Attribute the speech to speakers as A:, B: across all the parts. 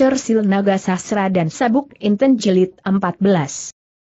A: Cersil Naga Sasra dan Sabuk Inten Jelit 14.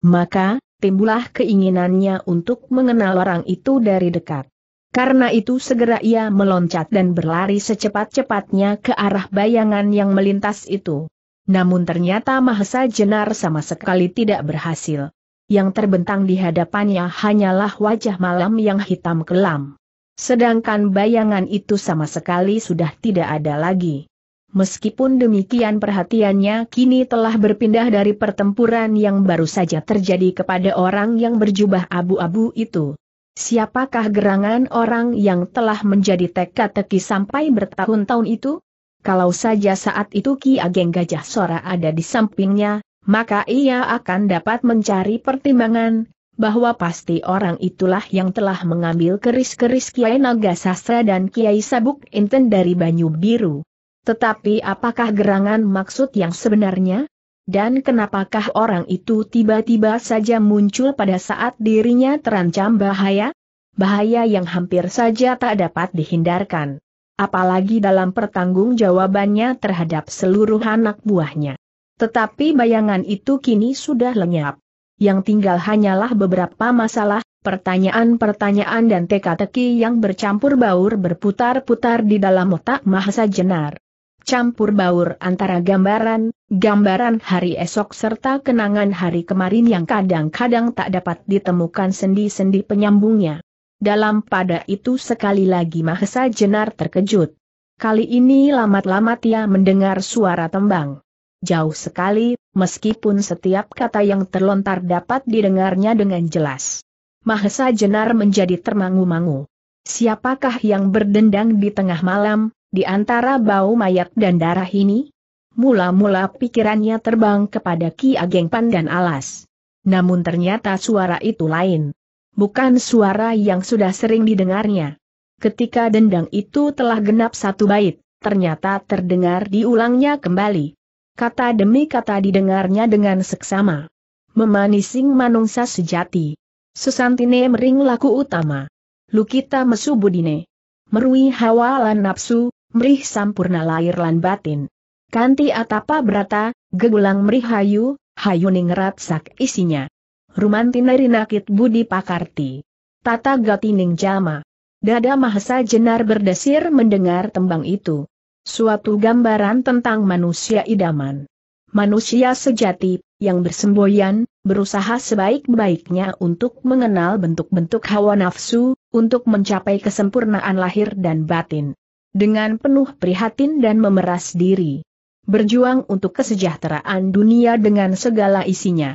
A: Maka, timbullah keinginannya untuk mengenal orang itu dari dekat. Karena itu segera ia meloncat dan berlari secepat-cepatnya ke arah bayangan yang melintas itu. Namun ternyata Mahesa Jenar sama sekali tidak berhasil. Yang terbentang di hadapannya hanyalah wajah malam yang hitam kelam. Sedangkan bayangan itu sama sekali sudah tidak ada lagi. Meskipun demikian perhatiannya kini telah berpindah dari pertempuran yang baru saja terjadi kepada orang yang berjubah abu-abu itu. Siapakah gerangan orang yang telah menjadi teka-teki sampai bertahun-tahun itu? Kalau saja saat itu Ki Ageng Gajah Sora ada di sampingnya, maka ia akan dapat mencari pertimbangan, bahwa pasti orang itulah yang telah mengambil keris-keris Kiai Naga Sastra dan Kiai Sabuk Inten dari Banyu Biru. Tetapi apakah gerangan maksud yang sebenarnya? Dan kenapakah orang itu tiba-tiba saja muncul pada saat dirinya terancam bahaya? Bahaya yang hampir saja tak dapat dihindarkan. Apalagi dalam pertanggungjawabannya terhadap seluruh anak buahnya. Tetapi bayangan itu kini sudah lenyap. Yang tinggal hanyalah beberapa masalah, pertanyaan-pertanyaan dan teka-teki yang bercampur baur berputar-putar di dalam otak Mahasa Jenar campur baur antara gambaran, gambaran hari esok serta kenangan hari kemarin yang kadang-kadang tak dapat ditemukan sendi-sendi penyambungnya. Dalam pada itu sekali lagi Mahesa Jenar terkejut. Kali ini lamat-lamat ia mendengar suara tembang. Jauh sekali, meskipun setiap kata yang terlontar dapat didengarnya dengan jelas. Mahesa Jenar menjadi termangu-mangu. Siapakah yang berdendang di tengah malam, di antara bau mayat dan darah ini, mula-mula pikirannya terbang kepada Ki Ageng Pan dan Alas. Namun ternyata suara itu lain. Bukan suara yang sudah sering didengarnya. Ketika dendang itu telah genap satu bait, ternyata terdengar diulangnya kembali. Kata demi kata didengarnya dengan seksama. Memanising manungsa sejati. Susantine mering laku utama. Lukita mesubudine. Merui hawa lan nafsu, merih sampurna lahir lan batin. Kanti atapa berata, gegulang merih hayu, hayu ningrat sak isinya. Rumantina rinakit budi pakarti. Tata gatining jama. Dada mahasa jenar berdesir mendengar tembang itu. Suatu gambaran tentang manusia idaman. Manusia sejati, yang bersemboyan, berusaha sebaik-baiknya untuk mengenal bentuk-bentuk hawa nafsu, untuk mencapai kesempurnaan lahir dan batin dengan penuh prihatin dan memeras diri. Berjuang untuk kesejahteraan dunia dengan segala isinya.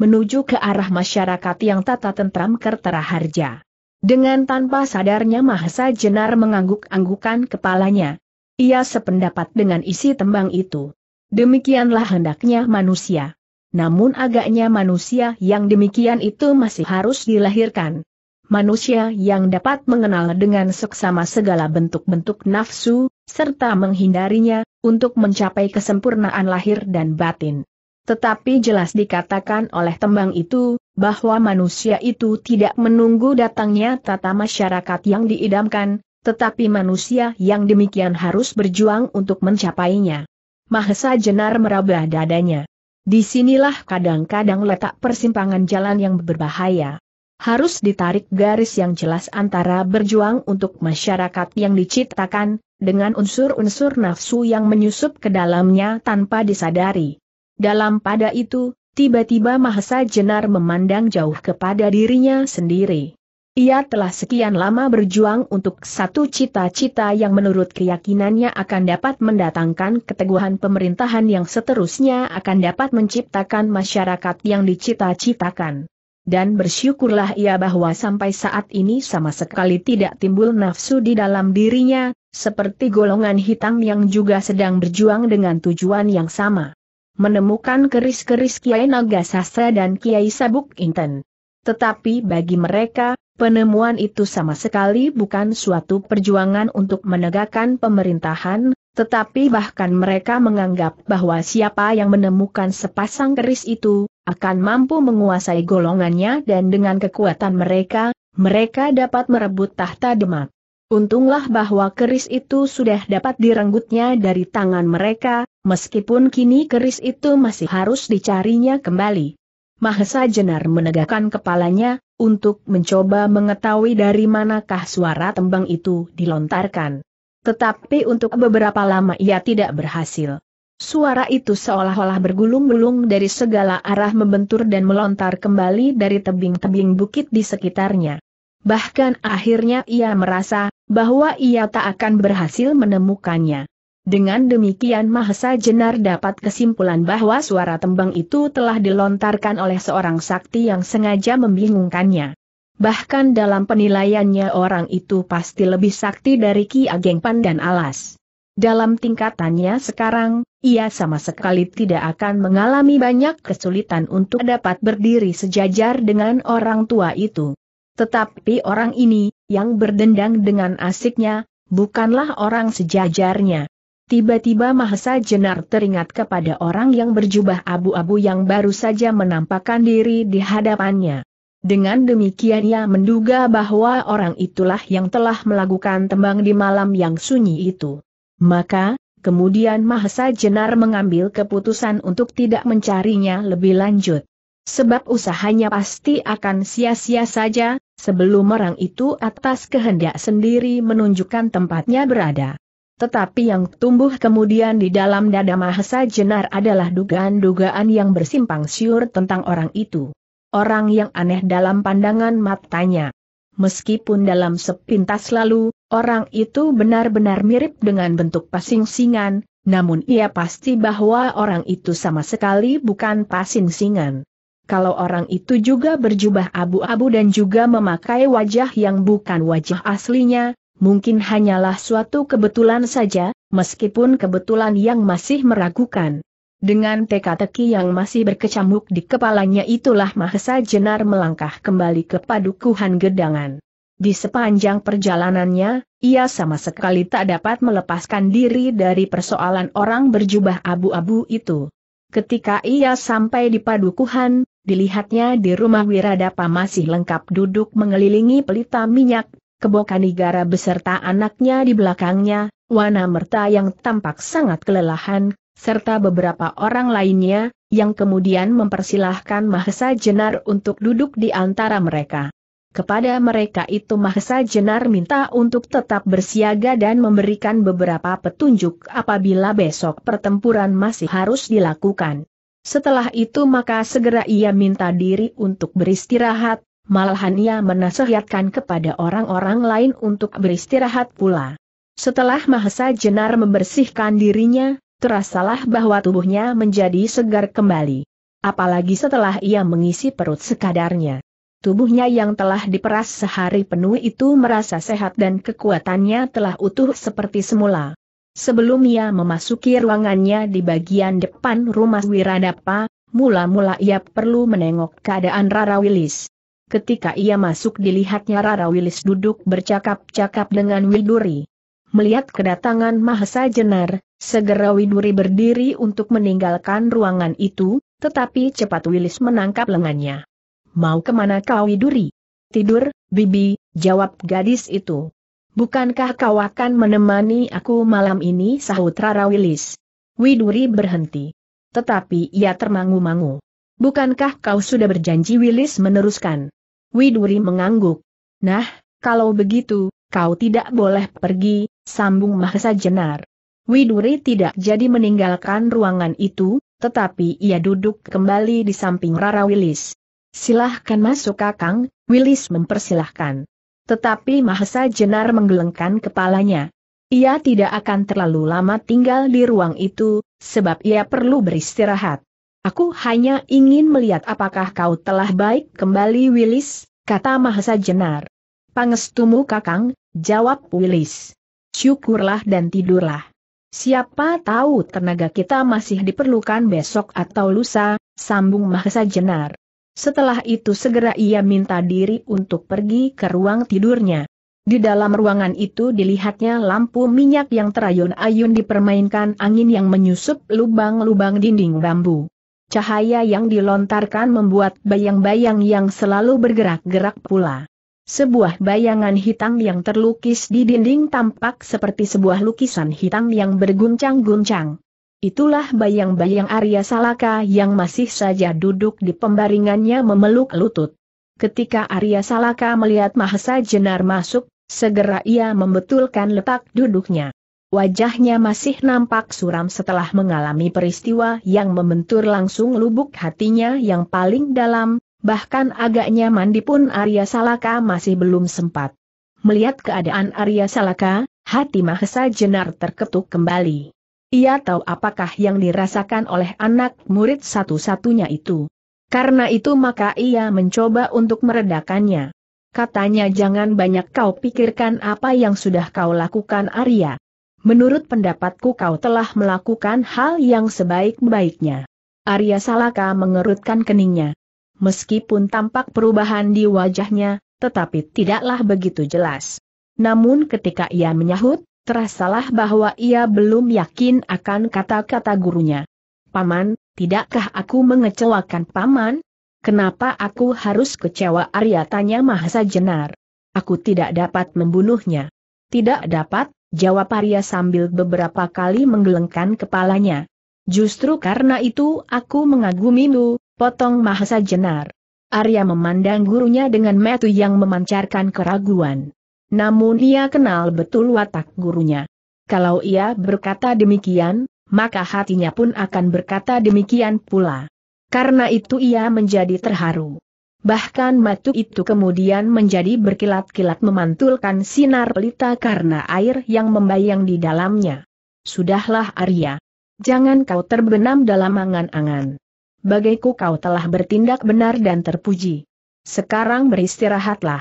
A: Menuju ke arah masyarakat yang tata tentram kertera harja. Dengan tanpa sadarnya Mahesa Jenar mengangguk-anggukan kepalanya. Ia sependapat dengan isi tembang itu. Demikianlah hendaknya manusia. Namun agaknya manusia yang demikian itu masih harus dilahirkan manusia yang dapat mengenal dengan seksama segala bentuk-bentuk nafsu, serta menghindarinya, untuk mencapai kesempurnaan lahir dan batin. Tetapi jelas dikatakan oleh tembang itu, bahwa manusia itu tidak menunggu datangnya tata masyarakat yang diidamkan, tetapi manusia yang demikian harus berjuang untuk mencapainya. Mahesa Jenar meraba dadanya. Disinilah kadang-kadang letak persimpangan jalan yang berbahaya harus ditarik garis yang jelas antara berjuang untuk masyarakat yang diciptakan, dengan unsur-unsur nafsu yang menyusup ke dalamnya tanpa disadari. Dalam pada itu, tiba-tiba Mahesa Jenar memandang jauh kepada dirinya sendiri. Ia telah sekian lama berjuang untuk satu cita-cita yang menurut keyakinannya akan dapat mendatangkan keteguhan pemerintahan yang seterusnya akan dapat menciptakan masyarakat yang dicita-citakan dan bersyukurlah ia bahwa sampai saat ini sama sekali tidak timbul nafsu di dalam dirinya, seperti golongan hitam yang juga sedang berjuang dengan tujuan yang sama. Menemukan keris-keris Kiai Naga Sastra dan Kiai Sabuk Inten. Tetapi bagi mereka, penemuan itu sama sekali bukan suatu perjuangan untuk menegakkan pemerintahan, tetapi bahkan mereka menganggap bahwa siapa yang menemukan sepasang keris itu, akan mampu menguasai golongannya dan dengan kekuatan mereka, mereka dapat merebut tahta demak. Untunglah bahwa keris itu sudah dapat direnggutnya dari tangan mereka, meskipun kini keris itu masih harus dicarinya kembali. Mahesa Jenar menegakkan kepalanya, untuk mencoba mengetahui dari manakah suara tembang itu dilontarkan. Tetapi untuk beberapa lama ia tidak berhasil. Suara itu seolah-olah bergulung-gulung dari segala arah membentur dan melontar kembali dari tebing-tebing bukit di sekitarnya. Bahkan akhirnya ia merasa bahwa ia tak akan berhasil menemukannya. Dengan demikian Mahesa Jenar dapat kesimpulan bahwa suara tembang itu telah dilontarkan oleh seorang sakti yang sengaja membingungkannya bahkan dalam penilaiannya orang itu pasti lebih sakti dari Ki Ageng Pan dan Alas. Dalam tingkatannya sekarang, ia sama sekali tidak akan mengalami banyak kesulitan untuk dapat berdiri sejajar dengan orang tua itu. Tetapi orang ini, yang berdendang dengan asiknya, bukanlah orang sejajarnya. Tiba-tiba Mahesa Jenar teringat kepada orang yang berjubah abu-abu yang baru saja menampakkan diri di hadapannya. Dengan demikian ia menduga bahwa orang itulah yang telah melakukan tembang di malam yang sunyi itu. Maka, kemudian Mahesa Jenar mengambil keputusan untuk tidak mencarinya lebih lanjut. Sebab usahanya pasti akan sia-sia saja, sebelum orang itu atas kehendak sendiri menunjukkan tempatnya berada. Tetapi yang tumbuh kemudian di dalam dada Mahesa Jenar adalah dugaan-dugaan yang bersimpang siur tentang orang itu orang yang aneh dalam pandangan matanya. Meskipun dalam sepintas lalu, orang itu benar-benar mirip dengan bentuk pasing-singan, namun ia pasti bahwa orang itu sama sekali bukan pasing-singan. Kalau orang itu juga berjubah abu-abu dan juga memakai wajah yang bukan wajah aslinya, mungkin hanyalah suatu kebetulan saja, meskipun kebetulan yang masih meragukan. Dengan teka-teki yang masih berkecamuk di kepalanya itulah Mahesa Jenar melangkah kembali ke padukuhan gedangan. Di sepanjang perjalanannya, ia sama sekali tak dapat melepaskan diri dari persoalan orang berjubah abu-abu itu. Ketika ia sampai di padukuhan, dilihatnya di rumah Wiradapa masih lengkap duduk mengelilingi pelita minyak, Kebokanigara beserta anaknya di belakangnya, Wana Merta yang tampak sangat kelelahan, serta beberapa orang lainnya, yang kemudian mempersilahkan Mahesa Jenar untuk duduk di antara mereka. Kepada mereka itu Mahesa Jenar minta untuk tetap bersiaga dan memberikan beberapa petunjuk apabila besok pertempuran masih harus dilakukan. Setelah itu maka segera ia minta diri untuk beristirahat, malahan ia menasihatkan kepada orang-orang lain untuk beristirahat pula. Setelah Mahesa Jenar membersihkan dirinya, terasalah bahwa tubuhnya menjadi segar kembali. Apalagi setelah ia mengisi perut sekadarnya. Tubuhnya yang telah diperas sehari penuh itu merasa sehat dan kekuatannya telah utuh seperti semula. Sebelum ia memasuki ruangannya di bagian depan rumah Wiradapa, mula-mula ia perlu menengok keadaan Rara Wilis. Ketika ia masuk dilihatnya Rara Wilis duduk bercakap-cakap dengan Widuri. Melihat kedatangan Mahesa Jenar, Segera Widuri berdiri untuk meninggalkan ruangan itu, tetapi cepat Wilis menangkap lengannya. Mau kemana kau Widuri? Tidur, Bibi, jawab gadis itu. Bukankah kau akan menemani aku malam ini sahut Rara Wilis? Widuri berhenti. Tetapi ia termangu-mangu. Bukankah kau sudah berjanji Wilis meneruskan? Widuri mengangguk. Nah, kalau begitu, kau tidak boleh pergi, sambung Mahesa Jenar. Widuri tidak jadi meninggalkan ruangan itu, tetapi ia duduk kembali di samping Rara Wilis. Silahkan masuk kakang, Wilis mempersilahkan. Tetapi Mahesa Jenar menggelengkan kepalanya. Ia tidak akan terlalu lama tinggal di ruang itu, sebab ia perlu beristirahat. Aku hanya ingin melihat apakah kau telah baik kembali Wilis, kata Mahesa Jenar. Pangestumu kakang, jawab Wilis. Syukurlah dan tidurlah. Siapa tahu tenaga kita masih diperlukan besok atau lusa, sambung Mahesa Jenar. Setelah itu segera ia minta diri untuk pergi ke ruang tidurnya. Di dalam ruangan itu dilihatnya lampu minyak yang terayun-ayun dipermainkan angin yang menyusup lubang-lubang dinding bambu. Cahaya yang dilontarkan membuat bayang-bayang yang selalu bergerak-gerak pula. Sebuah bayangan hitam yang terlukis di dinding tampak seperti sebuah lukisan hitam yang berguncang-guncang. Itulah bayang-bayang Arya Salaka yang masih saja duduk di pembaringannya memeluk lutut. Ketika Arya Salaka melihat Mahesa Jenar masuk, segera ia membetulkan letak duduknya. Wajahnya masih nampak suram setelah mengalami peristiwa yang membentur langsung lubuk hatinya yang paling dalam, Bahkan agak nyaman di pun Arya Salaka masih belum sempat. Melihat keadaan Arya Salaka, hati Mahesa Jenar terketuk kembali. Ia tahu apakah yang dirasakan oleh anak murid satu-satunya itu. Karena itu maka ia mencoba untuk meredakannya. Katanya jangan banyak kau pikirkan apa yang sudah kau lakukan Arya. Menurut pendapatku kau telah melakukan hal yang sebaik-baiknya. Arya Salaka mengerutkan keningnya meskipun tampak perubahan di wajahnya, tetapi tidaklah begitu jelas. Namun ketika ia menyahut, terasalah bahwa ia belum yakin akan kata-kata gurunya. Paman, tidakkah aku mengecewakan paman? Kenapa aku harus kecewa Arya tanya Mahasa Jenar. Aku tidak dapat membunuhnya. Tidak dapat, jawab Arya sambil beberapa kali menggelengkan kepalanya. Justru karena itu aku mengagumimu, potong Mahasa Jenar. Arya memandang gurunya dengan metu yang memancarkan keraguan. Namun ia kenal betul watak gurunya. Kalau ia berkata demikian, maka hatinya pun akan berkata demikian pula. Karena itu ia menjadi terharu. Bahkan matu itu kemudian menjadi berkilat-kilat memantulkan sinar pelita karena air yang membayang di dalamnya. Sudahlah Arya. Jangan kau terbenam dalam angan-angan. Bagaiku kau telah bertindak benar dan terpuji. Sekarang beristirahatlah.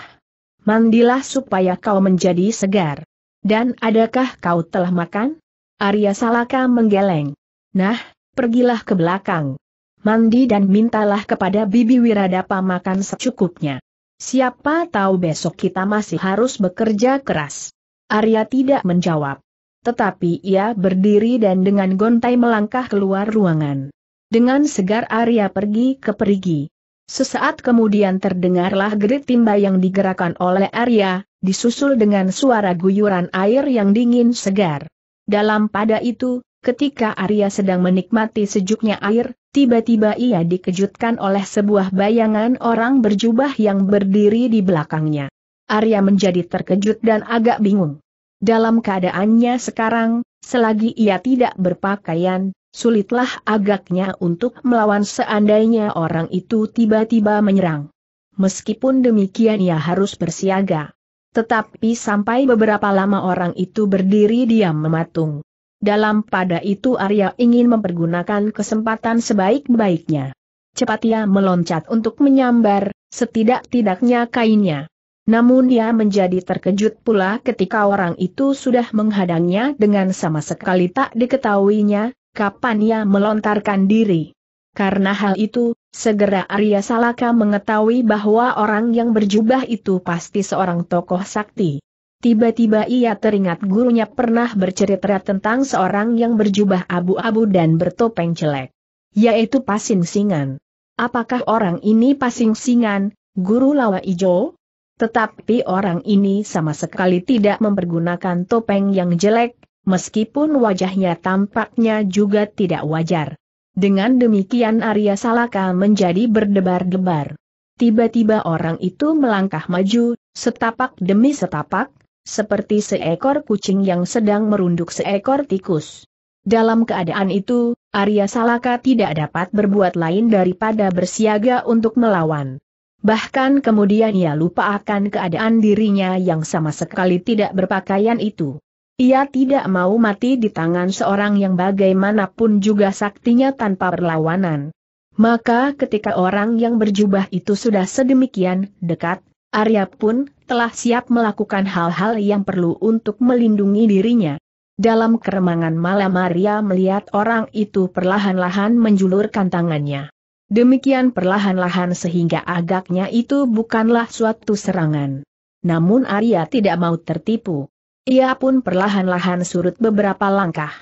A: Mandilah supaya kau menjadi segar. Dan adakah kau telah makan? Arya Salaka menggeleng. Nah, pergilah ke belakang. Mandi dan mintalah kepada Bibi Wiradapa makan secukupnya. Siapa tahu besok kita masih harus bekerja keras. Arya tidak menjawab. Tetapi ia berdiri dan dengan gontai melangkah keluar ruangan. Dengan segar Arya pergi ke perigi. Sesaat kemudian terdengarlah gerit timba yang digerakkan oleh Arya, disusul dengan suara guyuran air yang dingin segar. Dalam pada itu, ketika Arya sedang menikmati sejuknya air, tiba-tiba ia dikejutkan oleh sebuah bayangan orang berjubah yang berdiri di belakangnya. Arya menjadi terkejut dan agak bingung. Dalam keadaannya sekarang, selagi ia tidak berpakaian, Sulitlah agaknya untuk melawan seandainya orang itu tiba-tiba menyerang. Meskipun demikian ia harus bersiaga. Tetapi sampai beberapa lama orang itu berdiri diam mematung. Dalam pada itu Arya ingin mempergunakan kesempatan sebaik-baiknya. Cepat ia meloncat untuk menyambar, setidak-tidaknya kainnya. Namun ia menjadi terkejut pula ketika orang itu sudah menghadangnya dengan sama sekali tak diketahuinya, kapan ia melontarkan diri. Karena hal itu, segera Arya Salaka mengetahui bahwa orang yang berjubah itu pasti seorang tokoh sakti. Tiba-tiba ia teringat gurunya pernah bercerita tentang seorang yang berjubah abu-abu dan bertopeng jelek. Yaitu Pasing Singan. Apakah orang ini Pasing Singan, guru lawa ijo? Tetapi orang ini sama sekali tidak mempergunakan topeng yang jelek, meskipun wajahnya tampaknya juga tidak wajar. Dengan demikian Arya Salaka menjadi berdebar-debar. Tiba-tiba orang itu melangkah maju, setapak demi setapak, seperti seekor kucing yang sedang merunduk seekor tikus. Dalam keadaan itu, Arya Salaka tidak dapat berbuat lain daripada bersiaga untuk melawan. Bahkan kemudian ia lupa akan keadaan dirinya yang sama sekali tidak berpakaian itu. Ia tidak mau mati di tangan seorang yang bagaimanapun juga saktinya tanpa perlawanan. Maka ketika orang yang berjubah itu sudah sedemikian dekat, Arya pun telah siap melakukan hal-hal yang perlu untuk melindungi dirinya. Dalam keremangan malam Arya melihat orang itu perlahan-lahan menjulurkan tangannya. Demikian perlahan-lahan sehingga agaknya itu bukanlah suatu serangan. Namun Arya tidak mau tertipu. Ia pun perlahan-lahan surut beberapa langkah.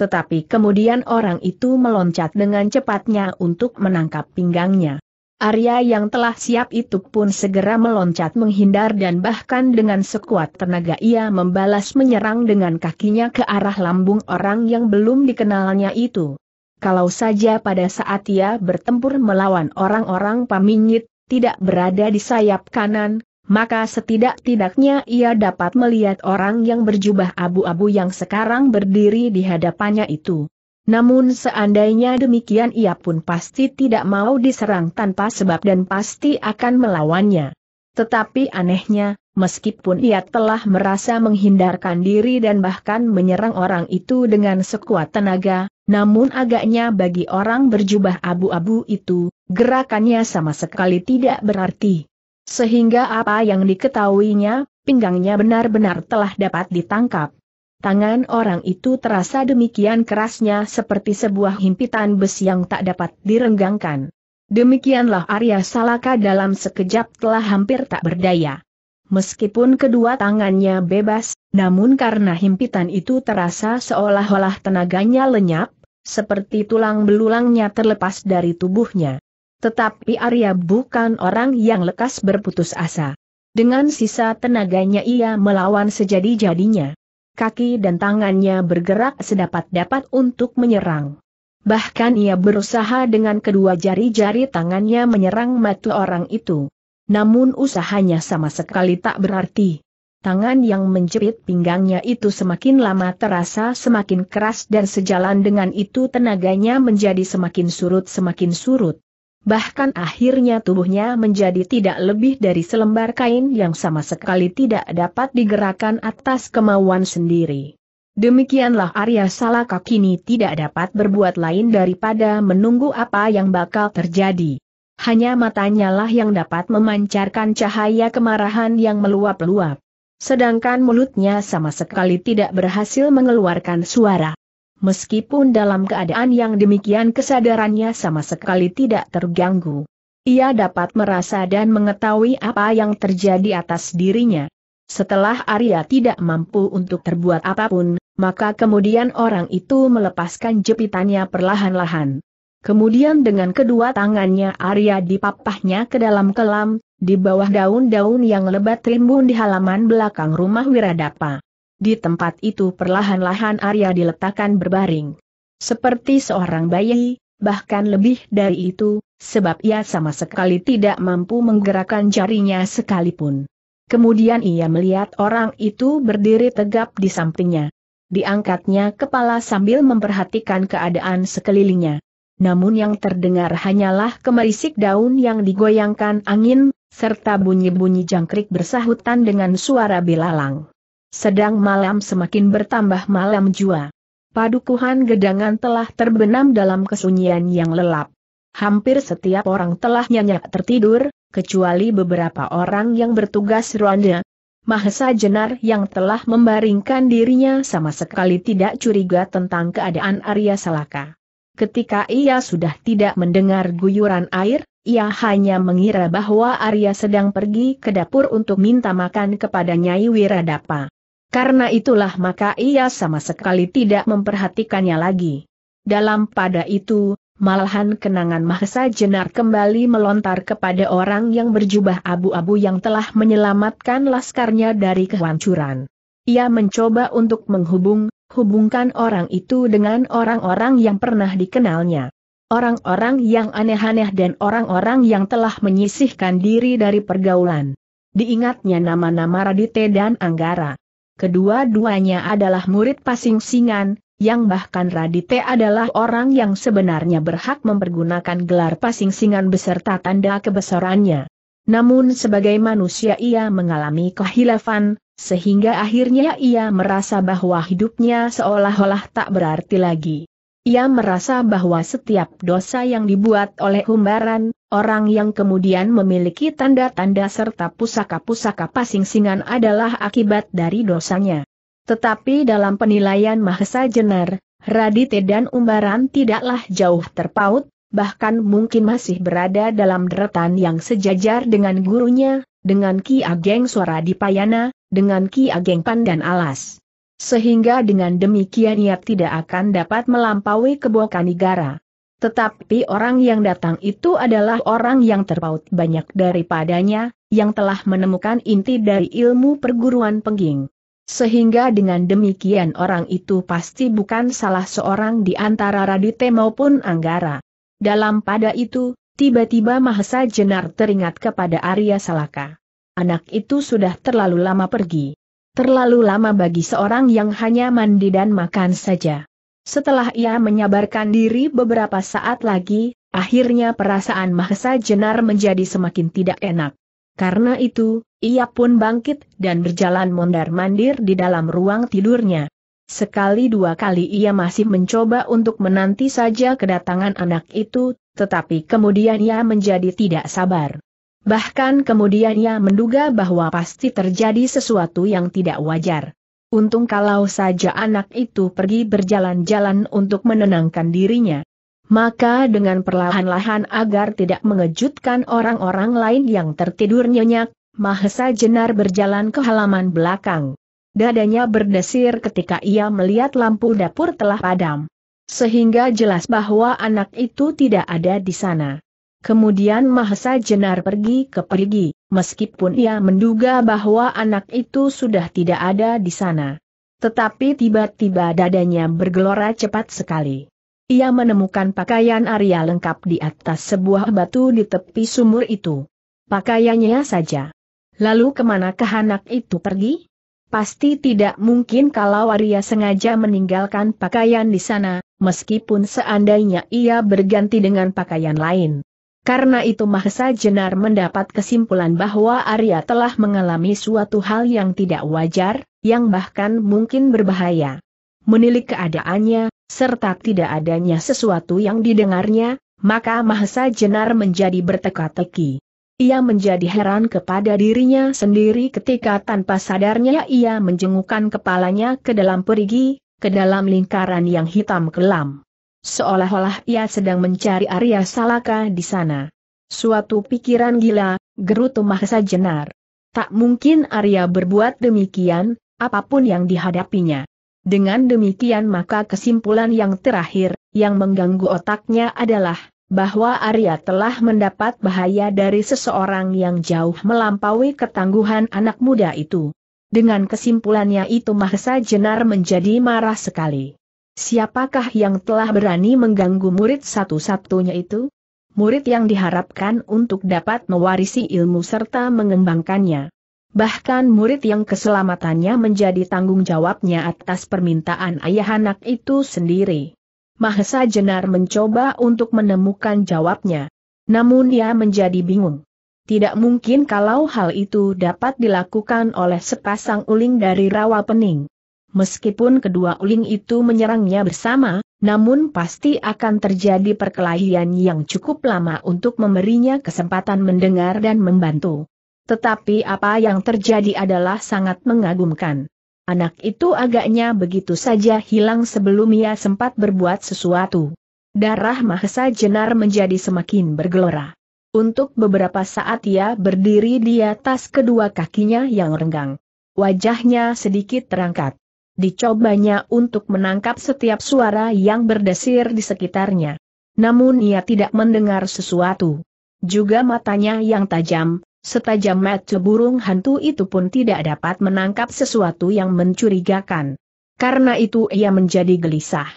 A: Tetapi kemudian orang itu meloncat dengan cepatnya untuk menangkap pinggangnya. Arya yang telah siap itu pun segera meloncat menghindar dan bahkan dengan sekuat tenaga ia membalas menyerang dengan kakinya ke arah lambung orang yang belum dikenalnya itu. Kalau saja pada saat ia bertempur melawan orang-orang paminyit, tidak berada di sayap kanan, maka setidak-tidaknya ia dapat melihat orang yang berjubah abu-abu yang sekarang berdiri di hadapannya itu. Namun seandainya demikian ia pun pasti tidak mau diserang tanpa sebab dan pasti akan melawannya. Tetapi anehnya, meskipun ia telah merasa menghindarkan diri dan bahkan menyerang orang itu dengan sekuat tenaga, namun agaknya bagi orang berjubah abu-abu itu, gerakannya sama sekali tidak berarti. Sehingga apa yang diketahuinya, pinggangnya benar-benar telah dapat ditangkap. Tangan orang itu terasa demikian kerasnya seperti sebuah himpitan besi yang tak dapat direnggangkan. Demikianlah Arya Salaka dalam sekejap telah hampir tak berdaya. Meskipun kedua tangannya bebas, namun karena himpitan itu terasa seolah-olah tenaganya lenyap, seperti tulang belulangnya terlepas dari tubuhnya. Tetapi Arya bukan orang yang lekas berputus asa. Dengan sisa tenaganya ia melawan sejadi-jadinya. Kaki dan tangannya bergerak sedapat-dapat untuk menyerang. Bahkan ia berusaha dengan kedua jari-jari tangannya menyerang mata orang itu. Namun usahanya sama sekali tak berarti. Tangan yang menjerit pinggangnya itu semakin lama terasa semakin keras dan sejalan dengan itu tenaganya menjadi semakin surut semakin surut bahkan akhirnya tubuhnya menjadi tidak lebih dari selembar kain yang sama sekali tidak dapat digerakkan atas kemauan sendiri. Demikianlah Arya Salaka kini tidak dapat berbuat lain daripada menunggu apa yang bakal terjadi. Hanya matanya lah yang dapat memancarkan cahaya kemarahan yang meluap-luap. Sedangkan mulutnya sama sekali tidak berhasil mengeluarkan suara meskipun dalam keadaan yang demikian kesadarannya sama sekali tidak terganggu. Ia dapat merasa dan mengetahui apa yang terjadi atas dirinya. Setelah Arya tidak mampu untuk terbuat apapun, maka kemudian orang itu melepaskan jepitannya perlahan-lahan. Kemudian dengan kedua tangannya Arya dipapahnya ke dalam kelam, di bawah daun-daun yang lebat rimbun di halaman belakang rumah Wiradapa. Di tempat itu perlahan-lahan Arya diletakkan berbaring. Seperti seorang bayi, bahkan lebih dari itu, sebab ia sama sekali tidak mampu menggerakkan jarinya sekalipun. Kemudian ia melihat orang itu berdiri tegap di sampingnya. Diangkatnya kepala sambil memperhatikan keadaan sekelilingnya. Namun yang terdengar hanyalah kemerisik daun yang digoyangkan angin, serta bunyi-bunyi jangkrik bersahutan dengan suara belalang sedang malam semakin bertambah malam jua. Padukuhan gedangan telah terbenam dalam kesunyian yang lelap. Hampir setiap orang telah nyenyak tertidur, kecuali beberapa orang yang bertugas ronde. Mahesa Jenar yang telah membaringkan dirinya sama sekali tidak curiga tentang keadaan Arya Salaka. Ketika ia sudah tidak mendengar guyuran air, ia hanya mengira bahwa Arya sedang pergi ke dapur untuk minta makan kepada Nyai Wiradapa. Karena itulah maka ia sama sekali tidak memperhatikannya lagi. Dalam pada itu, malahan kenangan Mahesa Jenar kembali melontar kepada orang yang berjubah abu-abu yang telah menyelamatkan laskarnya dari kehancuran. Ia mencoba untuk menghubung, hubungkan orang itu dengan orang-orang yang pernah dikenalnya. Orang-orang yang aneh-aneh dan orang-orang yang telah menyisihkan diri dari pergaulan. Diingatnya nama-nama Radite dan Anggara kedua-duanya adalah murid pasing-singan, yang bahkan Radite adalah orang yang sebenarnya berhak mempergunakan gelar pasing-singan beserta tanda kebesarannya. Namun sebagai manusia ia mengalami kehilafan, sehingga akhirnya ia merasa bahwa hidupnya seolah-olah tak berarti lagi. Ia merasa bahwa setiap dosa yang dibuat oleh humbaran, orang yang kemudian memiliki tanda-tanda serta pusaka-pusaka pasingsingan adalah akibat dari dosanya. Tetapi dalam penilaian Mahesa Jenar, Radite dan umbaran tidaklah jauh terpaut, bahkan mungkin masih berada dalam deretan yang sejajar dengan gurunya, dengan Ki Ageng Suara Dipayana, dengan Ki Ageng Pandan Alas. Sehingga dengan demikian ia tidak akan dapat melampaui negara. Tetapi orang yang datang itu adalah orang yang terpaut banyak daripadanya, yang telah menemukan inti dari ilmu perguruan pengging. Sehingga dengan demikian orang itu pasti bukan salah seorang di antara Radite maupun Anggara. Dalam pada itu, tiba-tiba Mahesa Jenar teringat kepada Arya Salaka. Anak itu sudah terlalu lama pergi. Terlalu lama bagi seorang yang hanya mandi dan makan saja. Setelah ia menyabarkan diri beberapa saat lagi, akhirnya perasaan Mahesa Jenar menjadi semakin tidak enak. Karena itu, ia pun bangkit dan berjalan mondar-mandir di dalam ruang tidurnya. Sekali dua kali ia masih mencoba untuk menanti saja kedatangan anak itu, tetapi kemudian ia menjadi tidak sabar. Bahkan kemudian ia menduga bahwa pasti terjadi sesuatu yang tidak wajar. Untung kalau saja anak itu pergi berjalan-jalan untuk menenangkan dirinya. Maka dengan perlahan-lahan agar tidak mengejutkan orang-orang lain yang tertidur nyenyak, Mahesa Jenar berjalan ke halaman belakang. Dadanya berdesir ketika ia melihat lampu dapur telah padam. Sehingga jelas bahwa anak itu tidak ada di sana. Kemudian Mahesa Jenar pergi ke pergi, meskipun ia menduga bahwa anak itu sudah tidak ada di sana. Tetapi tiba-tiba dadanya bergelora cepat sekali. Ia menemukan pakaian Arya lengkap di atas sebuah batu di tepi sumur itu. Pakaiannya saja. Lalu kemanakah anak itu pergi? Pasti tidak mungkin kalau Arya sengaja meninggalkan pakaian di sana, meskipun seandainya ia berganti dengan pakaian lain. Karena itu Mahesa Jenar mendapat kesimpulan bahwa Arya telah mengalami suatu hal yang tidak wajar, yang bahkan mungkin berbahaya. Menilik keadaannya, serta tidak adanya sesuatu yang didengarnya, maka Mahesa Jenar menjadi berteka-teki. Ia menjadi heran kepada dirinya sendiri ketika tanpa sadarnya ia menjengukkan kepalanya ke dalam perigi, ke dalam lingkaran yang hitam kelam. Seolah-olah ia sedang mencari Arya Salaka di sana. Suatu pikiran gila, gerutu Mahesa Jenar. Tak mungkin Arya berbuat demikian, apapun yang dihadapinya. Dengan demikian maka kesimpulan yang terakhir, yang mengganggu otaknya adalah, bahwa Arya telah mendapat bahaya dari seseorang yang jauh melampaui ketangguhan anak muda itu. Dengan kesimpulannya itu Mahesa Jenar menjadi marah sekali. Siapakah yang telah berani mengganggu murid satu-satunya itu? Murid yang diharapkan untuk dapat mewarisi ilmu serta mengembangkannya. Bahkan murid yang keselamatannya menjadi tanggung jawabnya atas permintaan ayah anak itu sendiri. Mahesa Jenar mencoba untuk menemukan jawabnya. Namun ia menjadi bingung. Tidak mungkin kalau hal itu dapat dilakukan oleh sepasang uling dari rawa pening. Meskipun kedua uling itu menyerangnya bersama, namun pasti akan terjadi perkelahian yang cukup lama untuk memberinya kesempatan mendengar dan membantu. Tetapi apa yang terjadi adalah sangat mengagumkan. Anak itu agaknya begitu saja hilang sebelum ia sempat berbuat sesuatu. Darah Mahesa Jenar menjadi semakin bergelora. Untuk beberapa saat ia berdiri di atas kedua kakinya yang renggang. Wajahnya sedikit terangkat dicobanya untuk menangkap setiap suara yang berdesir di sekitarnya. Namun ia tidak mendengar sesuatu. Juga matanya yang tajam, setajam mata burung hantu itu pun tidak dapat menangkap sesuatu yang mencurigakan. Karena itu ia menjadi gelisah.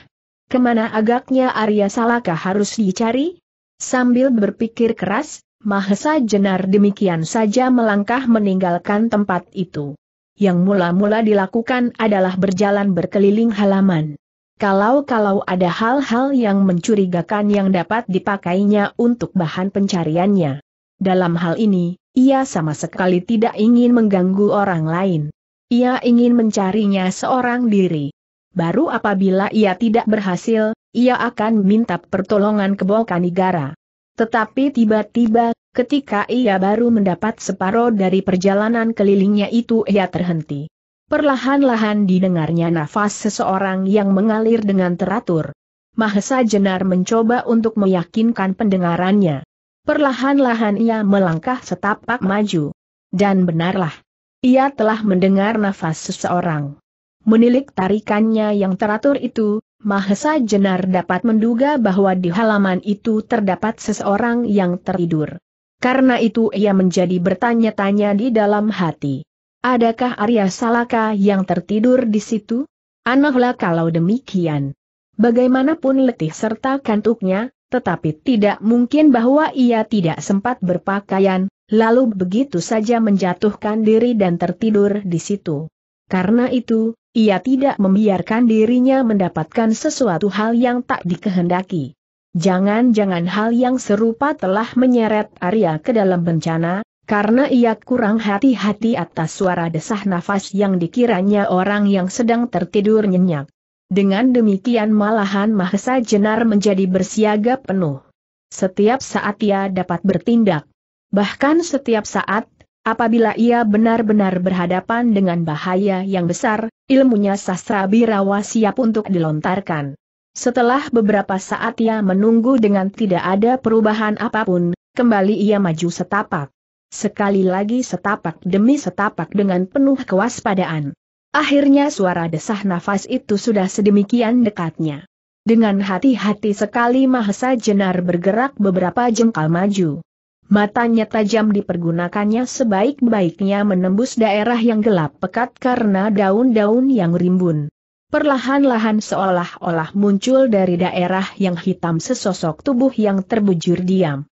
A: Kemana agaknya Arya Salaka harus dicari? Sambil berpikir keras, Mahesa Jenar demikian saja melangkah meninggalkan tempat itu yang mula-mula dilakukan adalah berjalan berkeliling halaman. Kalau-kalau ada hal-hal yang mencurigakan yang dapat dipakainya untuk bahan pencariannya. Dalam hal ini, ia sama sekali tidak ingin mengganggu orang lain. Ia ingin mencarinya seorang diri. Baru apabila ia tidak berhasil, ia akan minta pertolongan ke Bokanigara. Tetapi tiba-tiba, Ketika ia baru mendapat separoh dari perjalanan kelilingnya itu ia terhenti. Perlahan-lahan didengarnya nafas seseorang yang mengalir dengan teratur. Mahesa Jenar mencoba untuk meyakinkan pendengarannya. Perlahan-lahan ia melangkah setapak maju. Dan benarlah, ia telah mendengar nafas seseorang. Menilik tarikannya yang teratur itu, Mahesa Jenar dapat menduga bahwa di halaman itu terdapat seseorang yang tertidur. Karena itu ia menjadi bertanya-tanya di dalam hati. Adakah Arya Salaka yang tertidur di situ? Anehlah kalau demikian. Bagaimanapun letih serta kantuknya, tetapi tidak mungkin bahwa ia tidak sempat berpakaian, lalu begitu saja menjatuhkan diri dan tertidur di situ. Karena itu, ia tidak membiarkan dirinya mendapatkan sesuatu hal yang tak dikehendaki. Jangan-jangan hal yang serupa telah menyeret Arya ke dalam bencana, karena ia kurang hati-hati atas suara desah nafas yang dikiranya orang yang sedang tertidur nyenyak. Dengan demikian malahan Mahesa Jenar menjadi bersiaga penuh. Setiap saat ia dapat bertindak. Bahkan setiap saat, apabila ia benar-benar berhadapan dengan bahaya yang besar, ilmunya sastra birawa siap untuk dilontarkan. Setelah beberapa saat ia menunggu dengan tidak ada perubahan apapun, kembali ia maju setapak. Sekali lagi setapak demi setapak dengan penuh kewaspadaan. Akhirnya suara desah nafas itu sudah sedemikian dekatnya. Dengan hati-hati sekali Mahesa Jenar bergerak beberapa jengkal maju. Matanya tajam dipergunakannya sebaik-baiknya menembus daerah yang gelap pekat karena daun-daun yang rimbun perlahan-lahan seolah-olah muncul dari daerah yang hitam sesosok tubuh yang terbujur diam.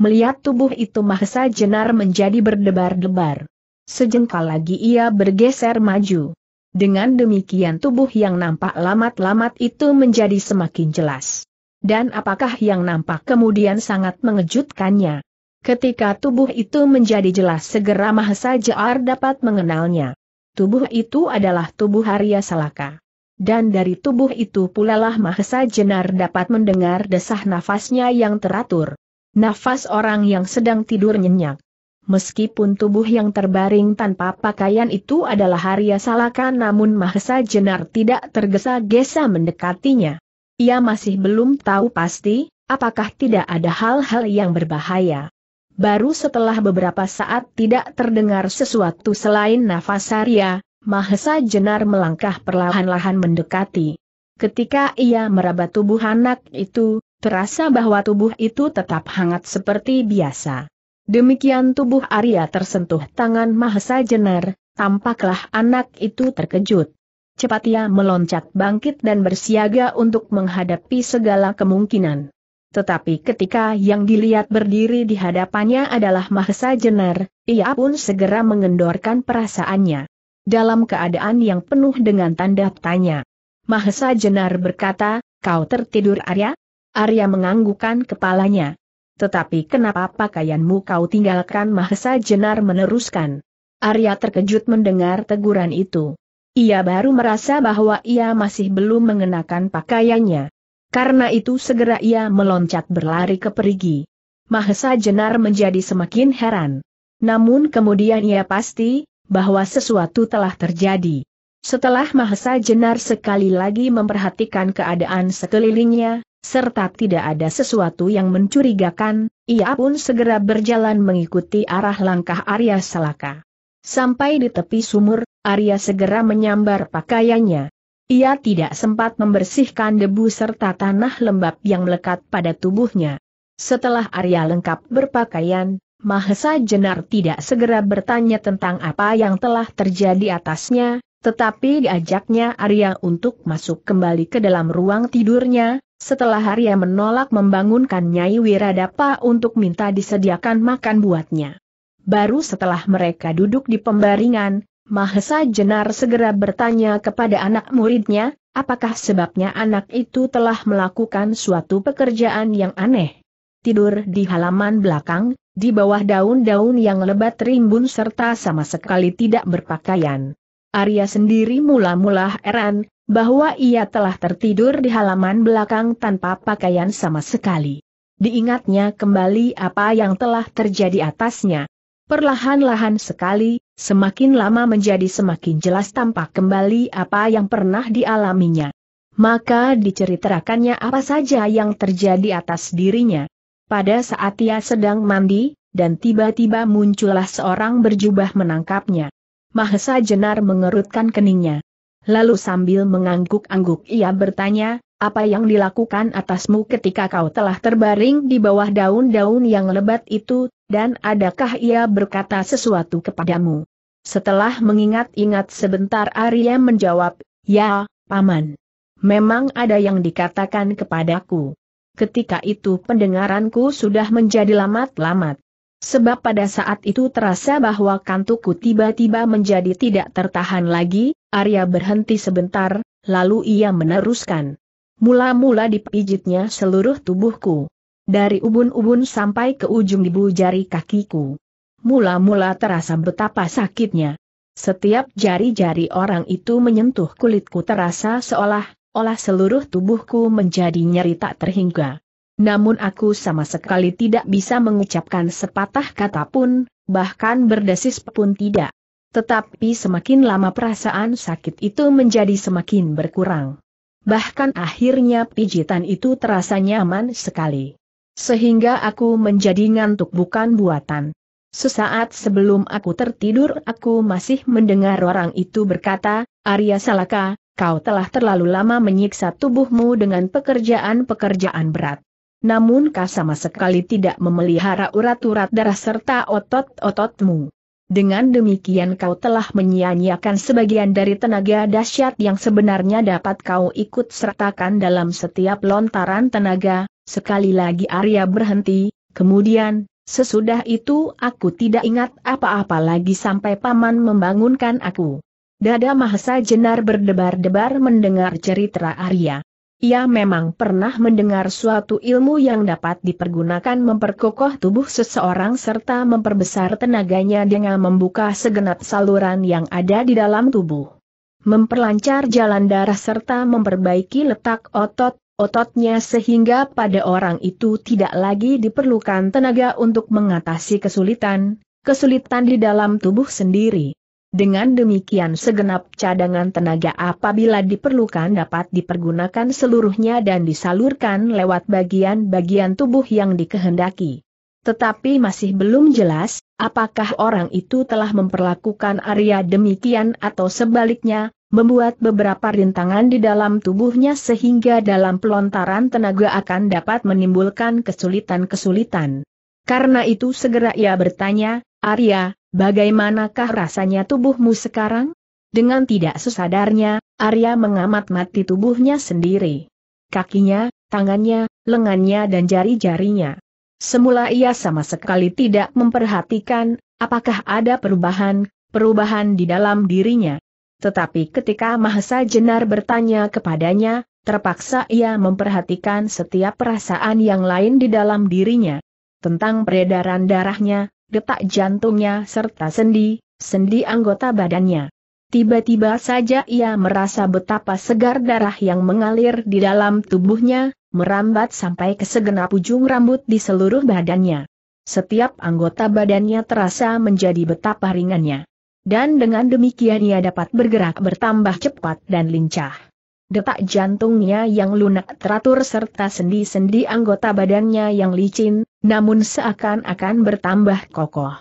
A: Melihat tubuh itu Mahesa Jenar menjadi berdebar-debar. Sejengkal lagi ia bergeser maju. Dengan demikian tubuh yang nampak lamat-lamat itu menjadi semakin jelas. Dan apakah yang nampak kemudian sangat mengejutkannya? Ketika tubuh itu menjadi jelas segera Mahesa Jenar dapat mengenalnya. Tubuh itu adalah tubuh Arya Salaka dan dari tubuh itu pula lah Mahesa Jenar dapat mendengar desah nafasnya yang teratur. Nafas orang yang sedang tidur nyenyak. Meskipun tubuh yang terbaring tanpa pakaian itu adalah Arya Salaka namun Mahesa Jenar tidak tergesa-gesa mendekatinya. Ia masih belum tahu pasti, apakah tidak ada hal-hal yang berbahaya. Baru setelah beberapa saat tidak terdengar sesuatu selain nafas Arya, Mahesa Jenar melangkah perlahan-lahan mendekati. Ketika ia meraba tubuh anak itu, terasa bahwa tubuh itu tetap hangat seperti biasa. Demikian tubuh Arya tersentuh tangan Mahesa Jenar, tampaklah anak itu terkejut. Cepat ia meloncat bangkit dan bersiaga untuk menghadapi segala kemungkinan. Tetapi ketika yang dilihat berdiri di hadapannya adalah Mahesa Jenar, ia pun segera mengendorkan perasaannya dalam keadaan yang penuh dengan tanda tanya. Mahesa Jenar berkata, kau tertidur Arya? Arya menganggukkan kepalanya. Tetapi kenapa pakaianmu kau tinggalkan Mahesa Jenar meneruskan? Arya terkejut mendengar teguran itu. Ia baru merasa bahwa ia masih belum mengenakan pakaiannya. Karena itu segera ia meloncat berlari ke perigi. Mahesa Jenar menjadi semakin heran. Namun kemudian ia pasti, bahwa sesuatu telah terjadi. Setelah Mahesa Jenar sekali lagi memperhatikan keadaan sekelilingnya, serta tidak ada sesuatu yang mencurigakan, ia pun segera berjalan mengikuti arah langkah Arya Salaka. Sampai di tepi sumur, Arya segera menyambar pakaiannya. Ia tidak sempat membersihkan debu serta tanah lembab yang melekat pada tubuhnya. Setelah Arya lengkap berpakaian, Mahesa Jenar tidak segera bertanya tentang apa yang telah terjadi atasnya, tetapi diajaknya Arya untuk masuk kembali ke dalam ruang tidurnya, setelah Arya menolak membangunkan Nyai Wiradapa untuk minta disediakan makan buatnya. Baru setelah mereka duduk di pembaringan, Mahesa Jenar segera bertanya kepada anak muridnya, apakah sebabnya anak itu telah melakukan suatu pekerjaan yang aneh. Tidur di halaman belakang, di bawah daun-daun yang lebat rimbun serta sama sekali tidak berpakaian. Arya sendiri mula-mula heran, bahwa ia telah tertidur di halaman belakang tanpa pakaian sama sekali. Diingatnya kembali apa yang telah terjadi atasnya. Perlahan-lahan sekali, semakin lama menjadi semakin jelas tampak kembali apa yang pernah dialaminya. Maka diceritakannya apa saja yang terjadi atas dirinya. Pada saat ia sedang mandi, dan tiba-tiba muncullah seorang berjubah menangkapnya. Mahesa Jenar mengerutkan keningnya. Lalu sambil mengangguk-angguk ia bertanya, apa yang dilakukan atasmu ketika kau telah terbaring di bawah daun-daun yang lebat itu, dan adakah ia berkata sesuatu kepadamu? Setelah mengingat-ingat sebentar Arya menjawab, ya, Paman. Memang ada yang dikatakan kepadaku ketika itu pendengaranku sudah menjadi lamat-lamat. Sebab pada saat itu terasa bahwa kantukku tiba-tiba menjadi tidak tertahan lagi, Arya berhenti sebentar, lalu ia meneruskan. Mula-mula dipijitnya seluruh tubuhku. Dari ubun-ubun sampai ke ujung ibu jari kakiku. Mula-mula terasa betapa sakitnya. Setiap jari-jari orang itu menyentuh kulitku terasa seolah seolah seluruh tubuhku menjadi nyeri tak terhingga. Namun aku sama sekali tidak bisa mengucapkan sepatah kata pun, bahkan berdesis pun tidak. Tetapi semakin lama perasaan sakit itu menjadi semakin berkurang. Bahkan akhirnya pijitan itu terasa nyaman sekali. Sehingga aku menjadi ngantuk bukan buatan. Sesaat sebelum aku tertidur aku masih mendengar orang itu berkata, Arya Salaka, kau telah terlalu lama menyiksa tubuhmu dengan pekerjaan-pekerjaan berat. Namun kau sama sekali tidak memelihara urat-urat darah serta otot-ototmu. Dengan demikian kau telah menyia-nyiakan sebagian dari tenaga dahsyat yang sebenarnya dapat kau ikut sertakan dalam setiap lontaran tenaga, sekali lagi Arya berhenti, kemudian, sesudah itu aku tidak ingat apa-apa lagi sampai paman membangunkan aku. Dada Mahesa Jenar berdebar-debar mendengar cerita Arya. Ia memang pernah mendengar suatu ilmu yang dapat dipergunakan memperkokoh tubuh seseorang serta memperbesar tenaganya dengan membuka segenap saluran yang ada di dalam tubuh. Memperlancar jalan darah serta memperbaiki letak otot, ototnya sehingga pada orang itu tidak lagi diperlukan tenaga untuk mengatasi kesulitan, kesulitan di dalam tubuh sendiri. Dengan demikian segenap cadangan tenaga apabila diperlukan dapat dipergunakan seluruhnya dan disalurkan lewat bagian-bagian tubuh yang dikehendaki. Tetapi masih belum jelas, apakah orang itu telah memperlakukan Arya demikian atau sebaliknya, membuat beberapa rintangan di dalam tubuhnya sehingga dalam pelontaran tenaga akan dapat menimbulkan kesulitan-kesulitan. Karena itu segera ia bertanya, Arya, Bagaimanakah rasanya tubuhmu sekarang? Dengan tidak sesadarnya, Arya mengamat-mati tubuhnya sendiri. Kakinya, tangannya, lengannya dan jari-jarinya. Semula ia sama sekali tidak memperhatikan, apakah ada perubahan, perubahan di dalam dirinya. Tetapi ketika Mahesa Jenar bertanya kepadanya, terpaksa ia memperhatikan setiap perasaan yang lain di dalam dirinya. Tentang peredaran darahnya, detak jantungnya serta sendi, sendi anggota badannya. Tiba-tiba saja ia merasa betapa segar darah yang mengalir di dalam tubuhnya, merambat sampai ke segenap ujung rambut di seluruh badannya. Setiap anggota badannya terasa menjadi betapa ringannya. Dan dengan demikian ia dapat bergerak bertambah cepat dan lincah. Detak jantungnya yang lunak teratur serta sendi-sendi anggota badannya yang licin, namun seakan-akan bertambah kokoh.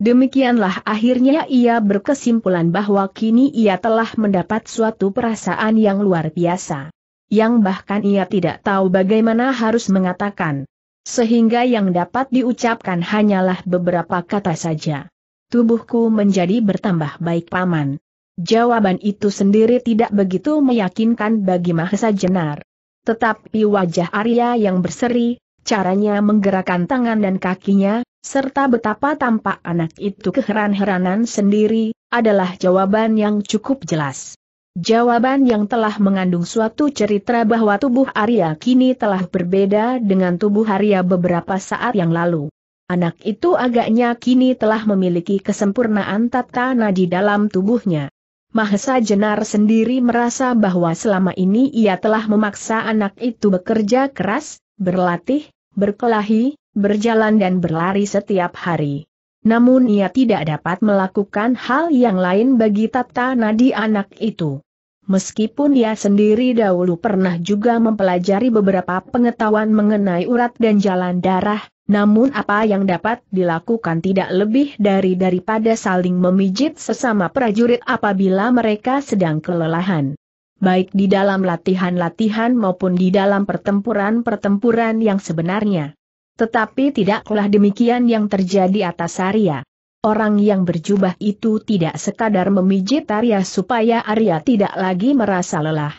A: Demikianlah akhirnya ia berkesimpulan bahwa kini ia telah mendapat suatu perasaan yang luar biasa. Yang bahkan ia tidak tahu bagaimana harus mengatakan. Sehingga yang dapat diucapkan hanyalah beberapa kata saja. Tubuhku menjadi bertambah baik paman. Jawaban itu sendiri tidak begitu meyakinkan bagi Mahesa Jenar. Tetapi wajah Arya yang berseri, caranya menggerakkan tangan dan kakinya, serta betapa tampak anak itu keheran-heranan sendiri, adalah jawaban yang cukup jelas. Jawaban yang telah mengandung suatu cerita bahwa tubuh Arya kini telah berbeda dengan tubuh Arya beberapa saat yang lalu. Anak itu agaknya kini telah memiliki kesempurnaan tata nadi dalam tubuhnya. Mahesa Jenar sendiri merasa bahwa selama ini ia telah memaksa anak itu bekerja keras, berlatih, berkelahi, berjalan dan berlari setiap hari. Namun ia tidak dapat melakukan hal yang lain bagi tata nadi anak itu. Meskipun ia sendiri dahulu pernah juga mempelajari beberapa pengetahuan mengenai urat dan jalan darah, namun apa yang dapat dilakukan tidak lebih dari daripada saling memijit sesama prajurit apabila mereka sedang kelelahan. Baik di dalam latihan-latihan maupun di dalam pertempuran-pertempuran yang sebenarnya. Tetapi tidaklah demikian yang terjadi atas Arya. Orang yang berjubah itu tidak sekadar memijit Arya supaya Arya tidak lagi merasa lelah.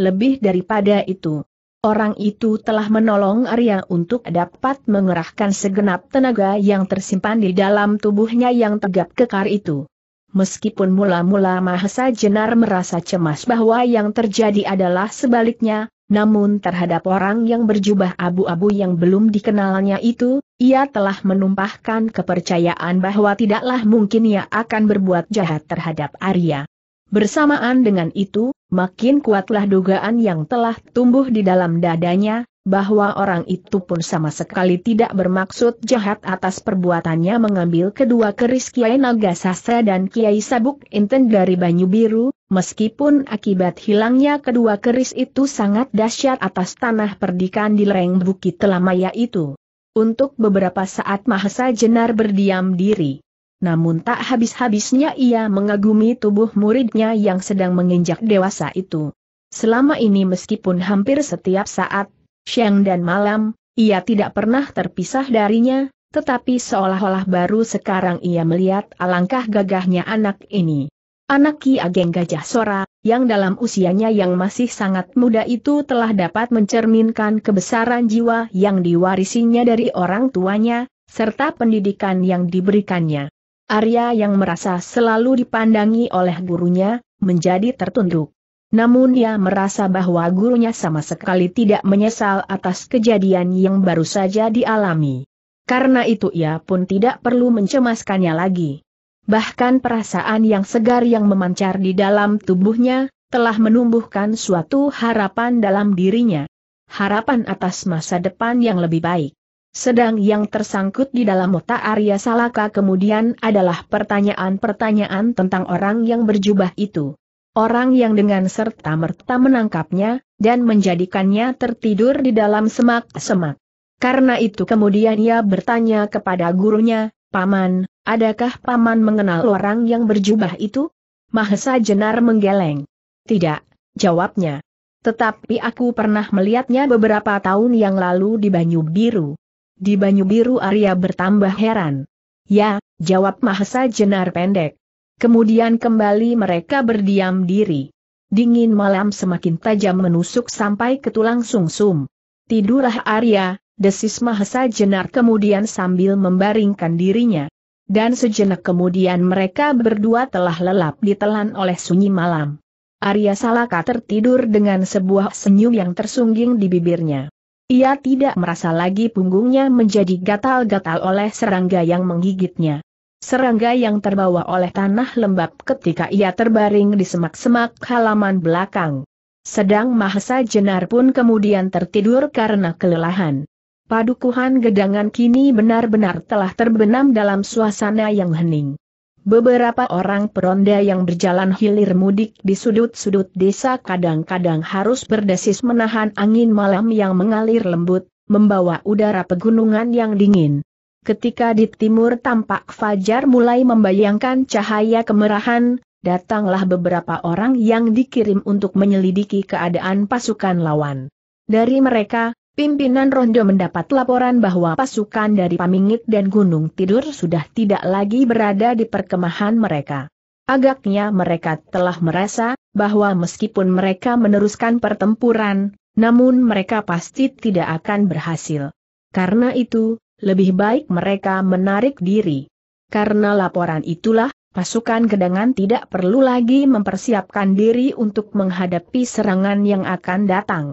A: Lebih daripada itu, Orang itu telah menolong Arya untuk dapat mengerahkan segenap tenaga yang tersimpan di dalam tubuhnya yang tegap kekar itu. Meskipun mula-mula Mahesa Jenar merasa cemas bahwa yang terjadi adalah sebaliknya, namun terhadap orang yang berjubah abu-abu yang belum dikenalnya itu, ia telah menumpahkan kepercayaan bahwa tidaklah mungkin ia akan berbuat jahat terhadap Arya. Bersamaan dengan itu, makin kuatlah dugaan yang telah tumbuh di dalam dadanya, bahwa orang itu pun sama sekali tidak bermaksud jahat atas perbuatannya mengambil kedua keris Kiai Naga Sastra dan Kiai Sabuk Inten dari Banyu Biru, meskipun akibat hilangnya kedua keris itu sangat dahsyat atas tanah perdikan di lereng Bukit Telamaya itu. Untuk beberapa saat Mahesa Jenar berdiam diri. Namun tak habis-habisnya ia mengagumi tubuh muridnya yang sedang menginjak dewasa itu. Selama ini meskipun hampir setiap saat, siang dan malam, ia tidak pernah terpisah darinya, tetapi seolah-olah baru sekarang ia melihat alangkah gagahnya anak ini. Anak Ki Ageng Gajah Sora, yang dalam usianya yang masih sangat muda itu telah dapat mencerminkan kebesaran jiwa yang diwarisinya dari orang tuanya, serta pendidikan yang diberikannya. Arya yang merasa selalu dipandangi oleh gurunya, menjadi tertunduk. Namun ia merasa bahwa gurunya sama sekali tidak menyesal atas kejadian yang baru saja dialami. Karena itu ia pun tidak perlu mencemaskannya lagi. Bahkan perasaan yang segar yang memancar di dalam tubuhnya, telah menumbuhkan suatu harapan dalam dirinya. Harapan atas masa depan yang lebih baik. Sedang yang tersangkut di dalam otak Arya Salaka kemudian adalah pertanyaan-pertanyaan tentang orang yang berjubah itu. Orang yang dengan serta-merta menangkapnya, dan menjadikannya tertidur di dalam semak-semak. Karena itu kemudian ia bertanya kepada gurunya, Paman, adakah Paman mengenal orang yang berjubah itu? Mahesa Jenar menggeleng. Tidak, jawabnya. Tetapi aku pernah melihatnya beberapa tahun yang lalu di Banyu Biru. Di Banyu Biru Arya bertambah heran. Ya, jawab Mahesa Jenar pendek. Kemudian kembali mereka berdiam diri. Dingin malam semakin tajam menusuk sampai ke tulang sungsum. Tidurlah Arya, desis Mahesa Jenar kemudian sambil membaringkan dirinya. Dan sejenak kemudian mereka berdua telah lelap ditelan oleh sunyi malam. Arya Salaka tertidur dengan sebuah senyum yang tersungging di bibirnya. Ia tidak merasa lagi punggungnya menjadi gatal-gatal oleh serangga yang menggigitnya. Serangga yang terbawa oleh tanah lembab ketika ia terbaring di semak-semak halaman belakang. Sedang Mahesa Jenar pun kemudian tertidur karena kelelahan. Padukuhan gedangan kini benar-benar telah terbenam dalam suasana yang hening. Beberapa orang peronda yang berjalan hilir mudik di sudut-sudut desa kadang-kadang harus berdesis menahan angin malam yang mengalir lembut, membawa udara pegunungan yang dingin. Ketika di timur tampak fajar mulai membayangkan cahaya kemerahan, datanglah beberapa orang yang dikirim untuk menyelidiki keadaan pasukan lawan. Dari mereka, Pimpinan Rondo mendapat laporan bahwa pasukan dari Pamingit dan Gunung Tidur sudah tidak lagi berada di perkemahan mereka. Agaknya mereka telah merasa bahwa meskipun mereka meneruskan pertempuran, namun mereka pasti tidak akan berhasil. Karena itu, lebih baik mereka menarik diri. Karena laporan itulah, pasukan gedangan tidak perlu lagi mempersiapkan diri untuk menghadapi serangan yang akan datang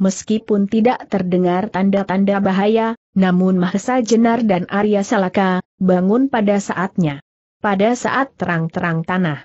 A: meskipun tidak terdengar tanda-tanda bahaya, namun Mahesa Jenar dan Arya Salaka, bangun pada saatnya. Pada saat terang-terang tanah.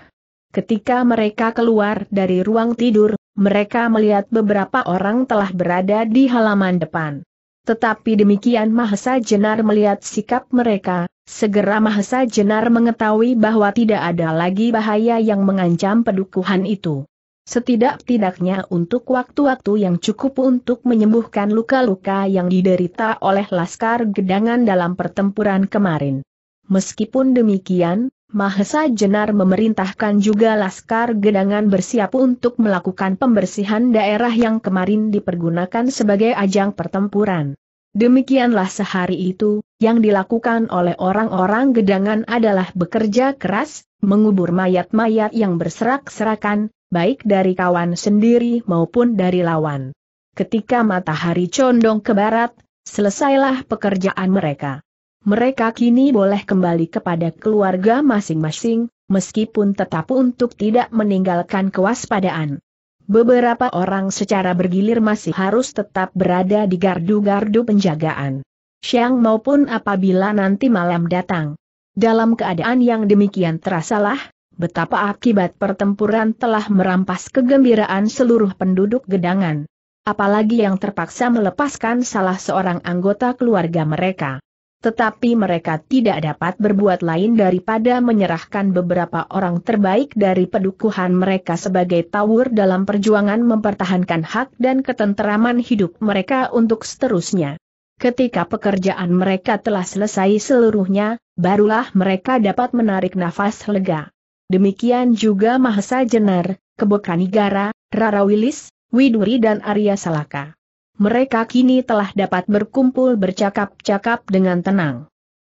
A: Ketika mereka keluar dari ruang tidur, mereka melihat beberapa orang telah berada di halaman depan. Tetapi demikian Mahesa Jenar melihat sikap mereka, segera Mahesa Jenar mengetahui bahwa tidak ada lagi bahaya yang mengancam pedukuhan itu setidak-tidaknya untuk waktu-waktu yang cukup untuk menyembuhkan luka-luka yang diderita oleh Laskar Gedangan dalam pertempuran kemarin. Meskipun demikian, Mahesa Jenar memerintahkan juga Laskar Gedangan bersiap untuk melakukan pembersihan daerah yang kemarin dipergunakan sebagai ajang pertempuran. Demikianlah sehari itu, yang dilakukan oleh orang-orang Gedangan adalah bekerja keras, mengubur mayat-mayat yang berserak-serakan, baik dari kawan sendiri maupun dari lawan. Ketika matahari condong ke barat, selesailah pekerjaan mereka. Mereka kini boleh kembali kepada keluarga masing-masing, meskipun tetap untuk tidak meninggalkan kewaspadaan. Beberapa orang secara bergilir masih harus tetap berada di gardu-gardu penjagaan. Siang maupun apabila nanti malam datang. Dalam keadaan yang demikian terasalah, Betapa akibat pertempuran telah merampas kegembiraan seluruh penduduk gedangan. Apalagi yang terpaksa melepaskan salah seorang anggota keluarga mereka. Tetapi mereka tidak dapat berbuat lain daripada menyerahkan beberapa orang terbaik dari pedukuhan mereka sebagai tawur dalam perjuangan mempertahankan hak dan ketenteraman hidup mereka untuk seterusnya. Ketika pekerjaan mereka telah selesai seluruhnya, barulah mereka dapat menarik nafas lega. Demikian juga Mahesa Jenar, Kebokanigara, Rara Wilis, Widuri dan Arya Salaka. Mereka kini telah dapat berkumpul bercakap-cakap dengan tenang.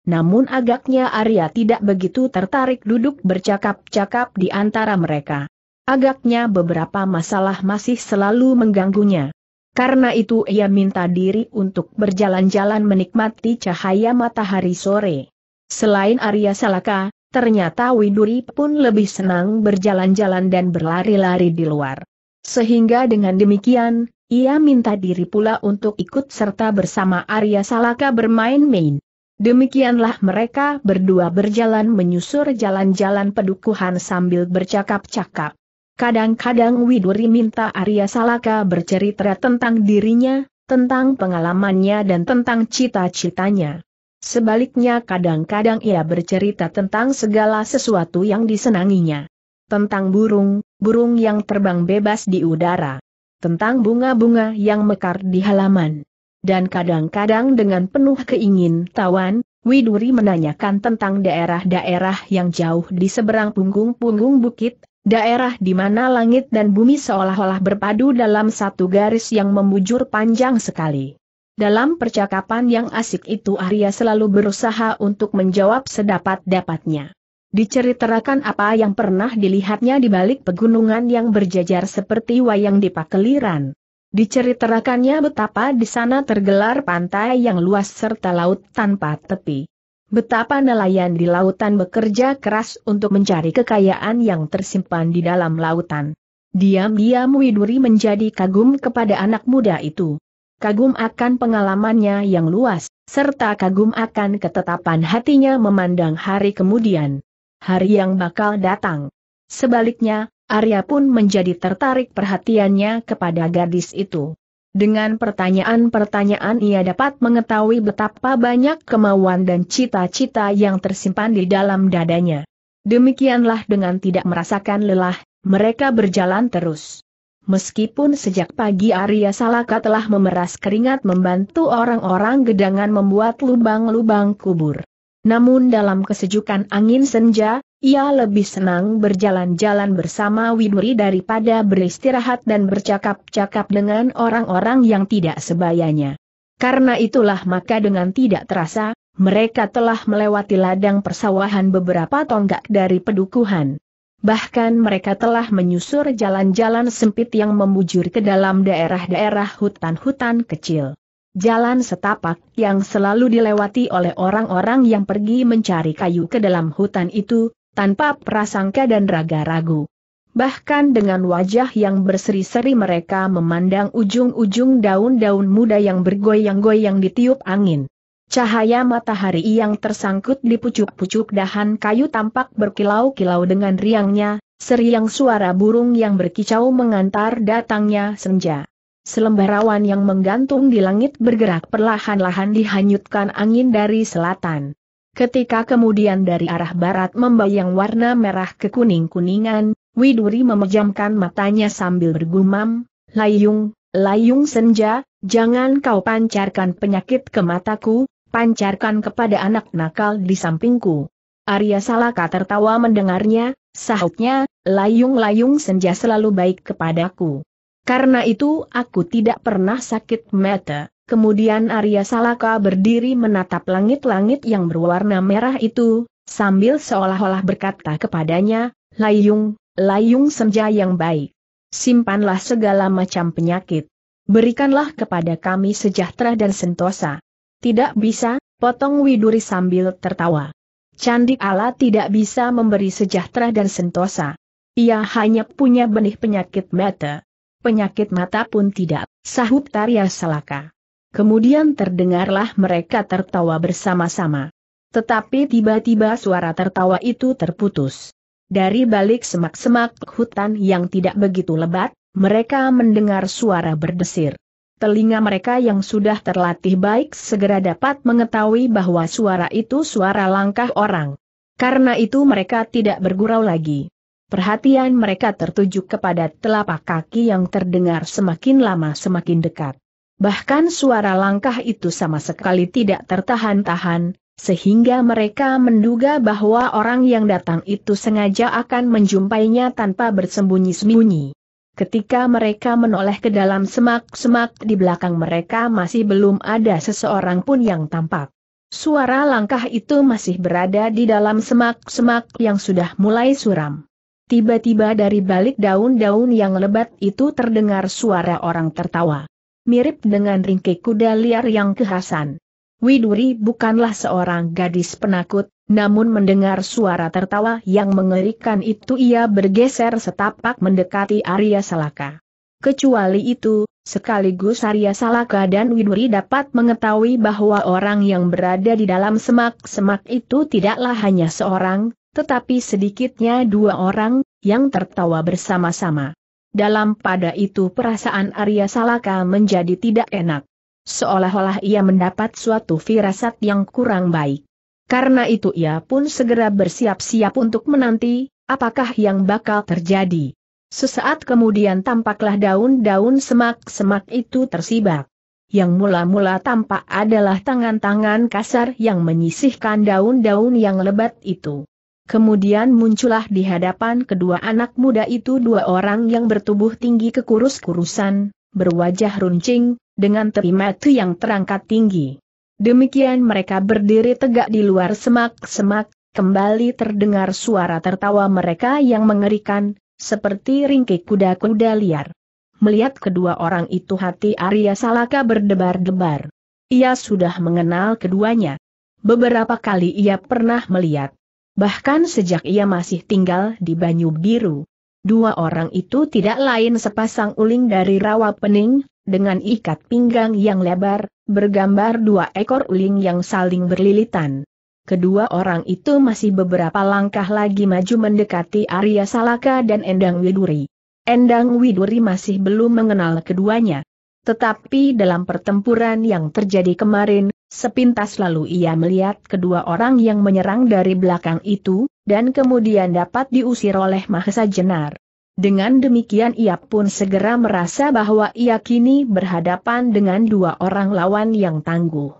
A: Namun agaknya Arya tidak begitu tertarik duduk bercakap-cakap di antara mereka. Agaknya beberapa masalah masih selalu mengganggunya. Karena itu ia minta diri untuk berjalan-jalan menikmati cahaya matahari sore. Selain Arya Salaka, Ternyata Widuri pun lebih senang berjalan-jalan dan berlari-lari di luar. Sehingga dengan demikian, ia minta diri pula untuk ikut serta bersama Arya Salaka bermain-main. Demikianlah mereka berdua berjalan menyusur jalan-jalan pedukuhan sambil bercakap-cakap. Kadang-kadang Widuri minta Arya Salaka bercerita tentang dirinya, tentang pengalamannya dan tentang cita-citanya. Sebaliknya kadang-kadang ia bercerita tentang segala sesuatu yang disenanginya. Tentang burung, burung yang terbang bebas di udara. Tentang bunga-bunga yang mekar di halaman. Dan kadang-kadang dengan penuh keingin tawan, Widuri menanyakan tentang daerah-daerah yang jauh di seberang punggung-punggung bukit, daerah di mana langit dan bumi seolah-olah berpadu dalam satu garis yang membujur panjang sekali. Dalam percakapan yang asik itu Arya selalu berusaha untuk menjawab sedapat-dapatnya. Diceritakan apa yang pernah dilihatnya di balik pegunungan yang berjajar seperti wayang di pakeliran. Diceritakannya betapa di sana tergelar pantai yang luas serta laut tanpa tepi. Betapa nelayan di lautan bekerja keras untuk mencari kekayaan yang tersimpan di dalam lautan. Diam-diam Widuri menjadi kagum kepada anak muda itu kagum akan pengalamannya yang luas, serta kagum akan ketetapan hatinya memandang hari kemudian. Hari yang bakal datang. Sebaliknya, Arya pun menjadi tertarik perhatiannya kepada gadis itu. Dengan pertanyaan-pertanyaan ia dapat mengetahui betapa banyak kemauan dan cita-cita yang tersimpan di dalam dadanya. Demikianlah dengan tidak merasakan lelah, mereka berjalan terus. Meskipun sejak pagi Arya Salaka telah memeras keringat membantu orang-orang gedangan membuat lubang-lubang kubur. Namun dalam kesejukan angin senja, ia lebih senang berjalan-jalan bersama Widuri daripada beristirahat dan bercakap-cakap dengan orang-orang yang tidak sebayanya. Karena itulah maka dengan tidak terasa, mereka telah melewati ladang persawahan beberapa tonggak dari pedukuhan. Bahkan mereka telah menyusur jalan-jalan sempit yang membujur ke dalam daerah-daerah hutan-hutan kecil. Jalan setapak yang selalu dilewati oleh orang-orang yang pergi mencari kayu ke dalam hutan itu, tanpa prasangka dan raga-ragu. Bahkan dengan wajah yang berseri-seri mereka memandang ujung-ujung daun-daun muda yang bergoyang-goyang ditiup angin. Cahaya matahari yang tersangkut di pucuk-pucuk dahan kayu tampak berkilau-kilau dengan riangnya, seriang suara burung yang berkicau mengantar datangnya senja. Selembar awan yang menggantung di langit bergerak perlahan-lahan dihanyutkan angin dari selatan. Ketika kemudian dari arah barat membayang warna merah ke kuning-kuningan, Widuri memejamkan matanya sambil bergumam, Layung, layung senja, jangan kau pancarkan penyakit ke mataku, Pancarkan kepada anak nakal di sampingku. Arya Salaka tertawa mendengarnya, sahutnya, layung-layung senja selalu baik kepadaku. Karena itu aku tidak pernah sakit mata. Kemudian Arya Salaka berdiri menatap langit-langit yang berwarna merah itu, sambil seolah-olah berkata kepadanya, Layung, layung senja yang baik. Simpanlah segala macam penyakit. Berikanlah kepada kami sejahtera dan sentosa. Tidak bisa, potong Widuri sambil tertawa. Candi Allah tidak bisa memberi sejahtera dan sentosa. Ia hanya punya benih penyakit mata. Penyakit mata pun tidak, sahut Tarya Salaka. Kemudian terdengarlah mereka tertawa bersama-sama. Tetapi tiba-tiba suara tertawa itu terputus. Dari balik semak-semak hutan yang tidak begitu lebat, mereka mendengar suara berdesir telinga mereka yang sudah terlatih baik segera dapat mengetahui bahwa suara itu suara langkah orang. Karena itu mereka tidak bergurau lagi. Perhatian mereka tertuju kepada telapak kaki yang terdengar semakin lama semakin dekat. Bahkan suara langkah itu sama sekali tidak tertahan-tahan, sehingga mereka menduga bahwa orang yang datang itu sengaja akan menjumpainya tanpa bersembunyi-sembunyi. Ketika mereka menoleh ke dalam semak-semak di belakang mereka masih belum ada seseorang pun yang tampak. Suara langkah itu masih berada di dalam semak-semak yang sudah mulai suram. Tiba-tiba dari balik daun-daun yang lebat itu terdengar suara orang tertawa. Mirip dengan ringkik kuda liar yang kehasan. Widuri bukanlah seorang gadis penakut, namun mendengar suara tertawa yang mengerikan itu ia bergeser setapak mendekati Arya Salaka. Kecuali itu, sekaligus Arya Salaka dan Widuri dapat mengetahui bahwa orang yang berada di dalam semak-semak itu tidaklah hanya seorang, tetapi sedikitnya dua orang, yang tertawa bersama-sama. Dalam pada itu perasaan Arya Salaka menjadi tidak enak. Seolah-olah ia mendapat suatu firasat yang kurang baik. Karena itu ia pun segera bersiap-siap untuk menanti, apakah yang bakal terjadi. Sesaat kemudian tampaklah daun-daun semak-semak itu tersibak. Yang mula-mula tampak adalah tangan-tangan kasar yang menyisihkan daun-daun yang lebat itu. Kemudian muncullah di hadapan kedua anak muda itu dua orang yang bertubuh tinggi kekurus-kurusan, berwajah runcing, dengan tepi mata yang terangkat tinggi. Demikian mereka berdiri tegak di luar semak-semak, kembali terdengar suara tertawa mereka yang mengerikan, seperti ringkik kuda-kuda liar. Melihat kedua orang itu hati Arya Salaka berdebar-debar. Ia sudah mengenal keduanya. Beberapa kali ia pernah melihat. Bahkan sejak ia masih tinggal di Banyu Biru. Dua orang itu tidak lain sepasang uling dari rawa pening, dengan ikat pinggang yang lebar, bergambar dua ekor uling yang saling berlilitan. Kedua orang itu masih beberapa langkah lagi maju mendekati Arya Salaka dan Endang Widuri. Endang Widuri masih belum mengenal keduanya. Tetapi dalam pertempuran yang terjadi kemarin, sepintas lalu ia melihat kedua orang yang menyerang dari belakang itu, dan kemudian dapat diusir oleh Mahesa Jenar. Dengan demikian ia pun segera merasa bahwa ia kini berhadapan dengan dua orang lawan yang tangguh.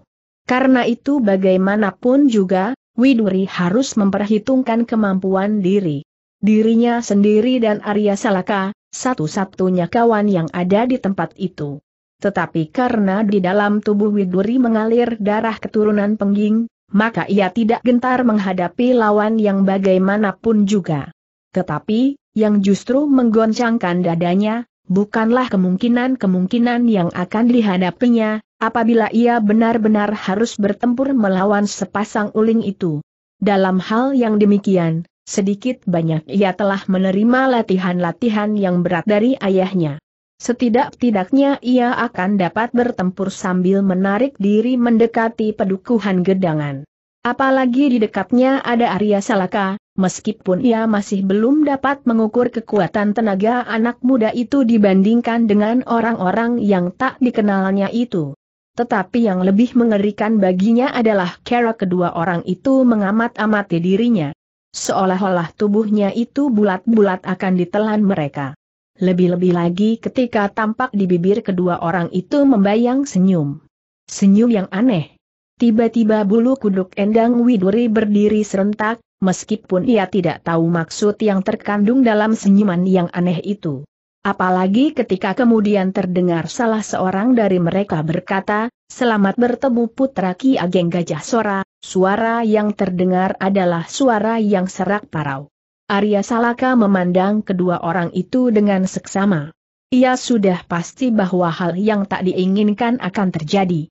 A: Karena itu bagaimanapun juga, Widuri harus memperhitungkan kemampuan diri. Dirinya sendiri dan Arya Salaka, satu-satunya kawan yang ada di tempat itu. Tetapi karena di dalam tubuh Widuri mengalir darah keturunan pengging, maka ia tidak gentar menghadapi lawan yang bagaimanapun juga. Tetapi, yang justru menggoncangkan dadanya, bukanlah kemungkinan-kemungkinan yang akan dihadapinya, apabila ia benar-benar harus bertempur melawan sepasang uling itu. Dalam hal yang demikian, sedikit banyak ia telah menerima latihan-latihan yang berat dari ayahnya. Setidak-tidaknya ia akan dapat bertempur sambil menarik diri mendekati pedukuhan gedangan. Apalagi di dekatnya ada Arya Salaka, meskipun ia masih belum dapat mengukur kekuatan tenaga anak muda itu dibandingkan dengan orang-orang yang tak dikenalnya itu. Tetapi yang lebih mengerikan baginya adalah cara kedua orang itu mengamat-amati dirinya. Seolah-olah tubuhnya itu bulat-bulat akan ditelan mereka. Lebih-lebih lagi ketika tampak di bibir kedua orang itu membayang senyum. Senyum yang aneh. Tiba-tiba bulu kuduk Endang Widuri berdiri serentak, meskipun ia tidak tahu maksud yang terkandung dalam senyuman yang aneh itu. Apalagi ketika kemudian terdengar salah seorang dari mereka berkata, selamat bertemu putra Ki Ageng Gajah Sora, suara yang terdengar adalah suara yang serak parau. Arya Salaka memandang kedua orang itu dengan seksama. Ia sudah pasti bahwa hal yang tak diinginkan akan terjadi.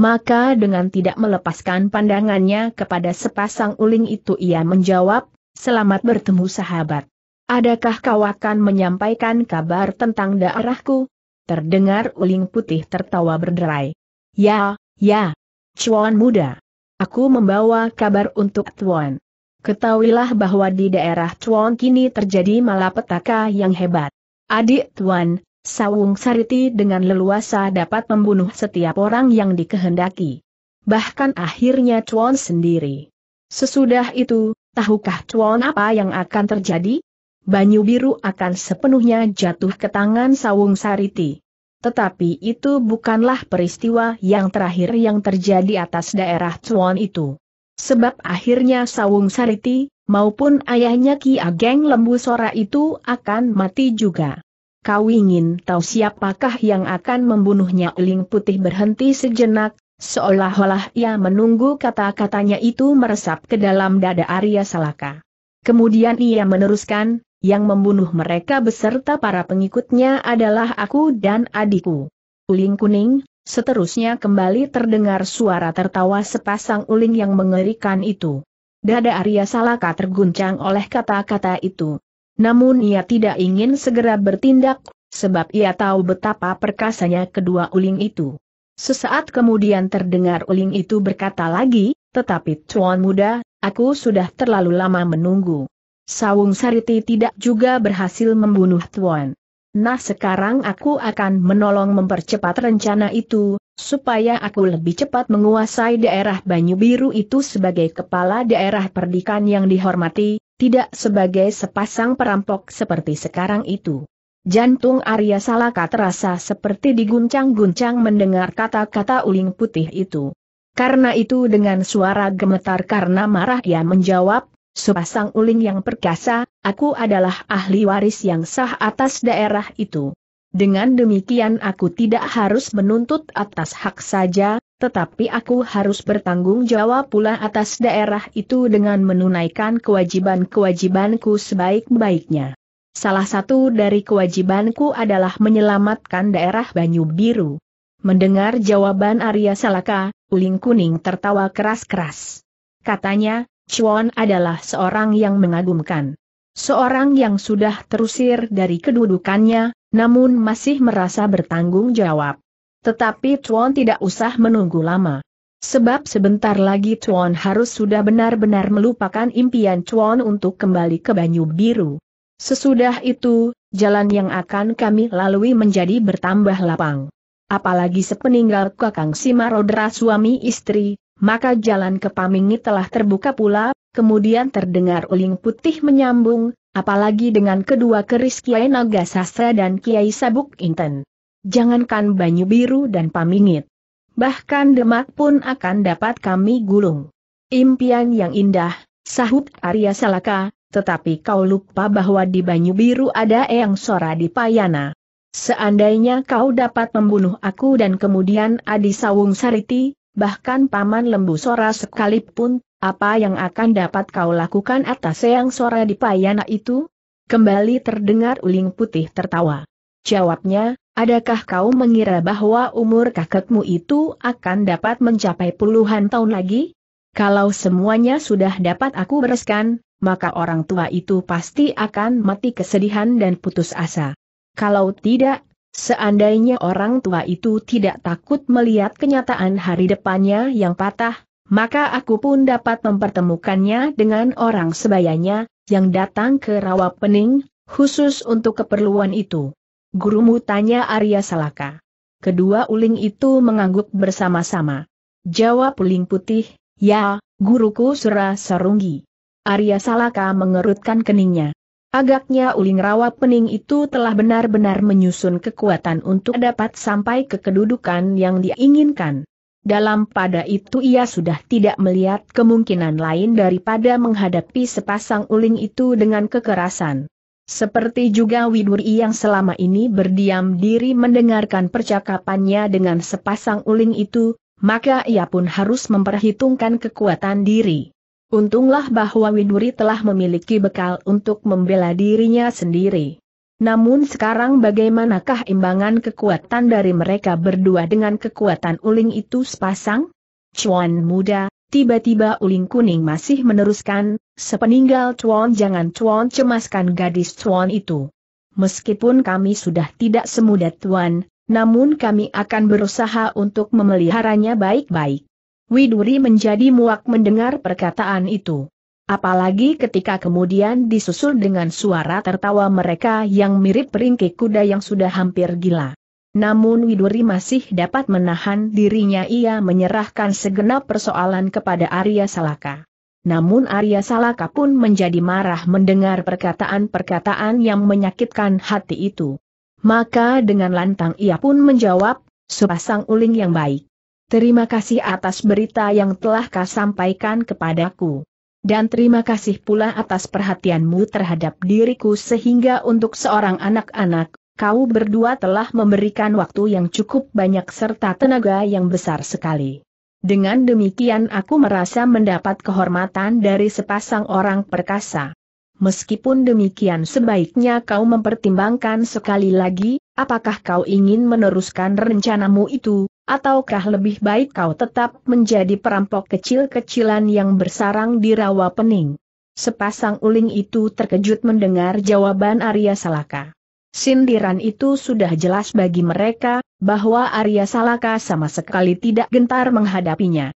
A: Maka dengan tidak melepaskan pandangannya kepada sepasang uling itu ia menjawab, selamat bertemu sahabat. Adakah kau akan menyampaikan kabar tentang daerahku? Terdengar uling putih tertawa berderai. Ya, ya. Cuan muda. Aku membawa kabar untuk Tuan. Ketahuilah bahwa di daerah Tuan kini terjadi malapetaka yang hebat. Adik Tuan, Sawung Sariti dengan leluasa dapat membunuh setiap orang yang dikehendaki. Bahkan akhirnya Chuan sendiri. Sesudah itu, tahukah Chuan apa yang akan terjadi? Banyu biru akan sepenuhnya jatuh ke tangan Sawung Sariti. Tetapi itu bukanlah peristiwa yang terakhir yang terjadi atas daerah Chuan itu. Sebab akhirnya Sawung Sariti, maupun ayahnya Ki Ageng Lembu Sora itu akan mati juga. Kau ingin tahu siapakah yang akan membunuhnya? Ling putih berhenti sejenak, seolah-olah ia menunggu kata-katanya itu meresap ke dalam dada Arya Salaka. Kemudian ia meneruskan, yang membunuh mereka beserta para pengikutnya adalah aku dan adikku. Uling kuning, seterusnya kembali terdengar suara tertawa sepasang uling yang mengerikan itu. Dada Arya Salaka terguncang oleh kata-kata itu. Namun ia tidak ingin segera bertindak, sebab ia tahu betapa perkasanya kedua uling itu. Sesaat kemudian terdengar uling itu berkata lagi, tetapi tuan muda, aku sudah terlalu lama menunggu. Sawung Sariti tidak juga berhasil membunuh tuan. Nah sekarang aku akan menolong mempercepat rencana itu, supaya aku lebih cepat menguasai daerah Banyu Biru itu sebagai kepala daerah perdikan yang dihormati, tidak sebagai sepasang perampok seperti sekarang itu. Jantung Arya Salaka terasa seperti diguncang-guncang mendengar kata-kata uling putih itu. Karena itu dengan suara gemetar karena marah ia menjawab, sepasang uling yang perkasa, aku adalah ahli waris yang sah atas daerah itu. Dengan demikian aku tidak harus menuntut atas hak saja, tetapi aku harus bertanggung jawab pula atas daerah itu dengan menunaikan kewajiban-kewajibanku sebaik-baiknya. Salah satu dari kewajibanku adalah menyelamatkan daerah Banyu Biru. Mendengar jawaban Arya Salaka, Uling Kuning tertawa keras-keras. Katanya, Chuan adalah seorang yang mengagumkan. Seorang yang sudah terusir dari kedudukannya, namun masih merasa bertanggung jawab. Tetapi Tuan tidak usah menunggu lama. Sebab sebentar lagi Tuan harus sudah benar-benar melupakan impian Tuan untuk kembali ke Banyu Biru. Sesudah itu, jalan yang akan kami lalui menjadi bertambah lapang. Apalagi sepeninggal Kakang Simarodra suami istri, maka jalan ke Pamingi telah terbuka pula, kemudian terdengar uling putih menyambung, Apalagi dengan kedua keris Kiai Naga Sastra dan Kiai Sabuk Inten. Jangankan Banyu Biru dan Pamingit. Bahkan Demak pun akan dapat kami gulung. Impian yang indah, sahut Arya Salaka, tetapi kau lupa bahwa di Banyu Biru ada Eyang Sora di Payana. Seandainya kau dapat membunuh aku dan kemudian Adi Sawung Sariti, Bahkan Paman Lembu Sora sekalipun, apa yang akan dapat kau lakukan atas seyang Sora di Payana itu? Kembali terdengar uling putih tertawa. Jawabnya, adakah kau mengira bahwa umur kakekmu itu akan dapat mencapai puluhan tahun lagi? Kalau semuanya sudah dapat aku bereskan, maka orang tua itu pasti akan mati kesedihan dan putus asa. Kalau tidak, Seandainya orang tua itu tidak takut melihat kenyataan hari depannya yang patah, maka aku pun dapat mempertemukannya dengan orang sebayanya, yang datang ke rawa pening, khusus untuk keperluan itu. Gurumu tanya Arya Salaka. Kedua uling itu mengangguk bersama-sama. Jawab uling putih, ya, guruku Sura Sarunggi. Arya Salaka mengerutkan keningnya. Agaknya uling rawa pening itu telah benar-benar menyusun kekuatan untuk dapat sampai ke kedudukan yang diinginkan. Dalam pada itu ia sudah tidak melihat kemungkinan lain daripada menghadapi sepasang uling itu dengan kekerasan. Seperti juga Widuri yang selama ini berdiam diri mendengarkan percakapannya dengan sepasang uling itu, maka ia pun harus memperhitungkan kekuatan diri. Untunglah bahwa Widuri telah memiliki bekal untuk membela dirinya sendiri. Namun sekarang bagaimanakah imbangan kekuatan dari mereka berdua dengan kekuatan uling itu sepasang? Cuan muda, tiba-tiba uling kuning masih meneruskan, sepeninggal cuan jangan cuan cemaskan gadis cuan itu. Meskipun kami sudah tidak semudah tuan, namun kami akan berusaha untuk memeliharanya baik-baik. Widuri menjadi muak mendengar perkataan itu. Apalagi ketika kemudian disusul dengan suara tertawa mereka yang mirip peringki kuda yang sudah hampir gila. Namun Widuri masih dapat menahan dirinya ia menyerahkan segenap persoalan kepada Arya Salaka. Namun Arya Salaka pun menjadi marah mendengar perkataan-perkataan yang menyakitkan hati itu. Maka dengan lantang ia pun menjawab, sepasang uling yang baik. Terima kasih atas berita yang telah kau sampaikan kepadaku. Dan terima kasih pula atas perhatianmu terhadap diriku sehingga untuk seorang anak-anak, kau berdua telah memberikan waktu yang cukup banyak serta tenaga yang besar sekali. Dengan demikian aku merasa mendapat kehormatan dari sepasang orang perkasa. Meskipun demikian sebaiknya kau mempertimbangkan sekali lagi, apakah kau ingin meneruskan rencanamu itu, ataukah lebih baik kau tetap menjadi perampok kecil-kecilan yang bersarang di rawa pening? Sepasang uling itu terkejut mendengar jawaban Arya Salaka. Sindiran itu sudah jelas bagi mereka, bahwa Arya Salaka sama sekali tidak gentar menghadapinya.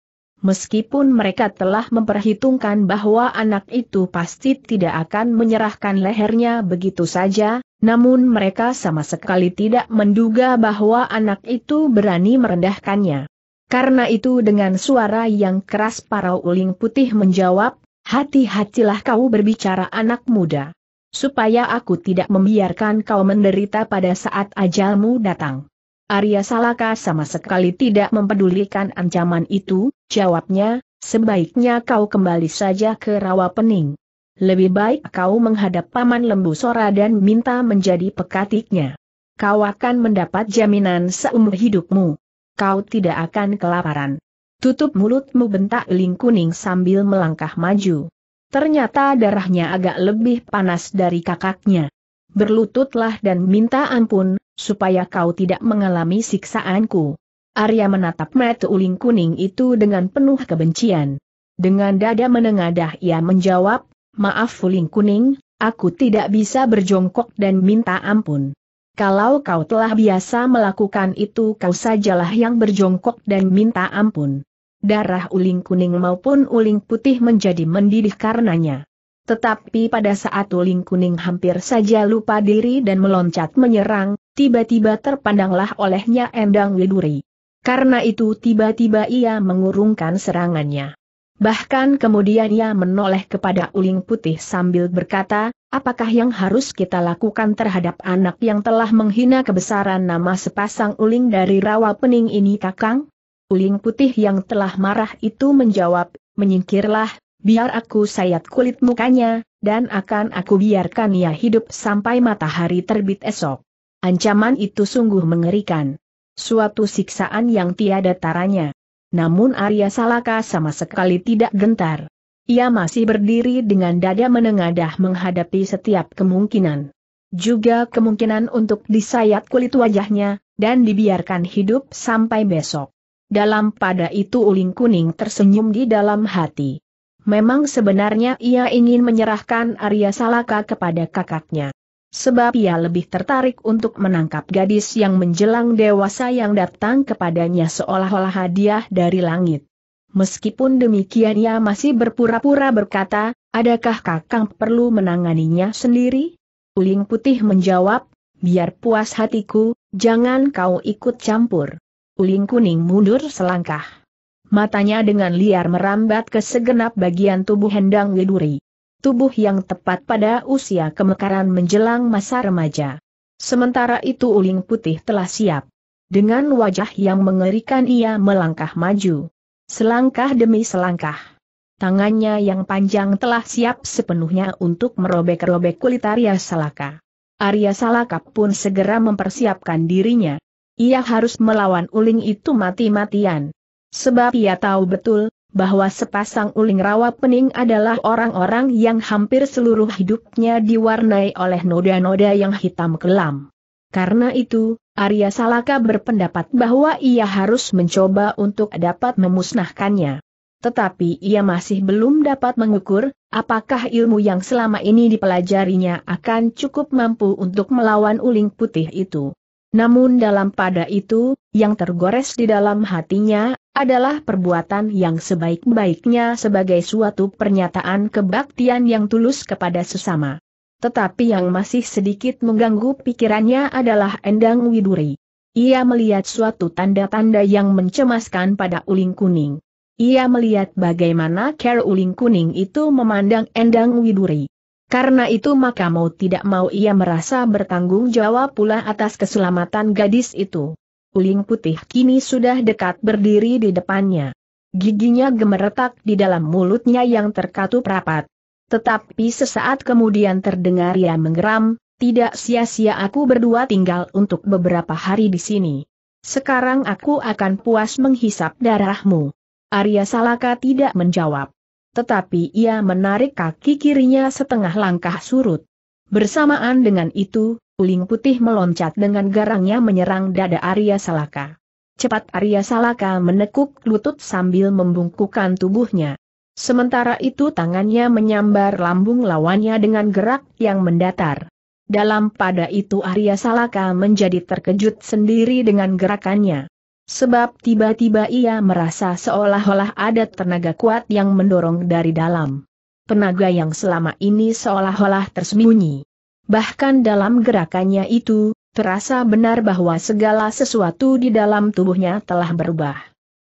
A: Meskipun mereka telah memperhitungkan bahwa anak itu pasti tidak akan menyerahkan lehernya begitu saja, namun mereka sama sekali tidak menduga bahwa anak itu berani merendahkannya. Karena itu dengan suara yang keras para uling putih menjawab, hati-hatilah kau berbicara anak muda. Supaya aku tidak membiarkan kau menderita pada saat ajalmu datang. Arya Salaka sama sekali tidak mempedulikan ancaman itu, jawabnya, sebaiknya kau kembali saja ke rawa pening lebih baik kau menghadap Paman Lembu Sora dan minta menjadi pekatiknya. Kau akan mendapat jaminan seumur hidupmu. Kau tidak akan kelaparan. Tutup mulutmu bentak Ling Kuning sambil melangkah maju. Ternyata darahnya agak lebih panas dari kakaknya. Berlututlah dan minta ampun, supaya kau tidak mengalami siksaanku. Arya menatap mata uling kuning itu dengan penuh kebencian. Dengan dada menengadah ia menjawab, Maaf Fuling Kuning, aku tidak bisa berjongkok dan minta ampun. Kalau kau telah biasa melakukan itu kau sajalah yang berjongkok dan minta ampun. Darah uling kuning maupun uling putih menjadi mendidih karenanya. Tetapi pada saat uling kuning hampir saja lupa diri dan meloncat menyerang, tiba-tiba terpandanglah olehnya Endang Widuri. Karena itu tiba-tiba ia mengurungkan serangannya. Bahkan kemudian ia menoleh kepada uling putih sambil berkata, apakah yang harus kita lakukan terhadap anak yang telah menghina kebesaran nama sepasang uling dari rawa pening ini kakang? Uling putih yang telah marah itu menjawab, menyingkirlah, biar aku sayat kulit mukanya, dan akan aku biarkan ia hidup sampai matahari terbit esok. Ancaman itu sungguh mengerikan. Suatu siksaan yang tiada taranya namun Arya Salaka sama sekali tidak gentar. Ia masih berdiri dengan dada menengadah menghadapi setiap kemungkinan. Juga kemungkinan untuk disayat kulit wajahnya, dan dibiarkan hidup sampai besok. Dalam pada itu uling kuning tersenyum di dalam hati. Memang sebenarnya ia ingin menyerahkan Arya Salaka kepada kakaknya sebab ia lebih tertarik untuk menangkap gadis yang menjelang dewasa yang datang kepadanya seolah-olah hadiah dari langit. Meskipun demikian ia masih berpura-pura berkata, adakah kakang perlu menanganinya sendiri? Uling putih menjawab, biar puas hatiku, jangan kau ikut campur. Uling kuning mundur selangkah. Matanya dengan liar merambat ke segenap bagian tubuh Hendang Widuri tubuh yang tepat pada usia kemekaran menjelang masa remaja. Sementara itu uling putih telah siap. Dengan wajah yang mengerikan ia melangkah maju. Selangkah demi selangkah. Tangannya yang panjang telah siap sepenuhnya untuk merobek-robek kulit Arya Salaka. Arya Salaka pun segera mempersiapkan dirinya. Ia harus melawan uling itu mati-matian. Sebab ia tahu betul, bahwa sepasang uling rawa pening adalah orang-orang yang hampir seluruh hidupnya diwarnai oleh noda-noda yang hitam kelam. Karena itu, Arya Salaka berpendapat bahwa ia harus mencoba untuk dapat memusnahkannya. Tetapi ia masih belum dapat mengukur, apakah ilmu yang selama ini dipelajarinya akan cukup mampu untuk melawan uling putih itu. Namun dalam pada itu, yang tergores di dalam hatinya adalah perbuatan yang sebaik-baiknya sebagai suatu pernyataan kebaktian yang tulus kepada sesama. Tetapi yang masih sedikit mengganggu pikirannya adalah Endang Widuri. Ia melihat suatu tanda-tanda yang mencemaskan pada uling kuning. Ia melihat bagaimana care uling kuning itu memandang Endang Widuri. Karena itu maka mau tidak mau ia merasa bertanggung jawab pula atas keselamatan gadis itu uling putih kini sudah dekat berdiri di depannya. Giginya gemeretak di dalam mulutnya yang terkatup rapat. Tetapi sesaat kemudian terdengar ia menggeram, tidak sia-sia aku berdua tinggal untuk beberapa hari di sini. Sekarang aku akan puas menghisap darahmu. Arya Salaka tidak menjawab. Tetapi ia menarik kaki kirinya setengah langkah surut. Bersamaan dengan itu, Uling putih meloncat dengan garangnya menyerang dada Arya Salaka. Cepat Arya Salaka menekuk lutut sambil membungkukkan tubuhnya. Sementara itu tangannya menyambar lambung lawannya dengan gerak yang mendatar. Dalam pada itu Arya Salaka menjadi terkejut sendiri dengan gerakannya. Sebab tiba-tiba ia merasa seolah-olah ada tenaga kuat yang mendorong dari dalam. Tenaga yang selama ini seolah-olah tersembunyi. Bahkan dalam gerakannya itu, terasa benar bahwa segala sesuatu di dalam tubuhnya telah berubah.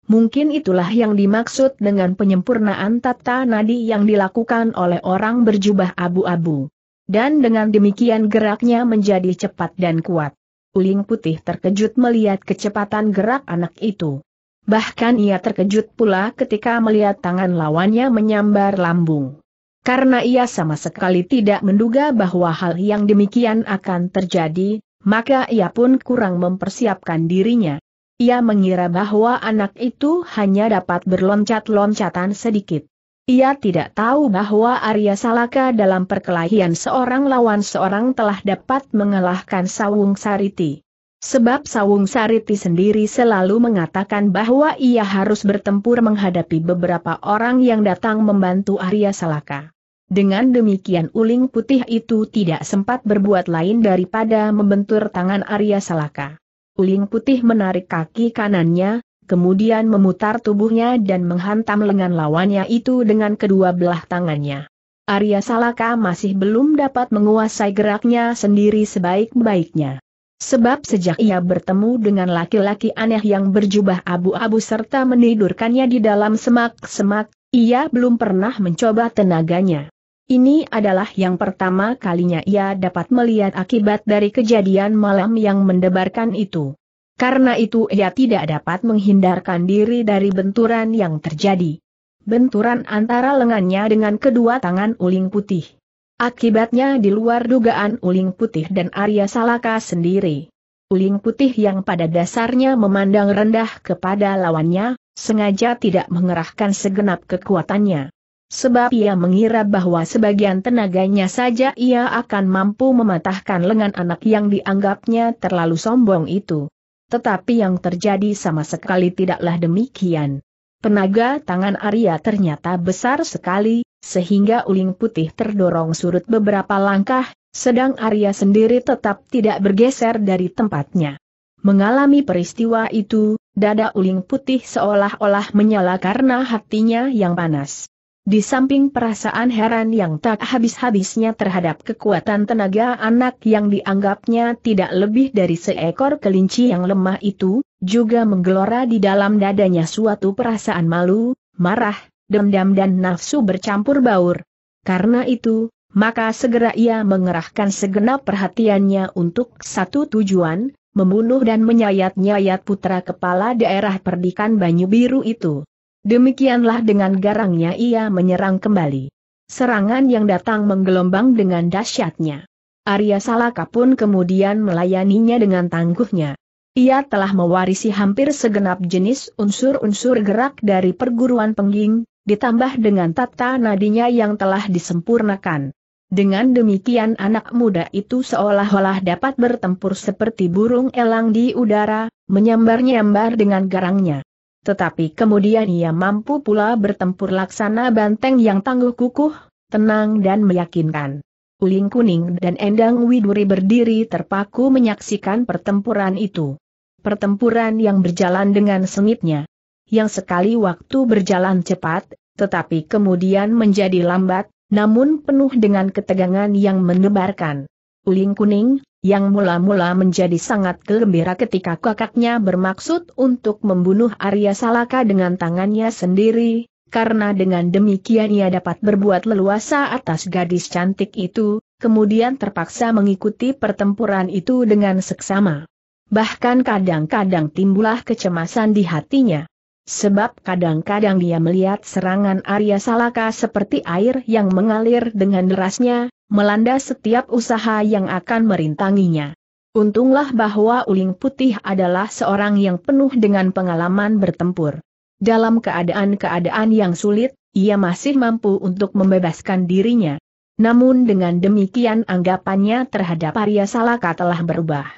A: Mungkin itulah yang dimaksud dengan penyempurnaan tata nadi yang dilakukan oleh orang berjubah abu-abu. Dan dengan demikian geraknya menjadi cepat dan kuat. Uling putih terkejut melihat kecepatan gerak anak itu. Bahkan ia terkejut pula ketika melihat tangan lawannya menyambar lambung. Karena ia sama sekali tidak menduga bahwa hal yang demikian akan terjadi, maka ia pun kurang mempersiapkan dirinya. Ia mengira bahwa anak itu hanya dapat berloncat-loncatan sedikit. Ia tidak tahu bahwa Arya Salaka dalam perkelahian seorang lawan seorang telah dapat mengalahkan Sawung Sariti. Sebab Sawung Sariti sendiri selalu mengatakan bahwa ia harus bertempur menghadapi beberapa orang yang datang membantu Arya Salaka. Dengan demikian uling putih itu tidak sempat berbuat lain daripada membentur tangan Arya Salaka. Uling putih menarik kaki kanannya, kemudian memutar tubuhnya dan menghantam lengan lawannya itu dengan kedua belah tangannya. Arya Salaka masih belum dapat menguasai geraknya sendiri sebaik-baiknya. Sebab sejak ia bertemu dengan laki-laki aneh yang berjubah abu-abu serta menidurkannya di dalam semak-semak, ia belum pernah mencoba tenaganya. Ini adalah yang pertama kalinya ia dapat melihat akibat dari kejadian malam yang mendebarkan itu. Karena itu ia tidak dapat menghindarkan diri dari benturan yang terjadi. Benturan antara lengannya dengan kedua tangan uling putih. Akibatnya di luar dugaan uling putih dan Arya Salaka sendiri. Uling putih yang pada dasarnya memandang rendah kepada lawannya, sengaja tidak mengerahkan segenap kekuatannya sebab ia mengira bahwa sebagian tenaganya saja ia akan mampu mematahkan lengan anak yang dianggapnya terlalu sombong itu. Tetapi yang terjadi sama sekali tidaklah demikian. Penaga tangan Arya ternyata besar sekali, sehingga uling putih terdorong surut beberapa langkah, sedang Arya sendiri tetap tidak bergeser dari tempatnya. Mengalami peristiwa itu, dada uling putih seolah-olah menyala karena hatinya yang panas. Di samping perasaan heran yang tak habis-habisnya terhadap kekuatan tenaga anak yang dianggapnya tidak lebih dari seekor kelinci yang lemah itu, juga menggelora di dalam dadanya suatu perasaan malu, marah, dendam dan nafsu bercampur baur. Karena itu, maka segera ia mengerahkan segenap perhatiannya untuk satu tujuan, membunuh dan menyayat-nyayat putra kepala daerah perdikan Banyu Biru itu. Demikianlah dengan garangnya ia menyerang kembali. Serangan yang datang menggelombang dengan dahsyatnya. Arya Salaka pun kemudian melayaninya dengan tangguhnya. Ia telah mewarisi hampir segenap jenis unsur-unsur gerak dari perguruan pengging, ditambah dengan tata nadinya yang telah disempurnakan. Dengan demikian anak muda itu seolah-olah dapat bertempur seperti burung elang di udara, menyambar-nyambar dengan garangnya tetapi kemudian ia mampu pula bertempur laksana banteng yang tangguh kukuh, tenang dan meyakinkan. Uling Kuning dan Endang Widuri berdiri terpaku menyaksikan pertempuran itu. Pertempuran yang berjalan dengan sengitnya. Yang sekali waktu berjalan cepat, tetapi kemudian menjadi lambat, namun penuh dengan ketegangan yang menebarkan. Uling Kuning, yang mula-mula menjadi sangat gembira ketika kakaknya bermaksud untuk membunuh Arya Salaka dengan tangannya sendiri, karena dengan demikian ia dapat berbuat leluasa atas gadis cantik itu, kemudian terpaksa mengikuti pertempuran itu dengan seksama. Bahkan kadang-kadang timbullah kecemasan di hatinya. Sebab kadang-kadang dia melihat serangan Arya Salaka seperti air yang mengalir dengan derasnya, melanda setiap usaha yang akan merintanginya. Untunglah bahwa Uling Putih adalah seorang yang penuh dengan pengalaman bertempur. Dalam keadaan-keadaan yang sulit, ia masih mampu untuk membebaskan dirinya. Namun dengan demikian anggapannya terhadap Arya Salaka telah berubah.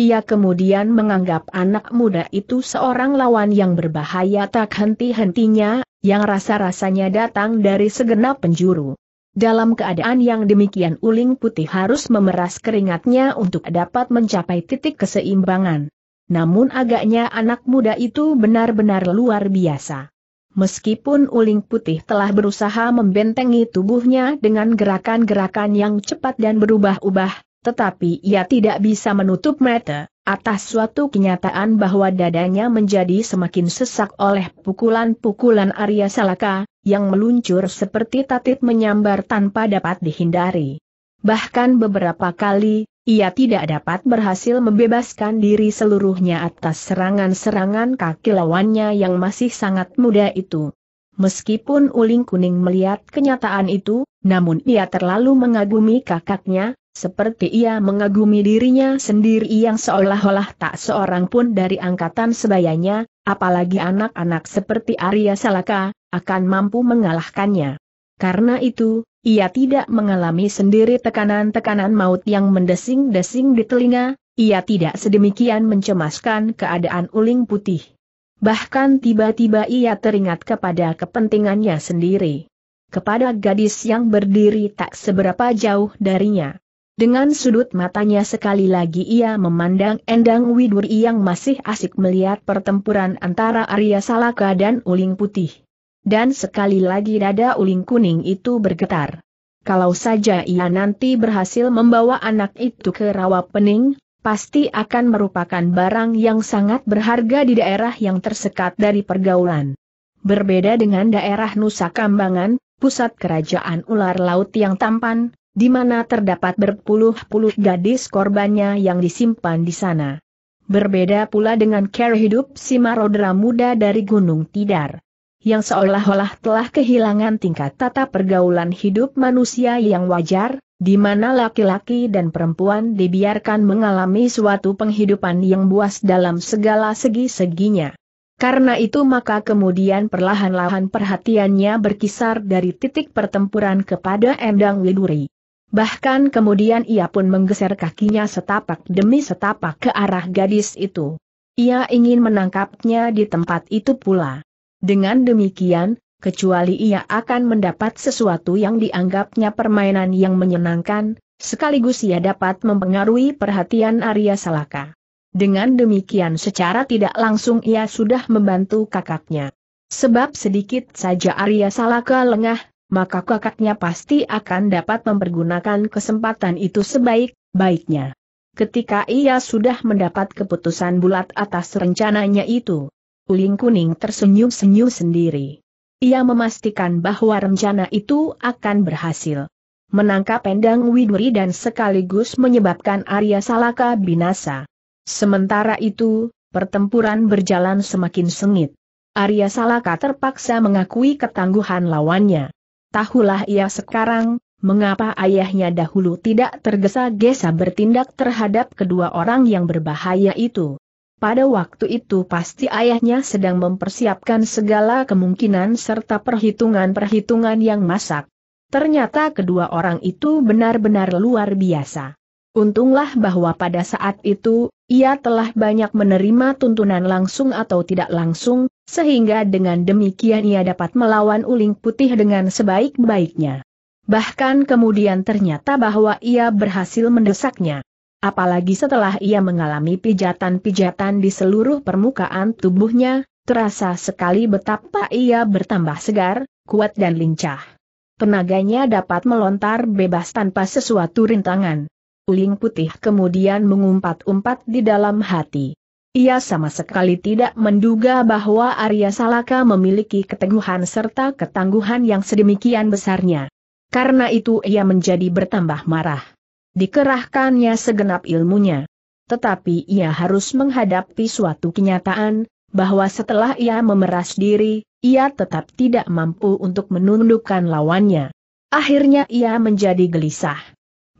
A: Ia kemudian menganggap anak muda itu seorang lawan yang berbahaya tak henti-hentinya, yang rasa-rasanya datang dari segenap penjuru. Dalam keadaan yang demikian uling putih harus memeras keringatnya untuk dapat mencapai titik keseimbangan. Namun agaknya anak muda itu benar-benar luar biasa. Meskipun uling putih telah berusaha membentengi tubuhnya dengan gerakan-gerakan yang cepat dan berubah-ubah, tetapi ia tidak bisa menutup mata atas suatu kenyataan bahwa dadanya menjadi semakin sesak oleh pukulan-pukulan Arya Salaka, yang meluncur seperti tatit menyambar tanpa dapat dihindari. Bahkan beberapa kali, ia tidak dapat berhasil membebaskan diri seluruhnya atas serangan-serangan kaki lawannya yang masih sangat muda itu. Meskipun Uling Kuning melihat kenyataan itu, namun ia terlalu mengagumi kakaknya, seperti ia mengagumi dirinya sendiri yang seolah-olah tak seorang pun dari angkatan sebayanya, apalagi anak-anak seperti Arya Salaka, akan mampu mengalahkannya. Karena itu, ia tidak mengalami sendiri tekanan-tekanan maut yang mendesing-desing di telinga, ia tidak sedemikian mencemaskan keadaan uling putih. Bahkan tiba-tiba ia teringat kepada kepentingannya sendiri. Kepada gadis yang berdiri tak seberapa jauh darinya. Dengan sudut matanya sekali lagi ia memandang Endang Widuri yang masih asik melihat pertempuran antara Arya Salaka dan Uling Putih. Dan sekali lagi dada uling kuning itu bergetar. Kalau saja ia nanti berhasil membawa anak itu ke rawa pening, pasti akan merupakan barang yang sangat berharga di daerah yang tersekat dari pergaulan. Berbeda dengan daerah Nusa Kambangan, pusat kerajaan ular laut yang tampan, di mana terdapat berpuluh-puluh gadis korbannya yang disimpan di sana. Berbeda pula dengan care hidup si marodera muda dari Gunung Tidar yang seolah-olah telah kehilangan tingkat tata pergaulan hidup manusia yang wajar, di mana laki-laki dan perempuan dibiarkan mengalami suatu penghidupan yang buas dalam segala segi-seginya. Karena itu maka kemudian perlahan-lahan perhatiannya berkisar dari titik pertempuran kepada Endang Widuri. Bahkan kemudian ia pun menggeser kakinya setapak demi setapak ke arah gadis itu. Ia ingin menangkapnya di tempat itu pula. Dengan demikian, kecuali ia akan mendapat sesuatu yang dianggapnya permainan yang menyenangkan, sekaligus ia dapat mempengaruhi perhatian Arya Salaka. Dengan demikian secara tidak langsung ia sudah membantu kakaknya. Sebab sedikit saja Arya Salaka lengah, maka kakaknya pasti akan dapat mempergunakan kesempatan itu sebaik-baiknya. Ketika ia sudah mendapat keputusan bulat atas rencananya itu, Uling Kuning tersenyum-senyum sendiri. Ia memastikan bahwa rencana itu akan berhasil. Menangkap Endang Widuri dan sekaligus menyebabkan Arya Salaka binasa. Sementara itu, pertempuran berjalan semakin sengit. Arya Salaka terpaksa mengakui ketangguhan lawannya. Tahulah ia sekarang, mengapa ayahnya dahulu tidak tergesa-gesa bertindak terhadap kedua orang yang berbahaya itu. Pada waktu itu pasti ayahnya sedang mempersiapkan segala kemungkinan serta perhitungan-perhitungan yang masak. Ternyata kedua orang itu benar-benar luar biasa. Untunglah bahwa pada saat itu, ia telah banyak menerima tuntunan langsung atau tidak langsung, sehingga dengan demikian ia dapat melawan uling putih dengan sebaik-baiknya. Bahkan kemudian ternyata bahwa ia berhasil mendesaknya. Apalagi setelah ia mengalami pijatan-pijatan di seluruh permukaan tubuhnya, terasa sekali betapa ia bertambah segar, kuat dan lincah. Tenaganya dapat melontar bebas tanpa sesuatu rintangan. Uling putih kemudian mengumpat-umpat di dalam hati. Ia sama sekali tidak menduga bahwa Arya Salaka memiliki keteguhan serta ketangguhan yang sedemikian besarnya. Karena itu ia menjadi bertambah marah. Dikerahkannya segenap ilmunya. Tetapi ia harus menghadapi suatu kenyataan, bahwa setelah ia memeras diri, ia tetap tidak mampu untuk menundukkan lawannya. Akhirnya ia menjadi gelisah.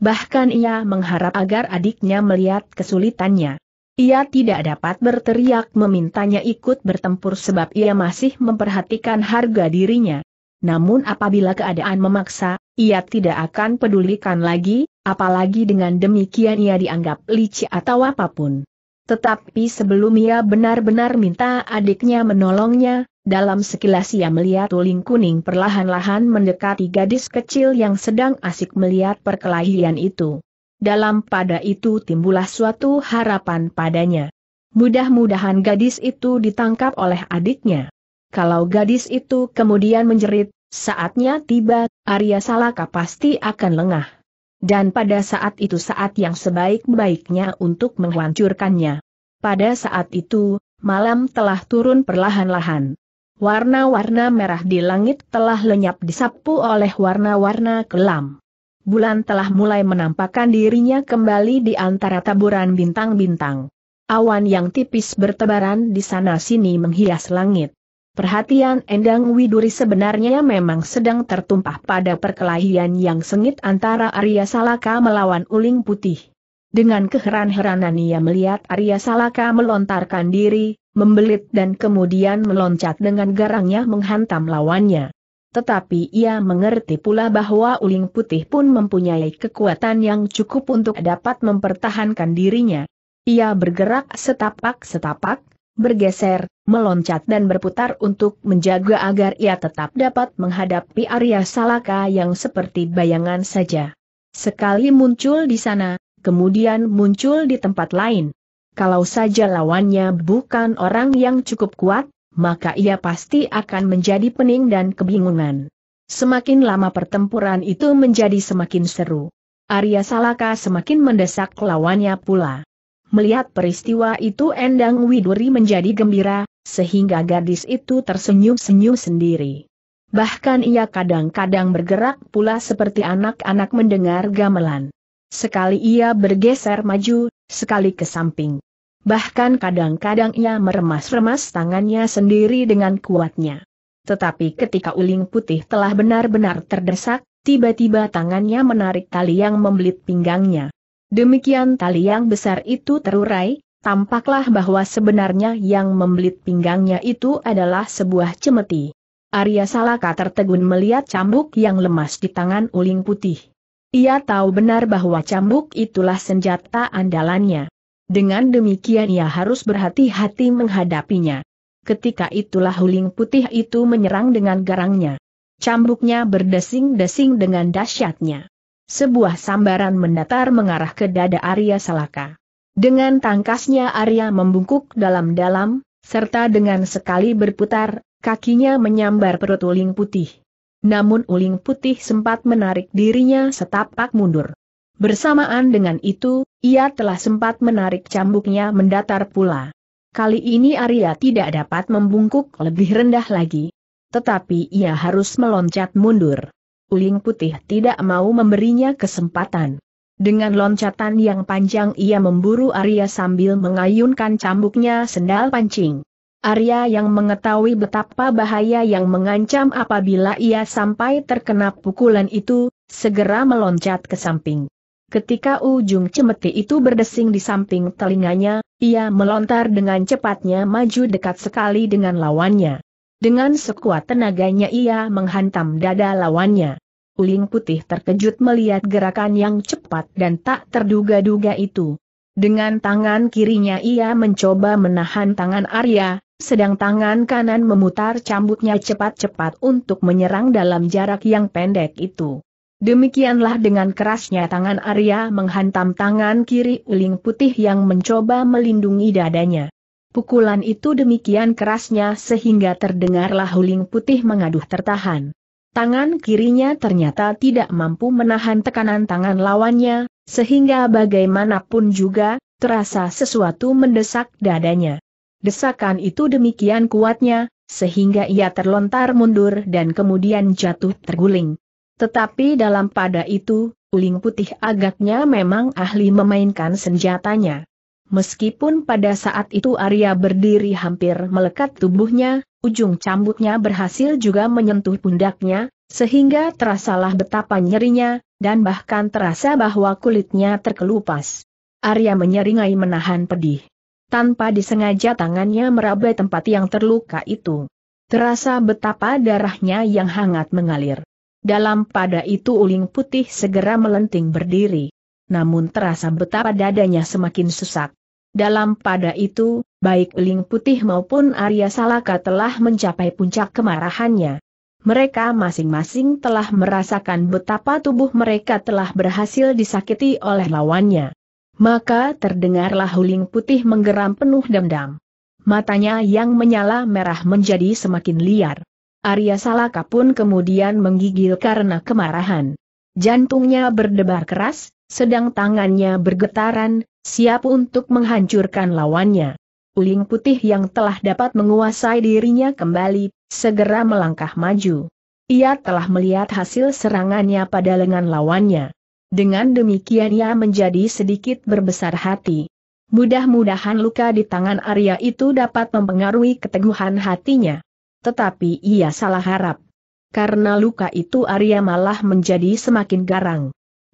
A: Bahkan ia mengharap agar adiknya melihat kesulitannya. Ia tidak dapat berteriak memintanya ikut bertempur sebab ia masih memperhatikan harga dirinya. Namun apabila keadaan memaksa, ia tidak akan pedulikan lagi, apalagi dengan demikian ia dianggap licik atau apapun. Tetapi sebelum ia benar-benar minta adiknya menolongnya, dalam sekilas ia melihat uling kuning perlahan-lahan mendekati gadis kecil yang sedang asik melihat perkelahian itu. Dalam pada itu timbullah suatu harapan padanya. Mudah-mudahan gadis itu ditangkap oleh adiknya. Kalau gadis itu kemudian menjerit, saatnya tiba, Arya Salaka pasti akan lengah. Dan pada saat itu saat yang sebaik-baiknya untuk menghancurkannya. Pada saat itu, malam telah turun perlahan-lahan. Warna-warna merah di langit telah lenyap disapu oleh warna-warna kelam. Bulan telah mulai menampakkan dirinya kembali di antara taburan bintang-bintang. Awan yang tipis bertebaran di sana-sini menghias langit. Perhatian Endang Widuri sebenarnya memang sedang tertumpah pada perkelahian yang sengit antara Arya Salaka melawan Uling Putih. Dengan keheran-heranan ia melihat Arya Salaka melontarkan diri, membelit dan kemudian meloncat dengan garangnya menghantam lawannya. Tetapi ia mengerti pula bahwa Uling Putih pun mempunyai kekuatan yang cukup untuk dapat mempertahankan dirinya. Ia bergerak setapak-setapak, bergeser, meloncat dan berputar untuk menjaga agar ia tetap dapat menghadapi Arya Salaka yang seperti bayangan saja. Sekali muncul di sana, kemudian muncul di tempat lain. Kalau saja lawannya bukan orang yang cukup kuat, maka ia pasti akan menjadi pening dan kebingungan. Semakin lama pertempuran itu menjadi semakin seru. Arya Salaka semakin mendesak lawannya pula. Melihat peristiwa itu Endang Widuri menjadi gembira, sehingga gadis itu tersenyum-senyum sendiri. Bahkan ia kadang-kadang bergerak pula seperti anak-anak mendengar gamelan. Sekali ia bergeser maju, sekali ke samping. Bahkan kadang-kadang ia meremas-remas tangannya sendiri dengan kuatnya. Tetapi ketika uling putih telah benar-benar terdesak, tiba-tiba tangannya menarik tali yang membelit pinggangnya. Demikian tali yang besar itu terurai, tampaklah bahwa sebenarnya yang membelit pinggangnya itu adalah sebuah cemeti. Arya Salaka tertegun melihat cambuk yang lemas di tangan uling putih. Ia tahu benar bahwa cambuk itulah senjata andalannya. Dengan demikian ia harus berhati-hati menghadapinya. Ketika itulah uling putih itu menyerang dengan garangnya. Cambuknya berdesing-desing dengan dahsyatnya. Sebuah sambaran mendatar mengarah ke dada Arya Salaka. Dengan tangkasnya Arya membungkuk dalam-dalam, serta dengan sekali berputar, kakinya menyambar perut uling putih. Namun uling putih sempat menarik dirinya setapak mundur. Bersamaan dengan itu, ia telah sempat menarik cambuknya mendatar pula. Kali ini Arya tidak dapat membungkuk lebih rendah lagi. Tetapi ia harus meloncat mundur. Uling Putih tidak mau memberinya kesempatan. Dengan loncatan yang panjang ia memburu Arya sambil mengayunkan cambuknya sendal pancing. Arya yang mengetahui betapa bahaya yang mengancam apabila ia sampai terkena pukulan itu, segera meloncat ke samping. Ketika ujung cemeti itu berdesing di samping telinganya, ia melontar dengan cepatnya maju dekat sekali dengan lawannya. Dengan sekuat tenaganya ia menghantam dada lawannya. Uling putih terkejut melihat gerakan yang cepat dan tak terduga-duga itu. Dengan tangan kirinya ia mencoba menahan tangan Arya, sedang tangan kanan memutar cambuknya cepat-cepat untuk menyerang dalam jarak yang pendek itu. Demikianlah dengan kerasnya tangan Arya menghantam tangan kiri uling putih yang mencoba melindungi dadanya. Pukulan itu demikian kerasnya sehingga terdengarlah huling putih mengaduh tertahan. Tangan kirinya ternyata tidak mampu menahan tekanan tangan lawannya, sehingga bagaimanapun juga, terasa sesuatu mendesak dadanya. Desakan itu demikian kuatnya, sehingga ia terlontar mundur dan kemudian jatuh terguling. Tetapi dalam pada itu, huling Putih agaknya memang ahli memainkan senjatanya. Meskipun pada saat itu Arya berdiri hampir melekat tubuhnya, ujung cambuknya berhasil juga menyentuh pundaknya, sehingga terasalah betapa nyerinya, dan bahkan terasa bahwa kulitnya terkelupas. Arya menyeringai menahan pedih. Tanpa disengaja tangannya meraba tempat yang terluka itu. Terasa betapa darahnya yang hangat mengalir. Dalam pada itu uling putih segera melenting berdiri. Namun terasa betapa dadanya semakin sesak. Dalam pada itu, baik Ling Putih maupun Arya Salaka telah mencapai puncak kemarahannya. Mereka masing-masing telah merasakan betapa tubuh mereka telah berhasil disakiti oleh lawannya. Maka terdengarlah Huling Putih menggeram penuh dendam. Matanya yang menyala merah menjadi semakin liar. Arya Salaka pun kemudian menggigil karena kemarahan. Jantungnya berdebar keras, sedang tangannya bergetaran, siap untuk menghancurkan lawannya. Uling putih yang telah dapat menguasai dirinya kembali, segera melangkah maju. Ia telah melihat hasil serangannya pada lengan lawannya. Dengan demikian ia menjadi sedikit berbesar hati. Mudah-mudahan luka di tangan Arya itu dapat mempengaruhi keteguhan hatinya. Tetapi ia salah harap. Karena luka itu Arya malah menjadi semakin garang.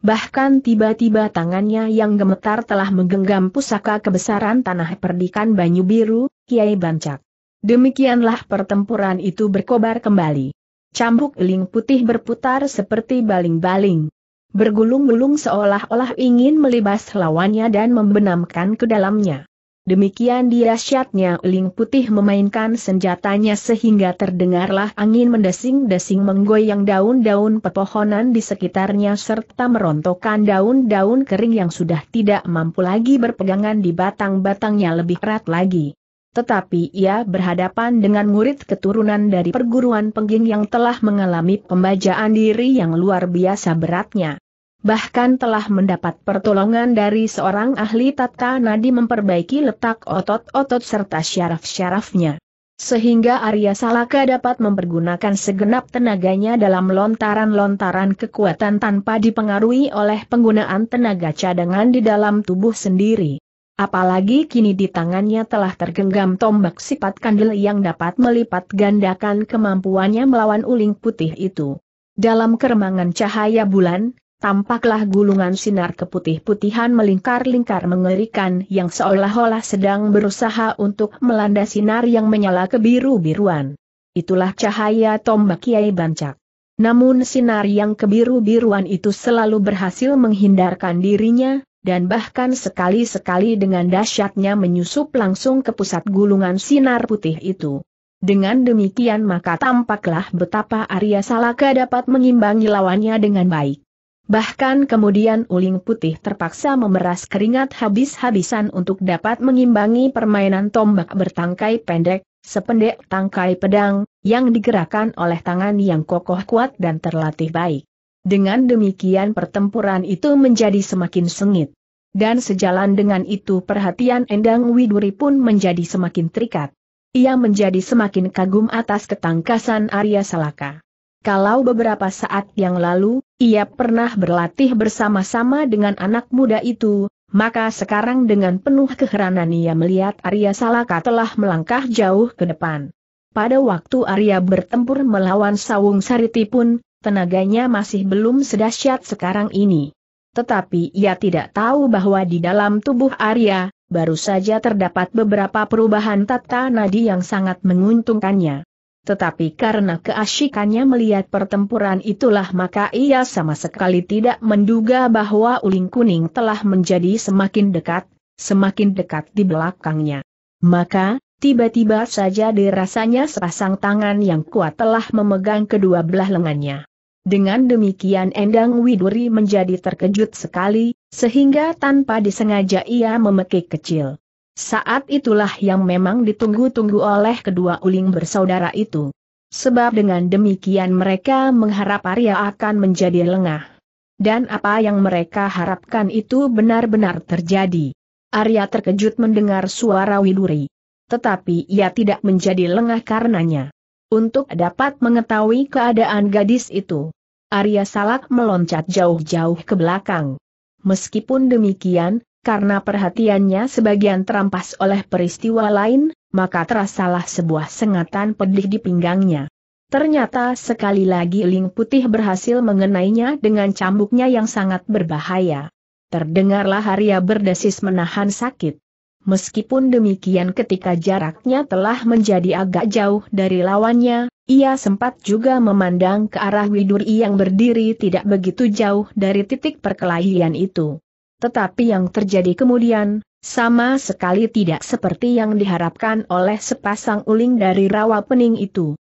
A: Bahkan tiba-tiba tangannya yang gemetar telah menggenggam pusaka kebesaran tanah perdikan Banyu Biru, Kiai Bancak. Demikianlah pertempuran itu berkobar kembali. Cambuk eling putih berputar seperti baling-baling. Bergulung-gulung seolah-olah ingin melibas lawannya dan membenamkan ke dalamnya. Demikian dirasyatnya Ling Putih memainkan senjatanya sehingga terdengarlah angin mendesing-desing menggoyang daun-daun pepohonan di sekitarnya serta merontokkan daun-daun kering yang sudah tidak mampu lagi berpegangan di batang-batangnya lebih erat lagi. Tetapi ia berhadapan dengan murid keturunan dari perguruan pengging yang telah mengalami pembajaan diri yang luar biasa beratnya bahkan telah mendapat pertolongan dari seorang ahli tata nadi memperbaiki letak otot-otot serta syaraf-syarafnya. Sehingga Arya Salaka dapat mempergunakan segenap tenaganya dalam lontaran-lontaran kekuatan tanpa dipengaruhi oleh penggunaan tenaga cadangan di dalam tubuh sendiri. Apalagi kini di tangannya telah tergenggam tombak sifat kandil yang dapat melipat gandakan kemampuannya melawan uling putih itu. Dalam keremangan cahaya bulan, tampaklah gulungan sinar keputih-putihan melingkar-lingkar mengerikan yang seolah-olah sedang berusaha untuk melanda sinar yang menyala kebiru-biruan. Itulah cahaya tombak Kiai Bancak. Namun sinar yang kebiru-biruan itu selalu berhasil menghindarkan dirinya, dan bahkan sekali-sekali dengan dahsyatnya menyusup langsung ke pusat gulungan sinar putih itu. Dengan demikian maka tampaklah betapa Arya Salaka dapat mengimbangi lawannya dengan baik. Bahkan kemudian uling putih terpaksa memeras keringat habis-habisan untuk dapat mengimbangi permainan tombak bertangkai pendek, sependek tangkai pedang, yang digerakkan oleh tangan yang kokoh kuat dan terlatih baik. Dengan demikian pertempuran itu menjadi semakin sengit. Dan sejalan dengan itu perhatian Endang Widuri pun menjadi semakin terikat. Ia menjadi semakin kagum atas ketangkasan Arya Salaka. Kalau beberapa saat yang lalu, ia pernah berlatih bersama-sama dengan anak muda itu, maka sekarang dengan penuh keheranan ia melihat Arya Salaka telah melangkah jauh ke depan. Pada waktu Arya bertempur melawan Sawung Sariti pun, tenaganya masih belum sedahsyat sekarang ini. Tetapi ia tidak tahu bahwa di dalam tubuh Arya, baru saja terdapat beberapa perubahan tata nadi yang sangat menguntungkannya tetapi karena keasyikannya melihat pertempuran itulah maka ia sama sekali tidak menduga bahwa uling kuning telah menjadi semakin dekat, semakin dekat di belakangnya. Maka, tiba-tiba saja dirasanya sepasang tangan yang kuat telah memegang kedua belah lengannya. Dengan demikian Endang Widuri menjadi terkejut sekali, sehingga tanpa disengaja ia memekik kecil. Saat itulah yang memang ditunggu-tunggu oleh kedua uling bersaudara itu. Sebab dengan demikian mereka mengharap Arya akan menjadi lengah. Dan apa yang mereka harapkan itu benar-benar terjadi. Arya terkejut mendengar suara Widuri. Tetapi ia tidak menjadi lengah karenanya. Untuk dapat mengetahui keadaan gadis itu, Arya Salak meloncat jauh-jauh ke belakang. Meskipun demikian, karena perhatiannya sebagian terampas oleh peristiwa lain, maka terasalah sebuah sengatan pedih di pinggangnya. Ternyata sekali lagi Ling Putih berhasil mengenainya dengan cambuknya yang sangat berbahaya. Terdengarlah Arya berdesis menahan sakit. Meskipun demikian ketika jaraknya telah menjadi agak jauh dari lawannya, ia sempat juga memandang ke arah Widuri yang berdiri tidak begitu jauh dari titik perkelahian itu. Tetapi yang terjadi kemudian, sama sekali tidak seperti yang diharapkan oleh sepasang uling dari rawa pening itu.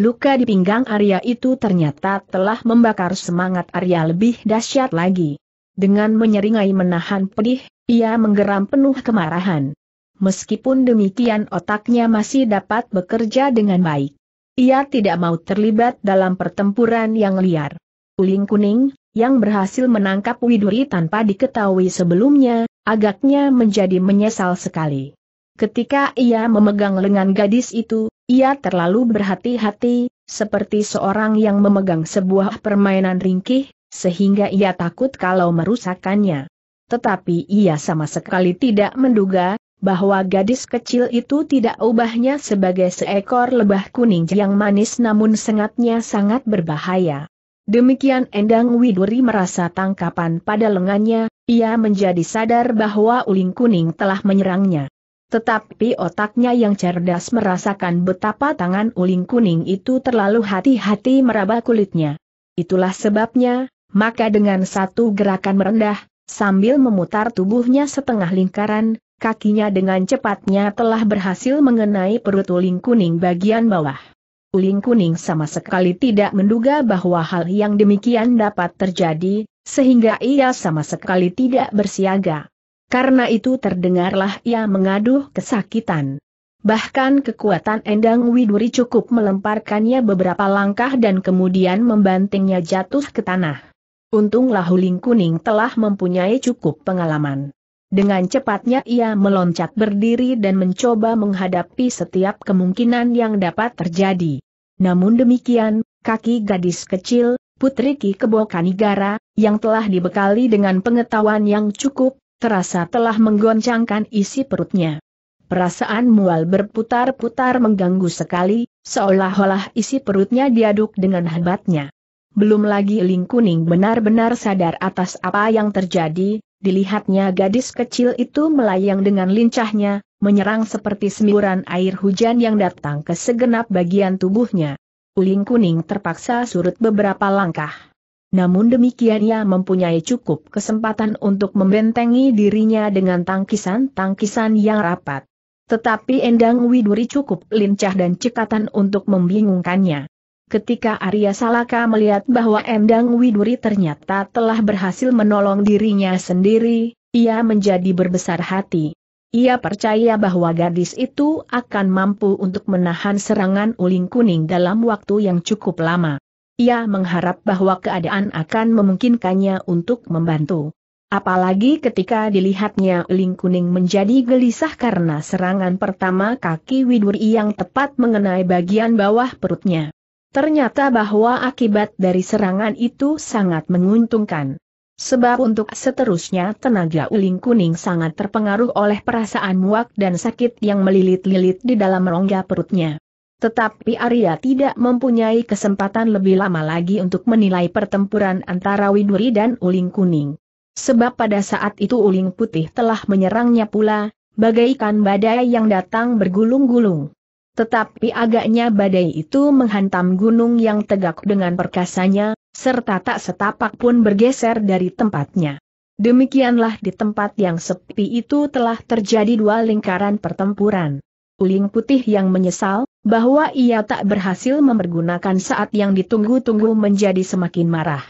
A: Luka di pinggang Arya itu ternyata telah membakar semangat Arya lebih dahsyat lagi. Dengan menyeringai menahan pedih, ia menggeram penuh kemarahan. Meskipun demikian otaknya masih dapat bekerja dengan baik. Ia tidak mau terlibat dalam pertempuran yang liar. Uling kuning, yang berhasil menangkap Widuri tanpa diketahui sebelumnya, agaknya menjadi menyesal sekali. Ketika ia memegang lengan gadis itu, ia terlalu berhati-hati, seperti seorang yang memegang sebuah permainan ringkih, sehingga ia takut kalau merusakannya. Tetapi ia sama sekali tidak menduga, bahwa gadis kecil itu tidak ubahnya sebagai seekor lebah kuning yang manis namun sengatnya sangat berbahaya. Demikian Endang Widuri merasa tangkapan pada lengannya, ia menjadi sadar bahwa uling kuning telah menyerangnya. Tetapi otaknya yang cerdas merasakan betapa tangan uling kuning itu terlalu hati-hati meraba kulitnya. Itulah sebabnya, maka dengan satu gerakan merendah, sambil memutar tubuhnya setengah lingkaran, kakinya dengan cepatnya telah berhasil mengenai perut uling kuning bagian bawah. Uling Kuning sama sekali tidak menduga bahwa hal yang demikian dapat terjadi, sehingga ia sama sekali tidak bersiaga. Karena itu terdengarlah ia mengaduh kesakitan. Bahkan kekuatan Endang Widuri cukup melemparkannya beberapa langkah dan kemudian membantingnya jatuh ke tanah. Untunglah Huling Kuning telah mempunyai cukup pengalaman. Dengan cepatnya ia meloncat berdiri dan mencoba menghadapi setiap kemungkinan yang dapat terjadi. Namun demikian, kaki gadis kecil, Putri Ki Kebo Kanigara, yang telah dibekali dengan pengetahuan yang cukup, terasa telah menggoncangkan isi perutnya. Perasaan mual berputar-putar mengganggu sekali, seolah-olah isi perutnya diaduk dengan hebatnya. Belum lagi Ling Kuning benar-benar sadar atas apa yang terjadi, dilihatnya gadis kecil itu melayang dengan lincahnya, menyerang seperti semburan air hujan yang datang ke segenap bagian tubuhnya. Uling kuning terpaksa surut beberapa langkah. Namun demikian ia mempunyai cukup kesempatan untuk membentengi dirinya dengan tangkisan-tangkisan yang rapat. Tetapi Endang Widuri cukup lincah dan cekatan untuk membingungkannya. Ketika Arya Salaka melihat bahwa Endang Widuri ternyata telah berhasil menolong dirinya sendiri, ia menjadi berbesar hati. Ia percaya bahwa gadis itu akan mampu untuk menahan serangan uling kuning dalam waktu yang cukup lama. Ia mengharap bahwa keadaan akan memungkinkannya untuk membantu. Apalagi ketika dilihatnya uling kuning menjadi gelisah karena serangan pertama kaki Widuri yang tepat mengenai bagian bawah perutnya. Ternyata bahwa akibat dari serangan itu sangat menguntungkan. Sebab untuk seterusnya tenaga uling kuning sangat terpengaruh oleh perasaan muak dan sakit yang melilit-lilit di dalam rongga perutnya. Tetapi Arya tidak mempunyai kesempatan lebih lama lagi untuk menilai pertempuran antara Widuri dan uling kuning. Sebab pada saat itu uling putih telah menyerangnya pula, bagaikan badai yang datang bergulung-gulung. Tetapi agaknya badai itu menghantam gunung yang tegak dengan perkasanya, serta tak setapak pun bergeser dari tempatnya. Demikianlah di tempat yang sepi itu telah terjadi dua lingkaran pertempuran. Uling putih yang menyesal, bahwa ia tak berhasil memergunakan saat yang ditunggu-tunggu menjadi semakin marah.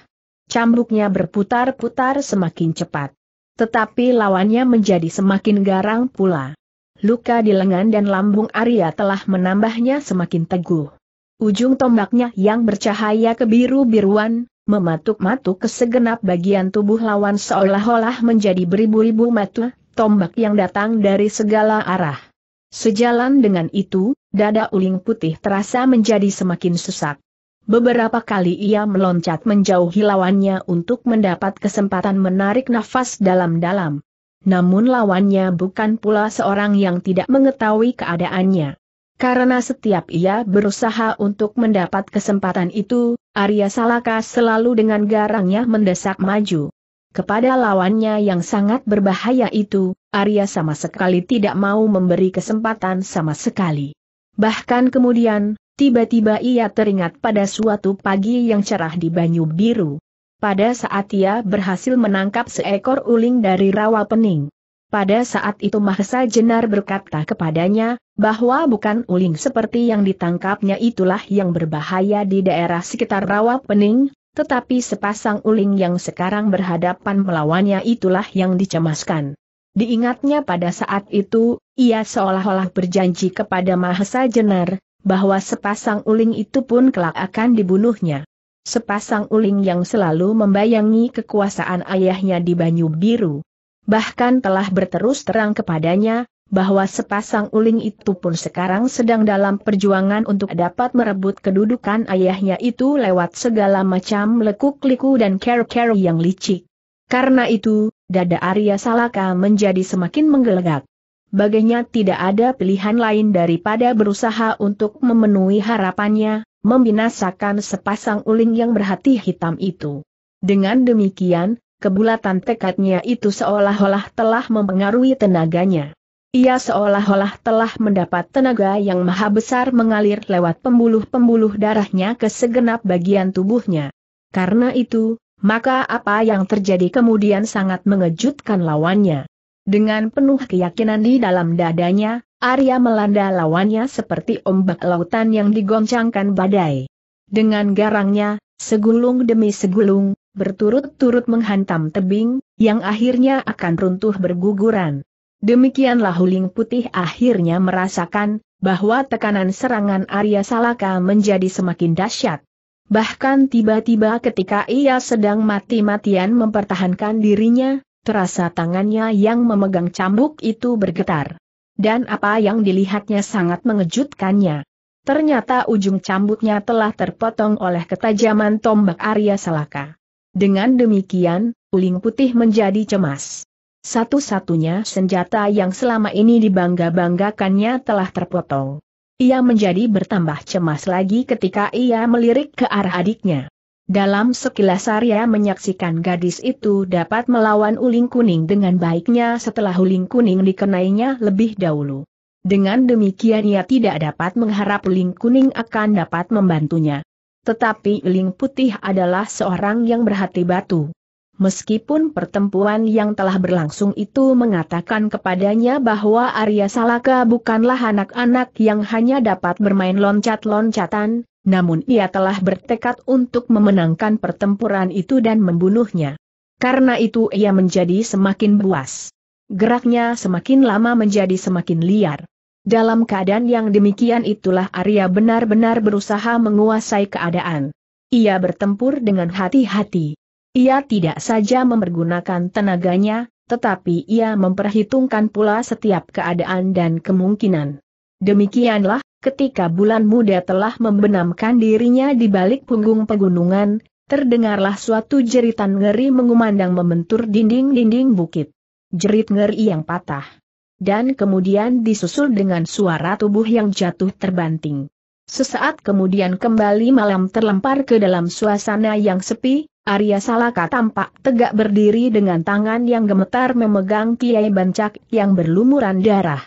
A: Cambuknya berputar-putar semakin cepat. Tetapi lawannya menjadi semakin garang pula luka di lengan dan lambung Arya telah menambahnya semakin teguh. Ujung tombaknya yang bercahaya kebiru-biruan, mematuk-matuk ke segenap bagian tubuh lawan seolah-olah menjadi beribu-ribu matu, tombak yang datang dari segala arah. Sejalan dengan itu, dada uling putih terasa menjadi semakin sesak. Beberapa kali ia meloncat menjauhi lawannya untuk mendapat kesempatan menarik nafas dalam-dalam namun lawannya bukan pula seorang yang tidak mengetahui keadaannya. Karena setiap ia berusaha untuk mendapat kesempatan itu, Arya Salaka selalu dengan garangnya mendesak maju. Kepada lawannya yang sangat berbahaya itu, Arya sama sekali tidak mau memberi kesempatan sama sekali. Bahkan kemudian, tiba-tiba ia teringat pada suatu pagi yang cerah di Banyu Biru. Pada saat ia berhasil menangkap seekor uling dari rawa pening. Pada saat itu Mahesa Jenar berkata kepadanya, bahwa bukan uling seperti yang ditangkapnya itulah yang berbahaya di daerah sekitar rawa pening, tetapi sepasang uling yang sekarang berhadapan melawannya itulah yang dicemaskan. Diingatnya pada saat itu, ia seolah-olah berjanji kepada Mahesa Jenar, bahwa sepasang uling itu pun kelak akan dibunuhnya sepasang uling yang selalu membayangi kekuasaan ayahnya di Banyu Biru. Bahkan telah berterus terang kepadanya, bahwa sepasang uling itu pun sekarang sedang dalam perjuangan untuk dapat merebut kedudukan ayahnya itu lewat segala macam lekuk-liku dan care-care yang licik. Karena itu, dada Arya Salaka menjadi semakin menggelegak. Baginya tidak ada pilihan lain daripada berusaha untuk memenuhi harapannya, membinasakan sepasang uling yang berhati hitam itu. Dengan demikian, kebulatan tekadnya itu seolah-olah telah mempengaruhi tenaganya. Ia seolah-olah telah mendapat tenaga yang maha besar mengalir lewat pembuluh-pembuluh darahnya ke segenap bagian tubuhnya. Karena itu, maka apa yang terjadi kemudian sangat mengejutkan lawannya. Dengan penuh keyakinan di dalam dadanya, Arya melanda lawannya seperti ombak lautan yang digoncangkan badai. Dengan garangnya, segulung demi segulung, berturut-turut menghantam tebing, yang akhirnya akan runtuh berguguran. Demikianlah Huling Putih akhirnya merasakan, bahwa tekanan serangan Arya Salaka menjadi semakin dahsyat. Bahkan tiba-tiba ketika ia sedang mati-matian mempertahankan dirinya, terasa tangannya yang memegang cambuk itu bergetar dan apa yang dilihatnya sangat mengejutkannya. Ternyata ujung cambuknya telah terpotong oleh ketajaman tombak Arya Selaka. Dengan demikian, uling putih menjadi cemas. Satu-satunya senjata yang selama ini dibangga-banggakannya telah terpotong. Ia menjadi bertambah cemas lagi ketika ia melirik ke arah adiknya. Dalam sekilas Arya menyaksikan gadis itu dapat melawan uling kuning dengan baiknya setelah uling kuning dikenainya lebih dahulu. Dengan demikian ia tidak dapat mengharap uling kuning akan dapat membantunya. Tetapi uling putih adalah seorang yang berhati batu. Meskipun pertempuran yang telah berlangsung itu mengatakan kepadanya bahwa Arya Salaka bukanlah anak-anak yang hanya dapat bermain loncat-loncatan, namun ia telah bertekad untuk memenangkan pertempuran itu dan membunuhnya. Karena itu ia menjadi semakin buas. Geraknya semakin lama menjadi semakin liar. Dalam keadaan yang demikian itulah Arya benar-benar berusaha menguasai keadaan. Ia bertempur dengan hati-hati. Ia tidak saja mempergunakan tenaganya, tetapi ia memperhitungkan pula setiap keadaan dan kemungkinan. Demikianlah Ketika bulan muda telah membenamkan dirinya di balik punggung pegunungan, terdengarlah suatu jeritan ngeri mengumandang membentur dinding-dinding bukit. Jerit ngeri yang patah. Dan kemudian disusul dengan suara tubuh yang jatuh terbanting. Sesaat kemudian kembali malam terlempar ke dalam suasana yang sepi, Arya Salaka tampak tegak berdiri dengan tangan yang gemetar memegang Kiai Bancak yang berlumuran darah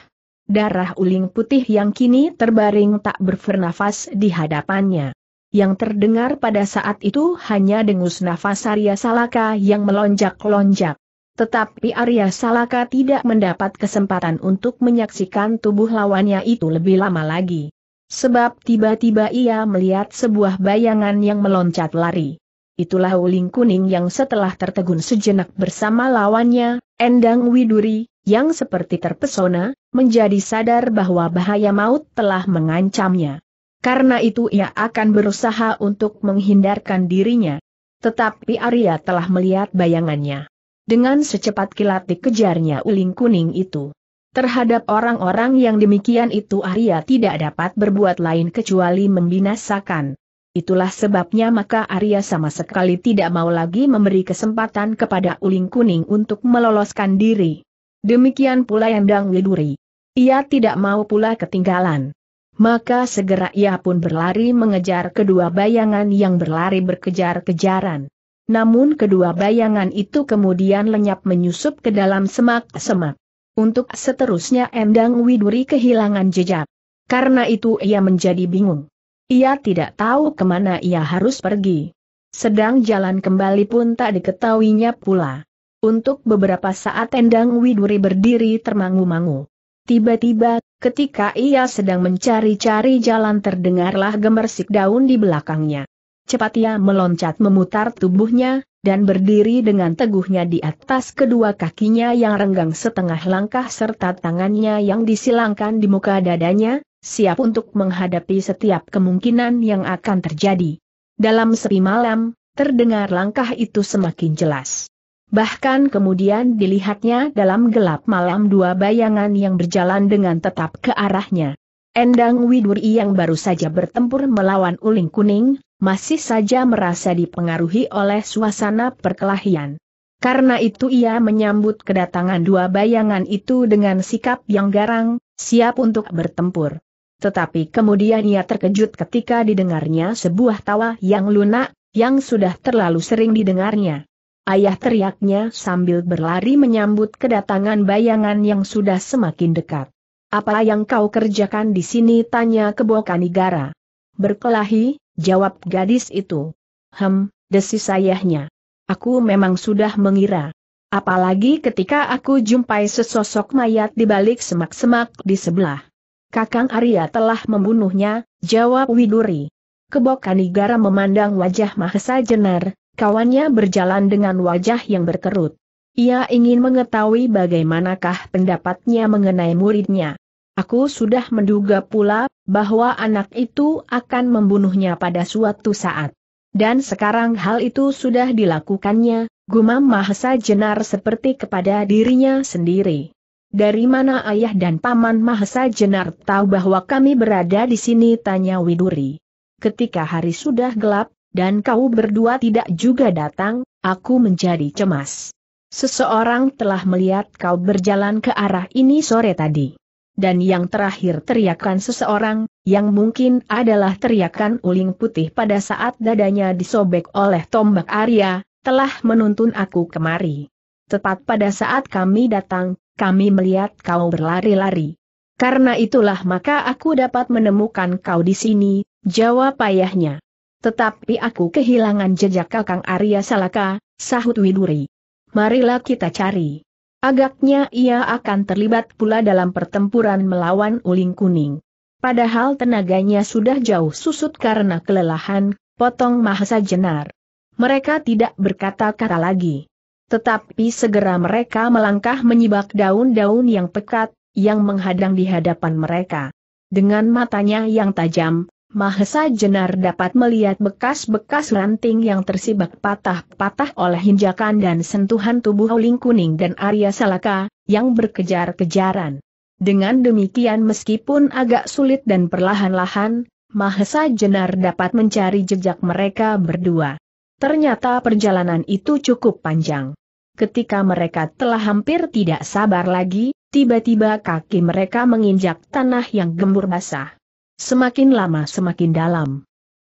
A: darah uling putih yang kini terbaring tak bernafas di hadapannya. Yang terdengar pada saat itu hanya dengus nafas Arya Salaka yang melonjak-lonjak. Tetapi Arya Salaka tidak mendapat kesempatan untuk menyaksikan tubuh lawannya itu lebih lama lagi. Sebab tiba-tiba ia melihat sebuah bayangan yang meloncat lari. Itulah uling kuning yang setelah tertegun sejenak bersama lawannya, Endang Widuri, yang seperti terpesona, menjadi sadar bahwa bahaya maut telah mengancamnya. Karena itu ia akan berusaha untuk menghindarkan dirinya. Tetapi Arya telah melihat bayangannya. Dengan secepat kilat dikejarnya uling kuning itu. Terhadap orang-orang yang demikian itu Arya tidak dapat berbuat lain kecuali membinasakan. Itulah sebabnya maka Arya sama sekali tidak mau lagi memberi kesempatan kepada uling kuning untuk meloloskan diri. Demikian pula yang Widuri. Ia tidak mau pula ketinggalan. Maka segera ia pun berlari mengejar kedua bayangan yang berlari berkejar-kejaran. Namun kedua bayangan itu kemudian lenyap menyusup ke dalam semak-semak. Untuk seterusnya Endang Widuri kehilangan jejak. Karena itu ia menjadi bingung. Ia tidak tahu kemana ia harus pergi. Sedang jalan kembali pun tak diketahuinya pula. Untuk beberapa saat Endang Widuri berdiri termangu-mangu. Tiba-tiba, ketika ia sedang mencari-cari jalan terdengarlah gemersik daun di belakangnya. Cepat ia meloncat memutar tubuhnya, dan berdiri dengan teguhnya di atas kedua kakinya yang renggang setengah langkah serta tangannya yang disilangkan di muka dadanya, siap untuk menghadapi setiap kemungkinan yang akan terjadi. Dalam sepi malam, terdengar langkah itu semakin jelas. Bahkan kemudian dilihatnya dalam gelap malam dua bayangan yang berjalan dengan tetap ke arahnya. Endang Widuri yang baru saja bertempur melawan Uling Kuning, masih saja merasa dipengaruhi oleh suasana perkelahian. Karena itu ia menyambut kedatangan dua bayangan itu dengan sikap yang garang, siap untuk bertempur. Tetapi kemudian ia terkejut ketika didengarnya sebuah tawa yang lunak, yang sudah terlalu sering didengarnya. Ayah teriaknya sambil berlari menyambut kedatangan bayangan yang sudah semakin dekat. Apa yang kau kerjakan di sini? Tanya Kebokanigara. Berkelahi, jawab gadis itu. Hem, desis ayahnya. Aku memang sudah mengira. Apalagi ketika aku jumpai sesosok mayat di balik semak-semak di sebelah. Kakang Arya telah membunuhnya, jawab Widuri. Kebokanigara memandang wajah Mahesa Jenar, Kawannya berjalan dengan wajah yang berkerut. Ia ingin mengetahui bagaimanakah pendapatnya mengenai muridnya. Aku sudah menduga pula bahwa anak itu akan membunuhnya pada suatu saat. Dan sekarang hal itu sudah dilakukannya, gumam Mahesa Jenar seperti kepada dirinya sendiri. Dari mana ayah dan paman Mahesa Jenar tahu bahwa kami berada di sini tanya Widuri. Ketika hari sudah gelap, dan kau berdua tidak juga datang, aku menjadi cemas. Seseorang telah melihat kau berjalan ke arah ini sore tadi. Dan yang terakhir teriakan seseorang, yang mungkin adalah teriakan uling putih pada saat dadanya disobek oleh tombak Arya, telah menuntun aku kemari. Tepat pada saat kami datang, kami melihat kau berlari-lari. Karena itulah maka aku dapat menemukan kau di sini, jawab ayahnya. Tetapi aku kehilangan jejak Kakang Arya Salaka, sahut Widuri. Marilah kita cari. Agaknya ia akan terlibat pula dalam pertempuran melawan uling kuning. Padahal tenaganya sudah jauh susut karena kelelahan, potong Mahasa Jenar. Mereka tidak berkata-kata lagi. Tetapi segera mereka melangkah menyibak daun-daun yang pekat, yang menghadang di hadapan mereka. Dengan matanya yang tajam, Mahesa Jenar dapat melihat bekas-bekas ranting yang tersibak patah-patah oleh hinjakan dan sentuhan tubuh Oling Kuning dan Arya Salaka, yang berkejar-kejaran. Dengan demikian meskipun agak sulit dan perlahan-lahan, Mahesa Jenar dapat mencari jejak mereka berdua. Ternyata perjalanan itu cukup panjang. Ketika mereka telah hampir tidak sabar lagi, tiba-tiba kaki mereka menginjak tanah yang gembur basah semakin lama semakin dalam.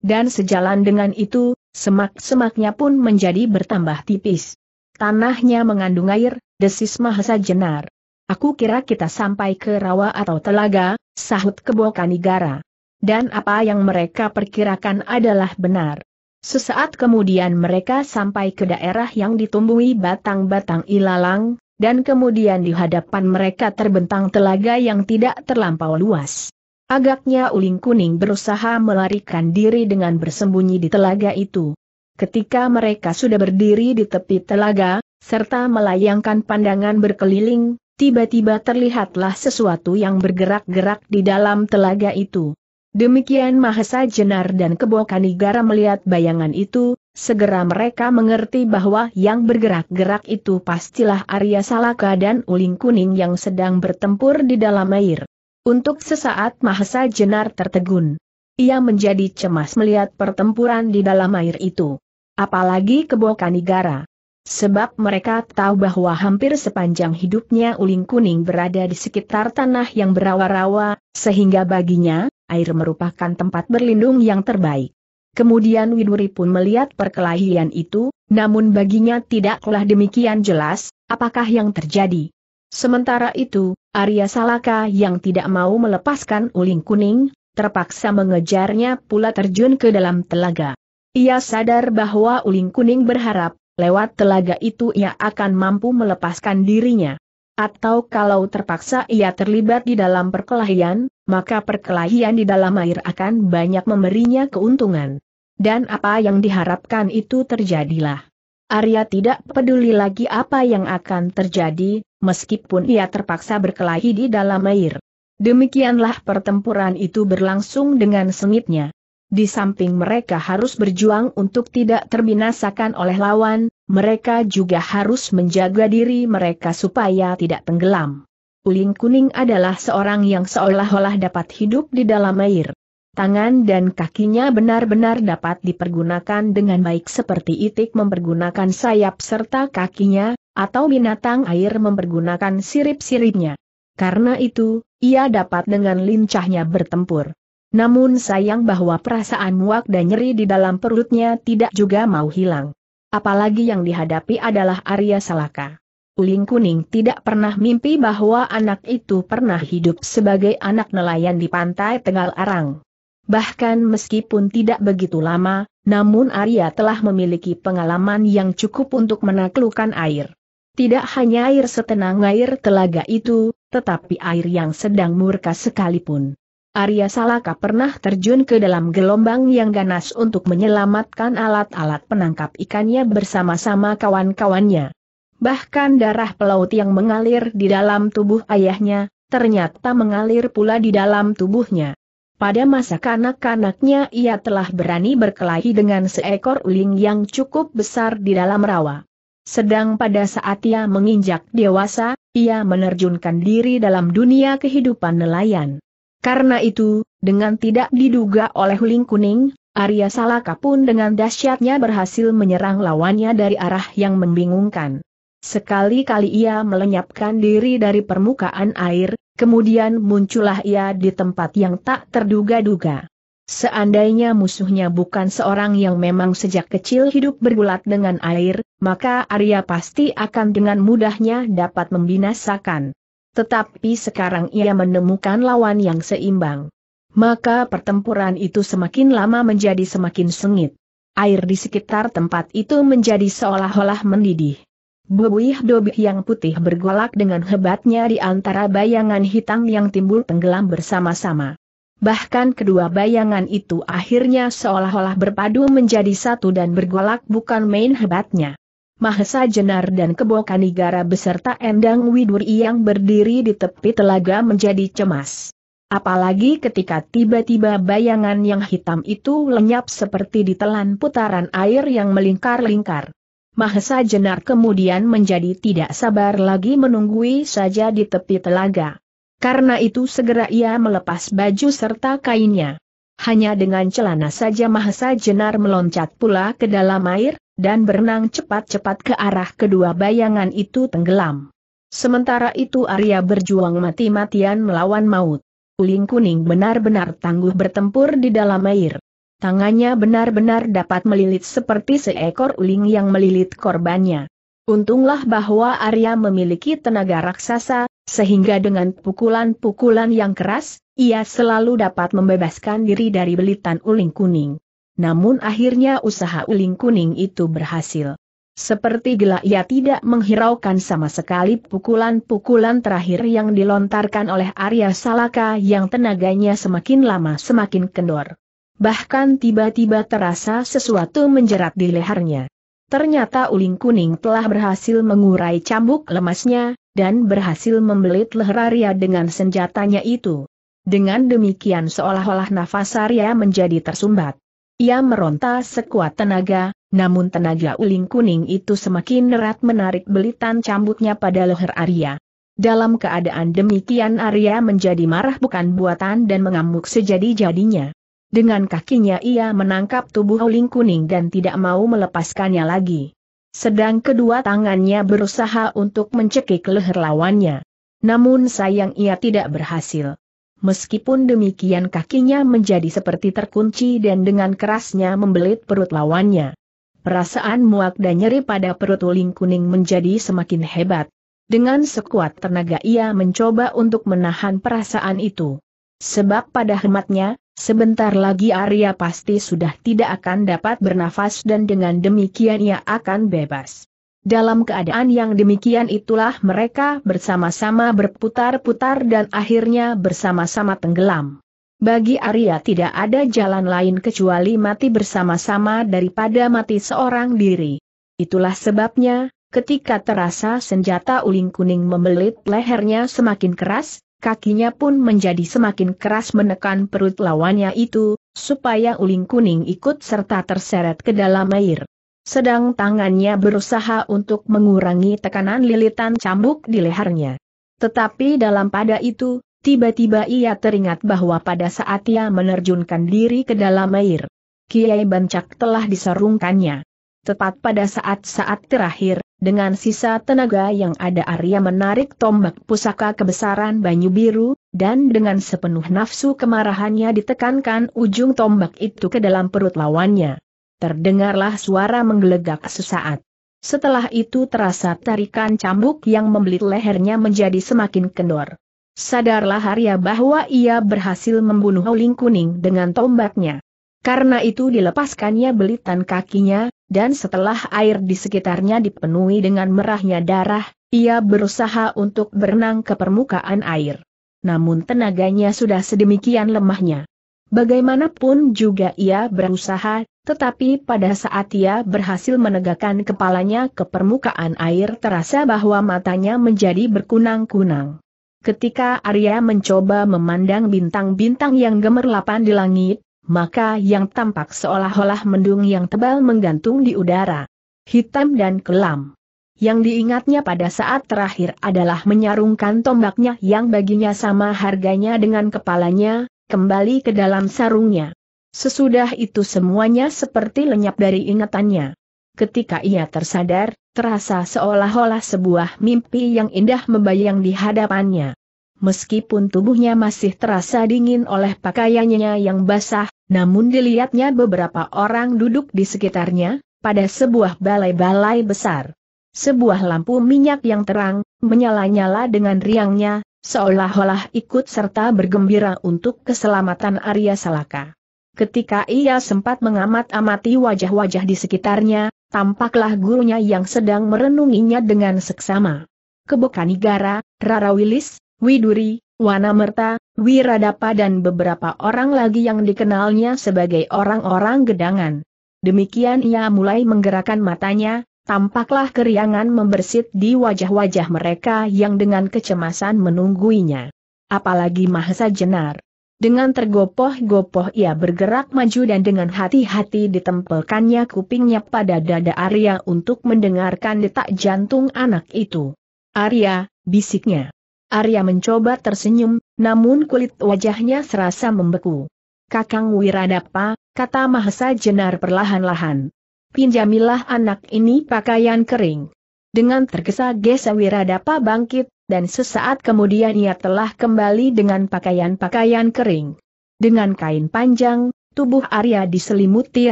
A: Dan sejalan dengan itu, semak-semaknya pun menjadi bertambah tipis. Tanahnya mengandung air, desis Mahesa Jenar. Aku kira kita sampai ke rawa atau telaga, sahut Kebokanigara. Dan apa yang mereka perkirakan adalah benar. Sesaat kemudian mereka sampai ke daerah yang ditumbuhi batang-batang ilalang, dan kemudian di hadapan mereka terbentang telaga yang tidak terlampau luas. Agaknya uling kuning berusaha melarikan diri dengan bersembunyi di telaga itu. Ketika mereka sudah berdiri di tepi telaga, serta melayangkan pandangan berkeliling, tiba-tiba terlihatlah sesuatu yang bergerak-gerak di dalam telaga itu. Demikian Mahesa Jenar dan Kebo Kanigara melihat bayangan itu, segera mereka mengerti bahwa yang bergerak-gerak itu pastilah Arya Salaka dan Uling Kuning yang sedang bertempur di dalam air. Untuk sesaat Mahesa Jenar tertegun. Ia menjadi cemas melihat pertempuran di dalam air itu. Apalagi kebokan negara. Sebab mereka tahu bahwa hampir sepanjang hidupnya uling kuning berada di sekitar tanah yang berawa-rawa, sehingga baginya, air merupakan tempat berlindung yang terbaik. Kemudian Widuri pun melihat perkelahian itu, namun baginya tidaklah demikian jelas, apakah yang terjadi. Sementara itu, Arya Salaka yang tidak mau melepaskan uling kuning, terpaksa mengejarnya pula terjun ke dalam telaga. Ia sadar bahwa uling kuning berharap, lewat telaga itu ia akan mampu melepaskan dirinya. Atau kalau terpaksa ia terlibat di dalam perkelahian, maka perkelahian di dalam air akan banyak memberinya keuntungan. Dan apa yang diharapkan itu terjadilah. Arya tidak peduli lagi apa yang akan terjadi, meskipun ia terpaksa berkelahi di dalam air. Demikianlah pertempuran itu berlangsung dengan sengitnya. Di samping mereka harus berjuang untuk tidak terbinasakan oleh lawan, mereka juga harus menjaga diri mereka supaya tidak tenggelam. Uling Kuning adalah seorang yang seolah-olah dapat hidup di dalam air. Tangan dan kakinya benar-benar dapat dipergunakan dengan baik seperti itik mempergunakan sayap serta kakinya, atau binatang air mempergunakan sirip-siripnya. Karena itu, ia dapat dengan lincahnya bertempur. Namun sayang bahwa perasaan muak dan nyeri di dalam perutnya tidak juga mau hilang. Apalagi yang dihadapi adalah Arya Salaka. Uling Kuning tidak pernah mimpi bahwa anak itu pernah hidup sebagai anak nelayan di pantai Tegal Arang. Bahkan meskipun tidak begitu lama, namun Arya telah memiliki pengalaman yang cukup untuk menaklukkan air. Tidak hanya air setenang air telaga itu, tetapi air yang sedang murka sekalipun. Arya Salaka pernah terjun ke dalam gelombang yang ganas untuk menyelamatkan alat-alat penangkap ikannya bersama-sama kawan-kawannya. Bahkan darah pelaut yang mengalir di dalam tubuh ayahnya, ternyata mengalir pula di dalam tubuhnya. Pada masa kanak-kanaknya ia telah berani berkelahi dengan seekor uling yang cukup besar di dalam rawa. Sedang pada saat ia menginjak dewasa, ia menerjunkan diri dalam dunia kehidupan nelayan. Karena itu, dengan tidak diduga oleh Huling Kuning, Arya Salaka pun dengan dahsyatnya berhasil menyerang lawannya dari arah yang membingungkan. Sekali-kali ia melenyapkan diri dari permukaan air, kemudian muncullah ia di tempat yang tak terduga-duga. Seandainya musuhnya bukan seorang yang memang sejak kecil hidup bergulat dengan air, maka Arya pasti akan dengan mudahnya dapat membinasakan. Tetapi sekarang ia menemukan lawan yang seimbang. Maka pertempuran itu semakin lama menjadi semakin sengit. Air di sekitar tempat itu menjadi seolah-olah mendidih. Bubuih dobih yang putih bergolak dengan hebatnya di antara bayangan hitam yang timbul tenggelam bersama-sama bahkan kedua bayangan itu akhirnya seolah-olah berpadu menjadi satu dan bergolak bukan main hebatnya. Mahesa Jenar dan Kebo Kanigara beserta Endang Widuri yang berdiri di tepi telaga menjadi cemas. Apalagi ketika tiba-tiba bayangan yang hitam itu lenyap seperti ditelan putaran air yang melingkar-lingkar. Mahesa Jenar kemudian menjadi tidak sabar lagi menunggui saja di tepi telaga. Karena itu segera ia melepas baju serta kainnya. Hanya dengan celana saja Mahesa Jenar meloncat pula ke dalam air, dan berenang cepat-cepat ke arah kedua bayangan itu tenggelam. Sementara itu Arya berjuang mati-matian melawan maut. Uling kuning benar-benar tangguh bertempur di dalam air. Tangannya benar-benar dapat melilit seperti seekor uling yang melilit korbannya. Untunglah bahwa Arya memiliki tenaga raksasa, sehingga dengan pukulan-pukulan yang keras, ia selalu dapat membebaskan diri dari belitan uling kuning. Namun akhirnya usaha uling kuning itu berhasil. Seperti gila ia tidak menghiraukan sama sekali pukulan-pukulan terakhir yang dilontarkan oleh Arya Salaka yang tenaganya semakin lama semakin kendor. Bahkan tiba-tiba terasa sesuatu menjerat di lehernya. Ternyata uling kuning telah berhasil mengurai cambuk lemasnya, dan berhasil membelit leher Arya dengan senjatanya itu. Dengan demikian seolah-olah nafas Arya menjadi tersumbat. Ia meronta sekuat tenaga, namun tenaga uling kuning itu semakin erat menarik belitan cambuknya pada leher Arya. Dalam keadaan demikian Arya menjadi marah bukan buatan dan mengamuk sejadi-jadinya. Dengan kakinya ia menangkap tubuh uling kuning dan tidak mau melepaskannya lagi. Sedang kedua tangannya berusaha untuk mencekik leher lawannya. Namun sayang ia tidak berhasil. Meskipun demikian kakinya menjadi seperti terkunci dan dengan kerasnya membelit perut lawannya. Perasaan muak dan nyeri pada perut uling kuning menjadi semakin hebat. Dengan sekuat tenaga ia mencoba untuk menahan perasaan itu. Sebab pada hematnya, Sebentar lagi Arya pasti sudah tidak akan dapat bernafas dan dengan demikian ia akan bebas. Dalam keadaan yang demikian itulah mereka bersama-sama berputar-putar dan akhirnya bersama-sama tenggelam. Bagi Arya tidak ada jalan lain kecuali mati bersama-sama daripada mati seorang diri. Itulah sebabnya, ketika terasa senjata uling kuning membelit lehernya semakin keras, kakinya pun menjadi semakin keras menekan perut lawannya itu, supaya uling kuning ikut serta terseret ke dalam air. Sedang tangannya berusaha untuk mengurangi tekanan lilitan cambuk di lehernya. Tetapi dalam pada itu, tiba-tiba ia teringat bahwa pada saat ia menerjunkan diri ke dalam air, Kiai Bancak telah diserungkannya. Tepat pada saat-saat terakhir, dengan sisa tenaga yang ada Arya menarik tombak pusaka kebesaran Banyu Biru, dan dengan sepenuh nafsu kemarahannya ditekankan ujung tombak itu ke dalam perut lawannya. Terdengarlah suara menggelegak sesaat. Setelah itu terasa tarikan cambuk yang membelit lehernya menjadi semakin kendor. Sadarlah Arya bahwa ia berhasil membunuh Oling Kuning dengan tombaknya. Karena itu dilepaskannya belitan kakinya, dan setelah air di sekitarnya dipenuhi dengan merahnya darah, ia berusaha untuk berenang ke permukaan air. Namun tenaganya sudah sedemikian lemahnya. Bagaimanapun juga ia berusaha, tetapi pada saat ia berhasil menegakkan kepalanya ke permukaan air terasa bahwa matanya menjadi berkunang-kunang. Ketika Arya mencoba memandang bintang-bintang yang gemerlapan di langit, maka yang tampak seolah-olah mendung yang tebal menggantung di udara. Hitam dan kelam. Yang diingatnya pada saat terakhir adalah menyarungkan tombaknya yang baginya sama harganya dengan kepalanya, kembali ke dalam sarungnya. Sesudah itu semuanya seperti lenyap dari ingatannya. Ketika ia tersadar, terasa seolah-olah sebuah mimpi yang indah membayang di hadapannya. Meskipun tubuhnya masih terasa dingin oleh pakaiannya yang basah, namun dilihatnya beberapa orang duduk di sekitarnya, pada sebuah balai-balai besar. Sebuah lampu minyak yang terang, menyala-nyala dengan riangnya, seolah-olah ikut serta bergembira untuk keselamatan Arya Salaka. Ketika ia sempat mengamat-amati wajah-wajah di sekitarnya, tampaklah gurunya yang sedang merenunginya dengan seksama. Kebokanigara, Rara Willis, Widuri, Wanamerta, Wiradapa dan beberapa orang lagi yang dikenalnya sebagai orang-orang gedangan. Demikian ia mulai menggerakkan matanya, tampaklah keriangan membersit di wajah-wajah mereka yang dengan kecemasan menungguinya. Apalagi Mahesa Jenar. Dengan tergopoh-gopoh ia bergerak maju dan dengan hati-hati ditempelkannya kupingnya pada dada Arya untuk mendengarkan detak jantung anak itu. Arya, bisiknya. Arya mencoba tersenyum, namun kulit wajahnya serasa membeku. Kakang Wiradapa, kata Mahesa Jenar perlahan-lahan. Pinjamilah anak ini pakaian kering. Dengan tergesa-gesa Wiradapa bangkit, dan sesaat kemudian ia telah kembali dengan pakaian-pakaian kering. Dengan kain panjang, tubuh Arya diselimuti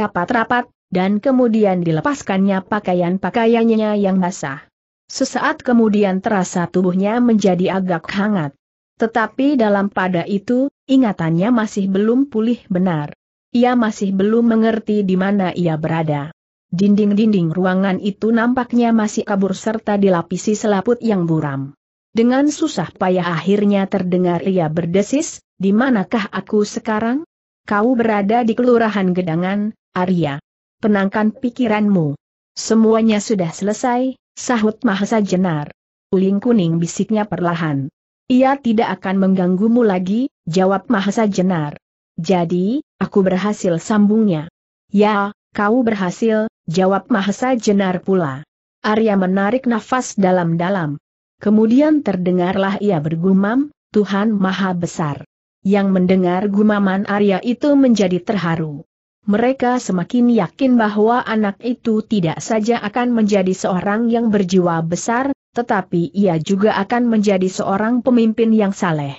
A: rapat-rapat, dan kemudian dilepaskannya pakaian-pakaiannya yang basah. Sesaat kemudian terasa tubuhnya menjadi agak hangat. Tetapi dalam pada itu, ingatannya masih belum pulih benar. Ia masih belum mengerti di mana ia berada. Dinding-dinding ruangan itu nampaknya masih kabur serta dilapisi selaput yang buram. Dengan susah payah akhirnya terdengar ia berdesis, di manakah aku sekarang? Kau berada di Kelurahan Gedangan, Arya. Penangkan pikiranmu. Semuanya sudah selesai, Sahut Mahesa Jenar. Uling kuning bisiknya perlahan. Ia tidak akan mengganggumu lagi, jawab Mahesa Jenar. Jadi, aku berhasil sambungnya. Ya, kau berhasil, jawab Mahesa Jenar pula. Arya menarik nafas dalam-dalam. Kemudian terdengarlah ia bergumam, Tuhan Maha Besar. Yang mendengar gumaman Arya itu menjadi terharu. Mereka semakin yakin bahwa anak itu tidak saja akan menjadi seorang yang berjiwa besar, tetapi ia juga akan menjadi seorang pemimpin yang saleh.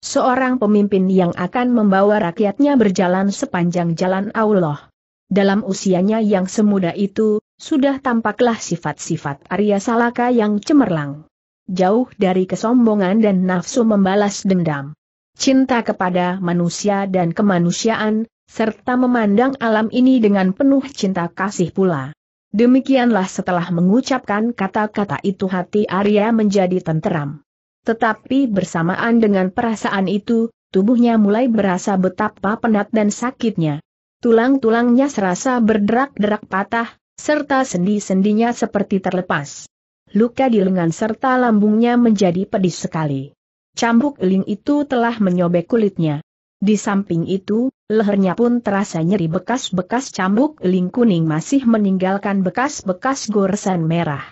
A: Seorang pemimpin yang akan membawa rakyatnya berjalan sepanjang jalan Allah. Dalam usianya yang semuda itu, sudah tampaklah sifat-sifat Arya Salaka yang cemerlang. Jauh dari kesombongan dan nafsu membalas dendam. Cinta kepada manusia dan kemanusiaan, serta memandang alam ini dengan penuh cinta kasih pula. Demikianlah setelah mengucapkan kata-kata itu hati Arya menjadi tenteram. Tetapi bersamaan dengan perasaan itu, tubuhnya mulai berasa betapa penat dan sakitnya. Tulang-tulangnya serasa berderak-derak patah, serta sendi-sendinya seperti terlepas. Luka di lengan serta lambungnya menjadi pedis sekali. Cambuk eling itu telah menyobek kulitnya. Di samping itu, lehernya pun terasa nyeri bekas-bekas cambuk eling kuning masih meninggalkan bekas-bekas goresan merah.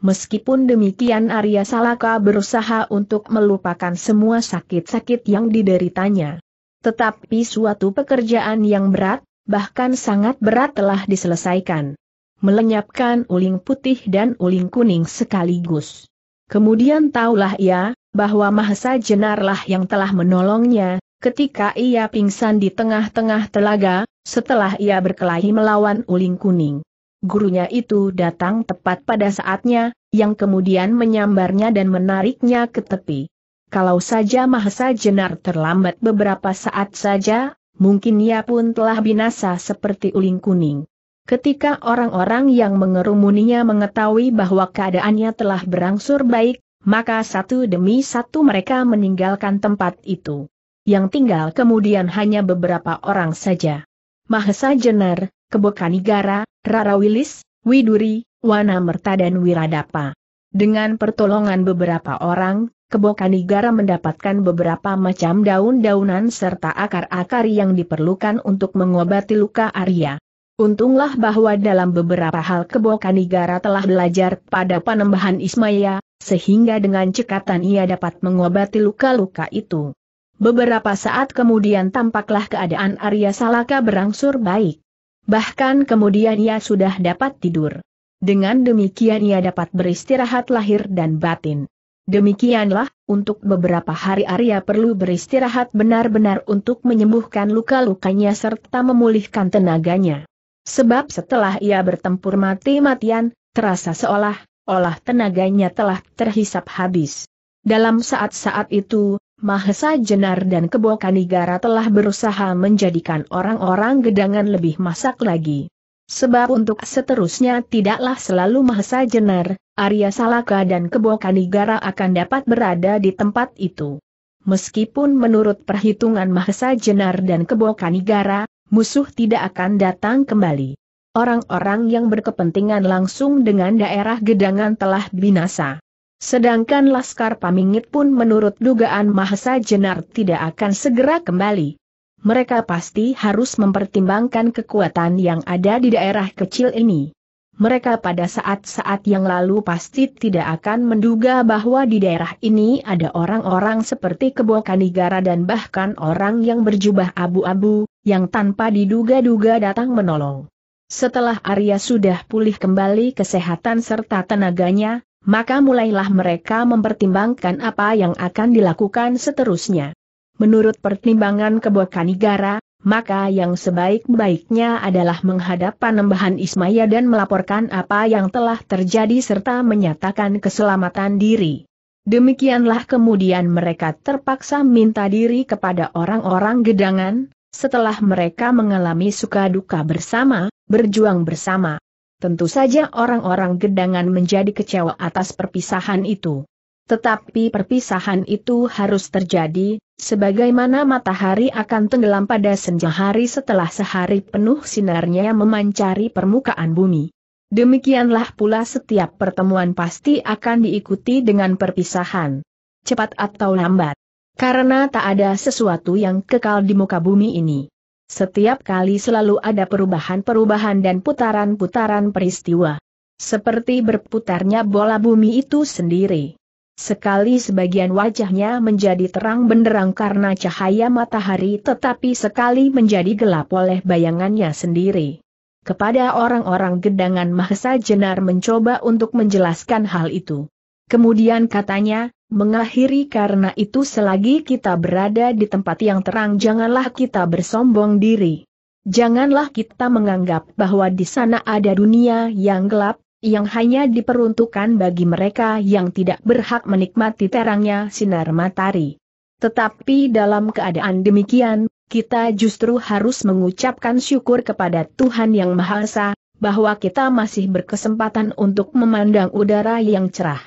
A: Meskipun demikian Arya Salaka berusaha untuk melupakan semua sakit-sakit yang dideritanya. Tetapi suatu pekerjaan yang berat, bahkan sangat berat telah diselesaikan. Melenyapkan uling putih dan uling kuning sekaligus. Kemudian taulah ia, bahwa Mahesa Jenarlah yang telah menolongnya, ketika ia pingsan di tengah-tengah telaga, setelah ia berkelahi melawan uling kuning. Gurunya itu datang tepat pada saatnya, yang kemudian menyambarnya dan menariknya ke tepi. Kalau saja Mahesa Jenar terlambat beberapa saat saja, mungkin ia pun telah binasa seperti uling kuning. Ketika orang-orang yang mengerumuninya mengetahui bahwa keadaannya telah berangsur baik, maka satu demi satu mereka meninggalkan tempat itu yang tinggal kemudian hanya beberapa orang saja. Mahesa Jenar, Kebokanigara, Rara Wilis, Widuri, Wana Merta dan Wiradapa. Dengan pertolongan beberapa orang, Kebokanigara mendapatkan beberapa macam daun-daunan serta akar-akar yang diperlukan untuk mengobati luka Arya. Untunglah bahwa dalam beberapa hal Kebokanigara telah belajar pada panembahan Ismaya, sehingga dengan cekatan ia dapat mengobati luka-luka itu. Beberapa saat kemudian tampaklah keadaan Arya Salaka berangsur baik. Bahkan kemudian ia sudah dapat tidur. Dengan demikian ia dapat beristirahat lahir dan batin. Demikianlah, untuk beberapa hari Arya perlu beristirahat benar-benar untuk menyembuhkan luka-lukanya serta memulihkan tenaganya. Sebab setelah ia bertempur mati-matian, terasa seolah, olah tenaganya telah terhisap habis. Dalam saat-saat itu, Mahesa Jenar dan Kebo Kanigara telah berusaha menjadikan orang-orang gedangan lebih masak lagi. Sebab untuk seterusnya tidaklah selalu Mahesa Jenar, Arya Salaka dan Kebo Kanigara akan dapat berada di tempat itu. Meskipun menurut perhitungan Mahesa Jenar dan Kebo Kanigara, musuh tidak akan datang kembali. Orang-orang yang berkepentingan langsung dengan daerah gedangan telah binasa. Sedangkan Laskar Pamingit pun menurut dugaan Mahesa Jenar tidak akan segera kembali. Mereka pasti harus mempertimbangkan kekuatan yang ada di daerah kecil ini. Mereka pada saat-saat yang lalu pasti tidak akan menduga bahwa di daerah ini ada orang-orang seperti Kebo Kanigara dan bahkan orang yang berjubah abu-abu, yang tanpa diduga-duga datang menolong. Setelah Arya sudah pulih kembali kesehatan serta tenaganya, maka mulailah mereka mempertimbangkan apa yang akan dilakukan seterusnya. Menurut pertimbangan negara, maka yang sebaik-baiknya adalah menghadap Panembahan Ismaya dan melaporkan apa yang telah terjadi serta menyatakan keselamatan diri. Demikianlah kemudian mereka terpaksa minta diri kepada orang-orang gedangan, setelah mereka mengalami suka duka bersama, berjuang bersama. Tentu saja orang-orang gedangan menjadi kecewa atas perpisahan itu. Tetapi perpisahan itu harus terjadi, sebagaimana matahari akan tenggelam pada senja hari setelah sehari penuh sinarnya memancari permukaan bumi. Demikianlah pula setiap pertemuan pasti akan diikuti dengan perpisahan. Cepat atau lambat. Karena tak ada sesuatu yang kekal di muka bumi ini. Setiap kali selalu ada perubahan-perubahan dan putaran-putaran peristiwa. Seperti berputarnya bola bumi itu sendiri. Sekali sebagian wajahnya menjadi terang benderang karena cahaya matahari tetapi sekali menjadi gelap oleh bayangannya sendiri. Kepada orang-orang gedangan Mahesa Jenar mencoba untuk menjelaskan hal itu. Kemudian katanya, mengakhiri karena itu selagi kita berada di tempat yang terang janganlah kita bersombong diri. Janganlah kita menganggap bahwa di sana ada dunia yang gelap, yang hanya diperuntukkan bagi mereka yang tidak berhak menikmati terangnya sinar matahari. Tetapi dalam keadaan demikian, kita justru harus mengucapkan syukur kepada Tuhan Yang Maha Esa, bahwa kita masih berkesempatan untuk memandang udara yang cerah.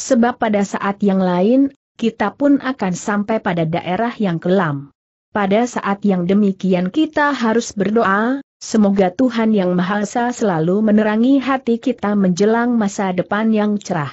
A: Sebab pada saat yang lain, kita pun akan sampai pada daerah yang kelam. Pada saat yang demikian kita harus berdoa, semoga Tuhan Yang Maha Esa selalu menerangi hati kita menjelang masa depan yang cerah.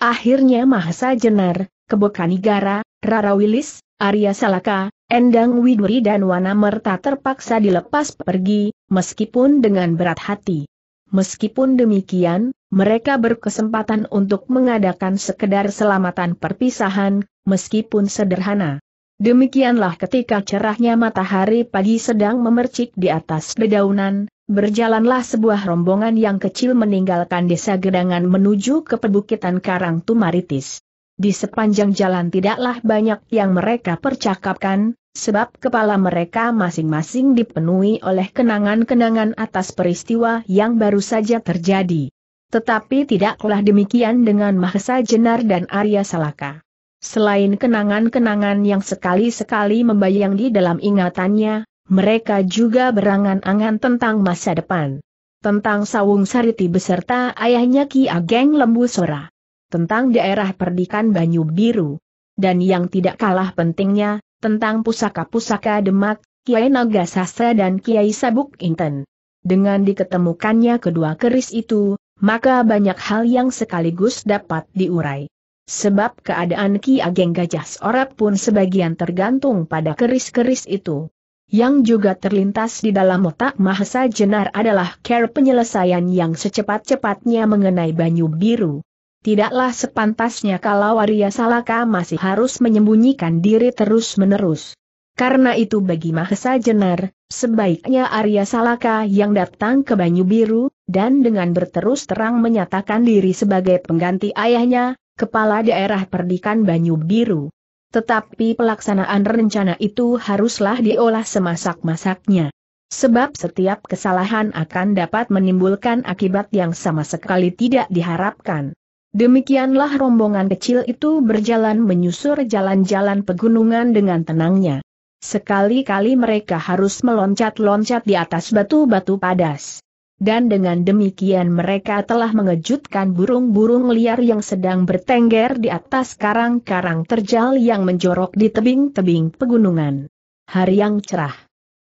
A: Akhirnya Mahasa Jenar, Kebokanigara, Rara Wilis, Arya Salaka, Endang Widuri dan Wana Merta terpaksa dilepas pergi, meskipun dengan berat hati. Meskipun demikian, mereka berkesempatan untuk mengadakan sekedar selamatan perpisahan, meskipun sederhana. Demikianlah ketika cerahnya matahari pagi sedang memercik di atas dedaunan, berjalanlah sebuah rombongan yang kecil meninggalkan desa Gedangan menuju ke perbukitan Karang Tumaritis. Di sepanjang jalan tidaklah banyak yang mereka percakapkan, sebab kepala mereka masing-masing dipenuhi oleh kenangan-kenangan atas peristiwa yang baru saja terjadi. Tetapi tidaklah demikian dengan Mahesa Jenar dan Arya Salaka. Selain kenangan-kenangan yang sekali-sekali membayang di dalam ingatannya, mereka juga berangan-angan tentang masa depan. Tentang Sawung Sariti beserta ayahnya Ki Ageng Lembu Sora. Tentang daerah perdikan Banyu Biru. Dan yang tidak kalah pentingnya, tentang pusaka-pusaka Demak, Kiai Naga Sastra dan Kiai Sabuk Inten. Dengan diketemukannya kedua keris itu, maka banyak hal yang sekaligus dapat diurai. Sebab keadaan Ki Ageng Gajah Sorap pun sebagian tergantung pada keris-keris itu. Yang juga terlintas di dalam otak Mahesa Jenar adalah care penyelesaian yang secepat-cepatnya mengenai Banyu Biru. Tidaklah sepantasnya kalau Arya Salaka masih harus menyembunyikan diri terus-menerus. Karena itu bagi Mahesa Jenar, sebaiknya Arya Salaka yang datang ke Banyu Biru, dan dengan berterus terang menyatakan diri sebagai pengganti ayahnya, Kepala Daerah Perdikan Banyu Biru. Tetapi pelaksanaan rencana itu haruslah diolah semasak-masaknya. Sebab setiap kesalahan akan dapat menimbulkan akibat yang sama sekali tidak diharapkan. Demikianlah rombongan kecil itu berjalan menyusur jalan-jalan pegunungan dengan tenangnya. Sekali-kali mereka harus meloncat-loncat di atas batu-batu padas. Dan dengan demikian mereka telah mengejutkan burung-burung liar yang sedang bertengger di atas karang-karang terjal yang menjorok di tebing-tebing pegunungan. Hari yang cerah.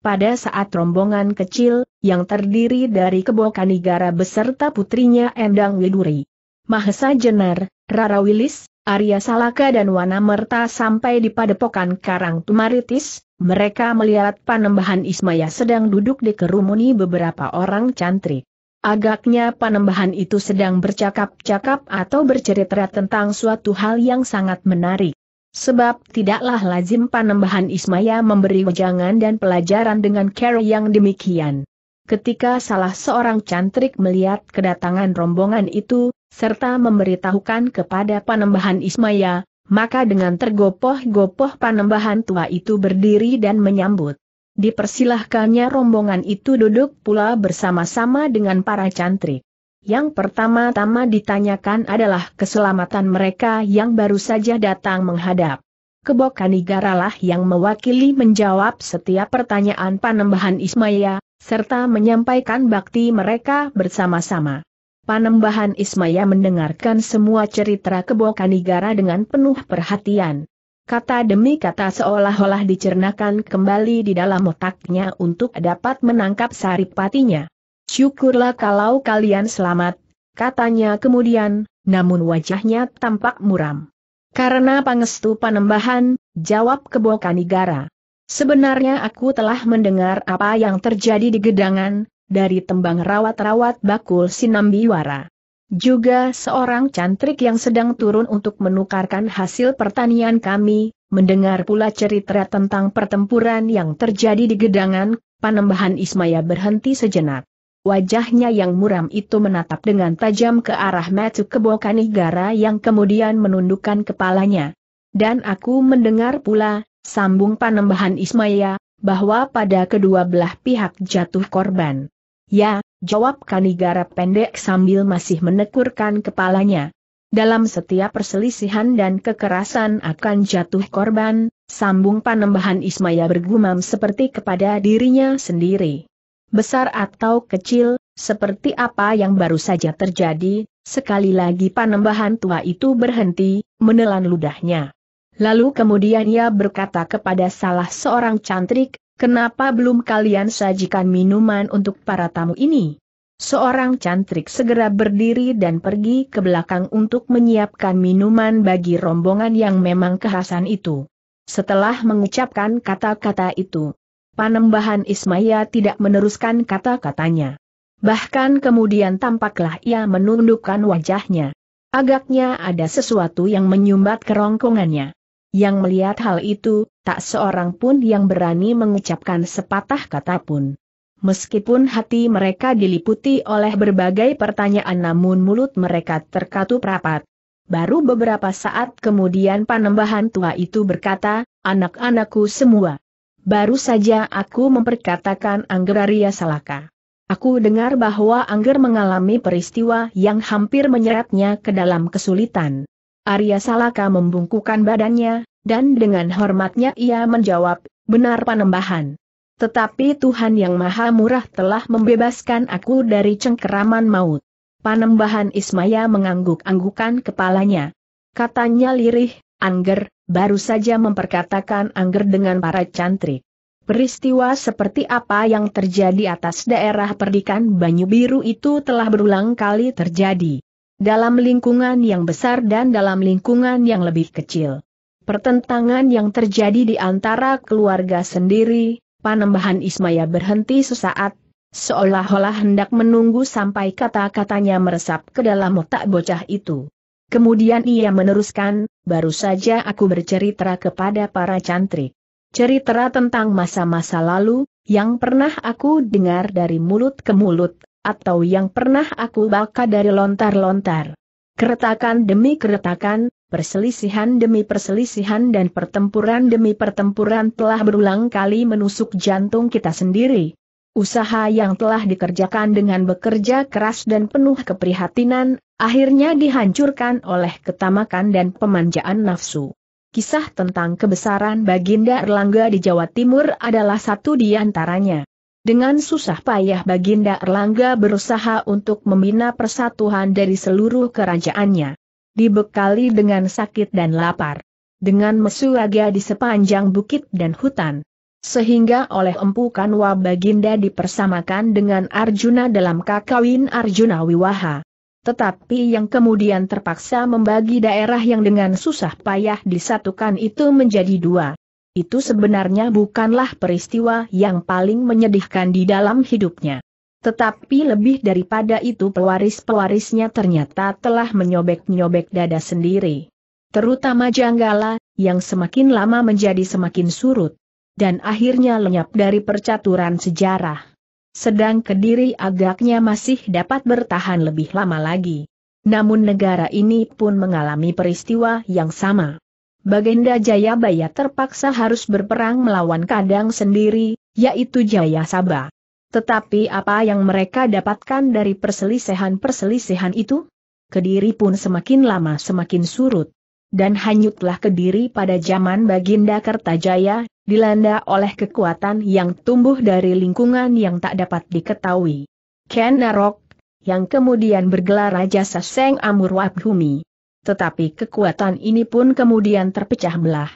A: Pada saat rombongan kecil, yang terdiri dari negara beserta putrinya Endang Widuri, Mahesa Jenar, Rara Wilis, Arya Salaka dan Wanamerta sampai di padepokan Karang Tumaritis, mereka melihat Panembahan Ismaya sedang duduk di kerumuni beberapa orang cantrik. Agaknya Panembahan itu sedang bercakap-cakap atau bercerita tentang suatu hal yang sangat menarik. Sebab tidaklah lazim Panembahan Ismaya memberi wejangan dan pelajaran dengan cara yang demikian. Ketika salah seorang cantrik melihat kedatangan rombongan itu, serta memberitahukan kepada Panembahan Ismaya, maka dengan tergopoh-gopoh panembahan tua itu berdiri dan menyambut. Dipersilahkannya rombongan itu duduk pula bersama-sama dengan para cantrik. Yang pertama-tama ditanyakan adalah keselamatan mereka yang baru saja datang menghadap. lah yang mewakili menjawab setiap pertanyaan panembahan Ismaya, serta menyampaikan bakti mereka bersama-sama. Panembahan Ismaya mendengarkan semua cerita kebokanigara dengan penuh perhatian. Kata demi kata seolah-olah dicernakan kembali di dalam otaknya untuk dapat menangkap saripatinya. Syukurlah kalau kalian selamat, katanya kemudian, namun wajahnya tampak muram. Karena pangestu panembahan, jawab kebokanigara. Sebenarnya aku telah mendengar apa yang terjadi di gedangan, dari tembang rawat-rawat bakul sinambiwara. Juga seorang cantrik yang sedang turun untuk menukarkan hasil pertanian kami, mendengar pula cerita tentang pertempuran yang terjadi di gedangan, panembahan Ismaya berhenti sejenak. Wajahnya yang muram itu menatap dengan tajam ke arah Matsu Kebokanigara yang kemudian menundukkan kepalanya. Dan aku mendengar pula, sambung panembahan Ismaya, bahwa pada kedua belah pihak jatuh korban. Ya, jawab Kanigara pendek sambil masih menekurkan kepalanya. Dalam setiap perselisihan dan kekerasan akan jatuh korban, sambung panembahan Ismaya bergumam seperti kepada dirinya sendiri. Besar atau kecil, seperti apa yang baru saja terjadi, sekali lagi panembahan tua itu berhenti, menelan ludahnya. Lalu kemudian ia berkata kepada salah seorang cantrik, Kenapa belum kalian sajikan minuman untuk para tamu ini? Seorang cantrik segera berdiri dan pergi ke belakang untuk menyiapkan minuman bagi rombongan yang memang kehasan itu. Setelah mengucapkan kata-kata itu, Panembahan Ismaya tidak meneruskan kata-katanya. Bahkan kemudian tampaklah ia menundukkan wajahnya. Agaknya ada sesuatu yang menyumbat kerongkongannya. Yang melihat hal itu, tak seorang pun yang berani mengucapkan sepatah kata pun. Meskipun hati mereka diliputi oleh berbagai pertanyaan namun mulut mereka terkatup rapat. Baru beberapa saat kemudian panembahan tua itu berkata, anak-anakku semua. Baru saja aku memperkatakan Arya Salaka. Aku dengar bahwa Angger mengalami peristiwa yang hampir menyeretnya ke dalam kesulitan. Arya Salaka membungkukan badannya, dan dengan hormatnya ia menjawab, benar panembahan. Tetapi Tuhan Yang Maha Murah telah membebaskan aku dari cengkeraman maut. Panembahan Ismaya mengangguk-anggukan kepalanya. Katanya lirih, Angger, baru saja memperkatakan Angger dengan para cantrik. Peristiwa seperti apa yang terjadi atas daerah perdikan Banyu Biru itu telah berulang kali terjadi dalam lingkungan yang besar dan dalam lingkungan yang lebih kecil. Pertentangan yang terjadi di antara keluarga sendiri, panembahan Ismaya berhenti sesaat, seolah-olah hendak menunggu sampai kata-katanya meresap ke dalam otak bocah itu. Kemudian ia meneruskan, baru saja aku bercerita kepada para cantrik. Cerita tentang masa-masa lalu, yang pernah aku dengar dari mulut ke mulut, atau yang pernah aku baka dari lontar-lontar. Keretakan demi keretakan, perselisihan demi perselisihan dan pertempuran demi pertempuran telah berulang kali menusuk jantung kita sendiri. Usaha yang telah dikerjakan dengan bekerja keras dan penuh keprihatinan, akhirnya dihancurkan oleh ketamakan dan pemanjaan nafsu. Kisah tentang kebesaran Baginda Erlangga di Jawa Timur adalah satu di antaranya. Dengan susah payah Baginda Erlangga berusaha untuk membina persatuan dari seluruh kerajaannya. Dibekali dengan sakit dan lapar. Dengan mesuaga di sepanjang bukit dan hutan. Sehingga oleh Empu Kanwa Baginda dipersamakan dengan Arjuna dalam kakawin Arjuna Wiwaha. Tetapi yang kemudian terpaksa membagi daerah yang dengan susah payah disatukan itu menjadi dua. Itu sebenarnya bukanlah peristiwa yang paling menyedihkan di dalam hidupnya. Tetapi lebih daripada itu pewaris-pewarisnya ternyata telah menyobek-nyobek dada sendiri. Terutama Janggala, yang semakin lama menjadi semakin surut. Dan akhirnya lenyap dari percaturan sejarah. Sedang Kediri agaknya masih dapat bertahan lebih lama lagi. Namun negara ini pun mengalami peristiwa yang sama. Bagenda Jayabaya terpaksa harus berperang melawan kadang sendiri, yaitu Jaya Sabah. Tetapi apa yang mereka dapatkan dari perselisihan-perselisihan itu? Kediri pun semakin lama semakin surut. Dan hanyutlah Kediri pada zaman Baginda Kertajaya, dilanda oleh kekuatan yang tumbuh dari lingkungan yang tak dapat diketahui. Ken Narok, yang kemudian bergelar Raja Saseng Amurwabhumi tetapi kekuatan ini pun kemudian terpecah belah.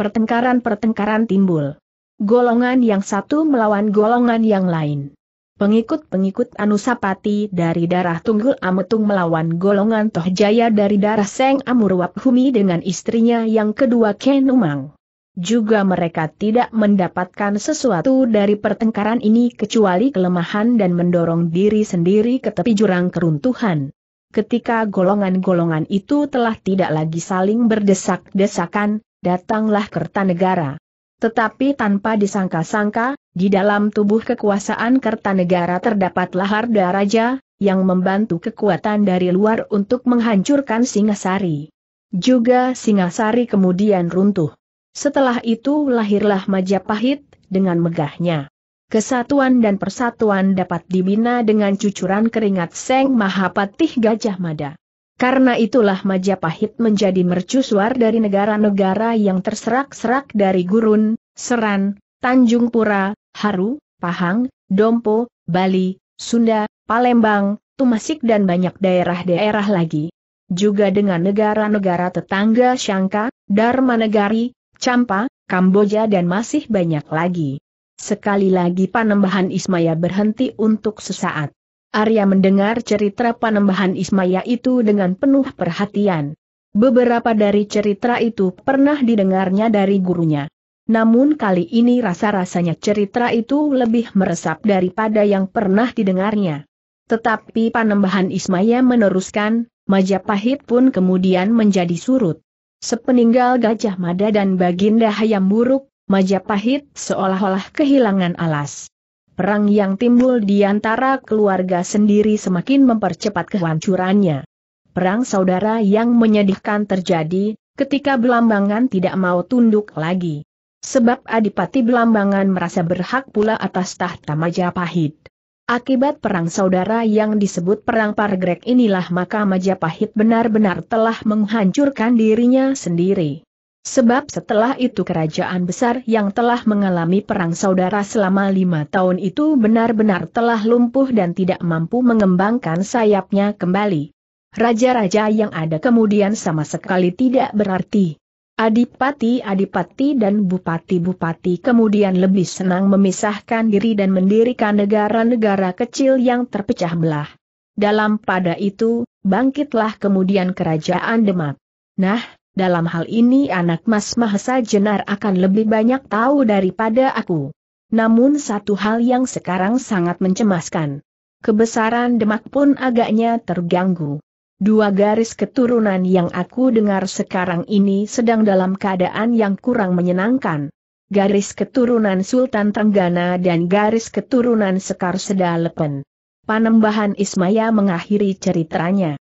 A: Pertengkaran-pertengkaran timbul. Golongan yang satu melawan golongan yang lain. Pengikut-pengikut Anusapati dari darah Tunggul Ametung melawan golongan Tohjaya dari darah Seng Amurwap Humi dengan istrinya yang kedua Kenumang. Juga mereka tidak mendapatkan sesuatu dari pertengkaran ini kecuali kelemahan dan mendorong diri sendiri ke tepi jurang keruntuhan ketika golongan-golongan itu telah tidak lagi saling berdesak-desakan, datanglah Kertanegara. Tetapi tanpa disangka-sangka, di dalam tubuh kekuasaan Kertanegara terdapat lahar daraja, yang membantu kekuatan dari luar untuk menghancurkan Singasari. Juga Singasari kemudian runtuh. Setelah itu lahirlah Majapahit, dengan megahnya. Kesatuan dan persatuan dapat dibina dengan cucuran keringat Seng Mahapatih Gajah Mada. Karena itulah Majapahit menjadi mercusuar dari negara-negara yang terserak-serak dari Gurun, Seran, Tanjung Pura, Haru, Pahang, Dompo, Bali, Sunda, Palembang, Tumasik dan banyak daerah-daerah lagi. Juga dengan negara-negara tetangga Syangka, Dharma Negari, Campa, Kamboja dan masih banyak lagi. Sekali lagi panembahan Ismaya berhenti untuk sesaat. Arya mendengar cerita panembahan Ismaya itu dengan penuh perhatian. Beberapa dari cerita itu pernah didengarnya dari gurunya. Namun kali ini rasa-rasanya cerita itu lebih meresap daripada yang pernah didengarnya. Tetapi panembahan Ismaya meneruskan, Majapahit pun kemudian menjadi surut. Sepeninggal Gajah Mada dan Baginda Hayam Buruk, Majapahit seolah-olah kehilangan alas. Perang yang timbul di antara keluarga sendiri semakin mempercepat kehancurannya. Perang saudara yang menyedihkan terjadi, ketika Belambangan tidak mau tunduk lagi. Sebab Adipati Belambangan merasa berhak pula atas tahta Majapahit. Akibat perang saudara yang disebut Perang Pargrek inilah maka Majapahit benar-benar telah menghancurkan dirinya sendiri. Sebab setelah itu kerajaan besar yang telah mengalami perang saudara selama lima tahun itu benar-benar telah lumpuh dan tidak mampu mengembangkan sayapnya kembali. Raja-raja yang ada kemudian sama sekali tidak berarti. Adipati-adipati dan bupati-bupati kemudian lebih senang memisahkan diri dan mendirikan negara-negara kecil yang terpecah belah. Dalam pada itu, bangkitlah kemudian kerajaan Demak. Nah, dalam hal ini anak Mas Mahesa Jenar akan lebih banyak tahu daripada aku. Namun satu hal yang sekarang sangat mencemaskan. Kebesaran Demak pun agaknya terganggu. Dua garis keturunan yang aku dengar sekarang ini sedang dalam keadaan yang kurang menyenangkan. Garis keturunan Sultan Tenggana dan garis keturunan Sekar Sedalepen. Panembahan Ismaya mengakhiri ceritanya.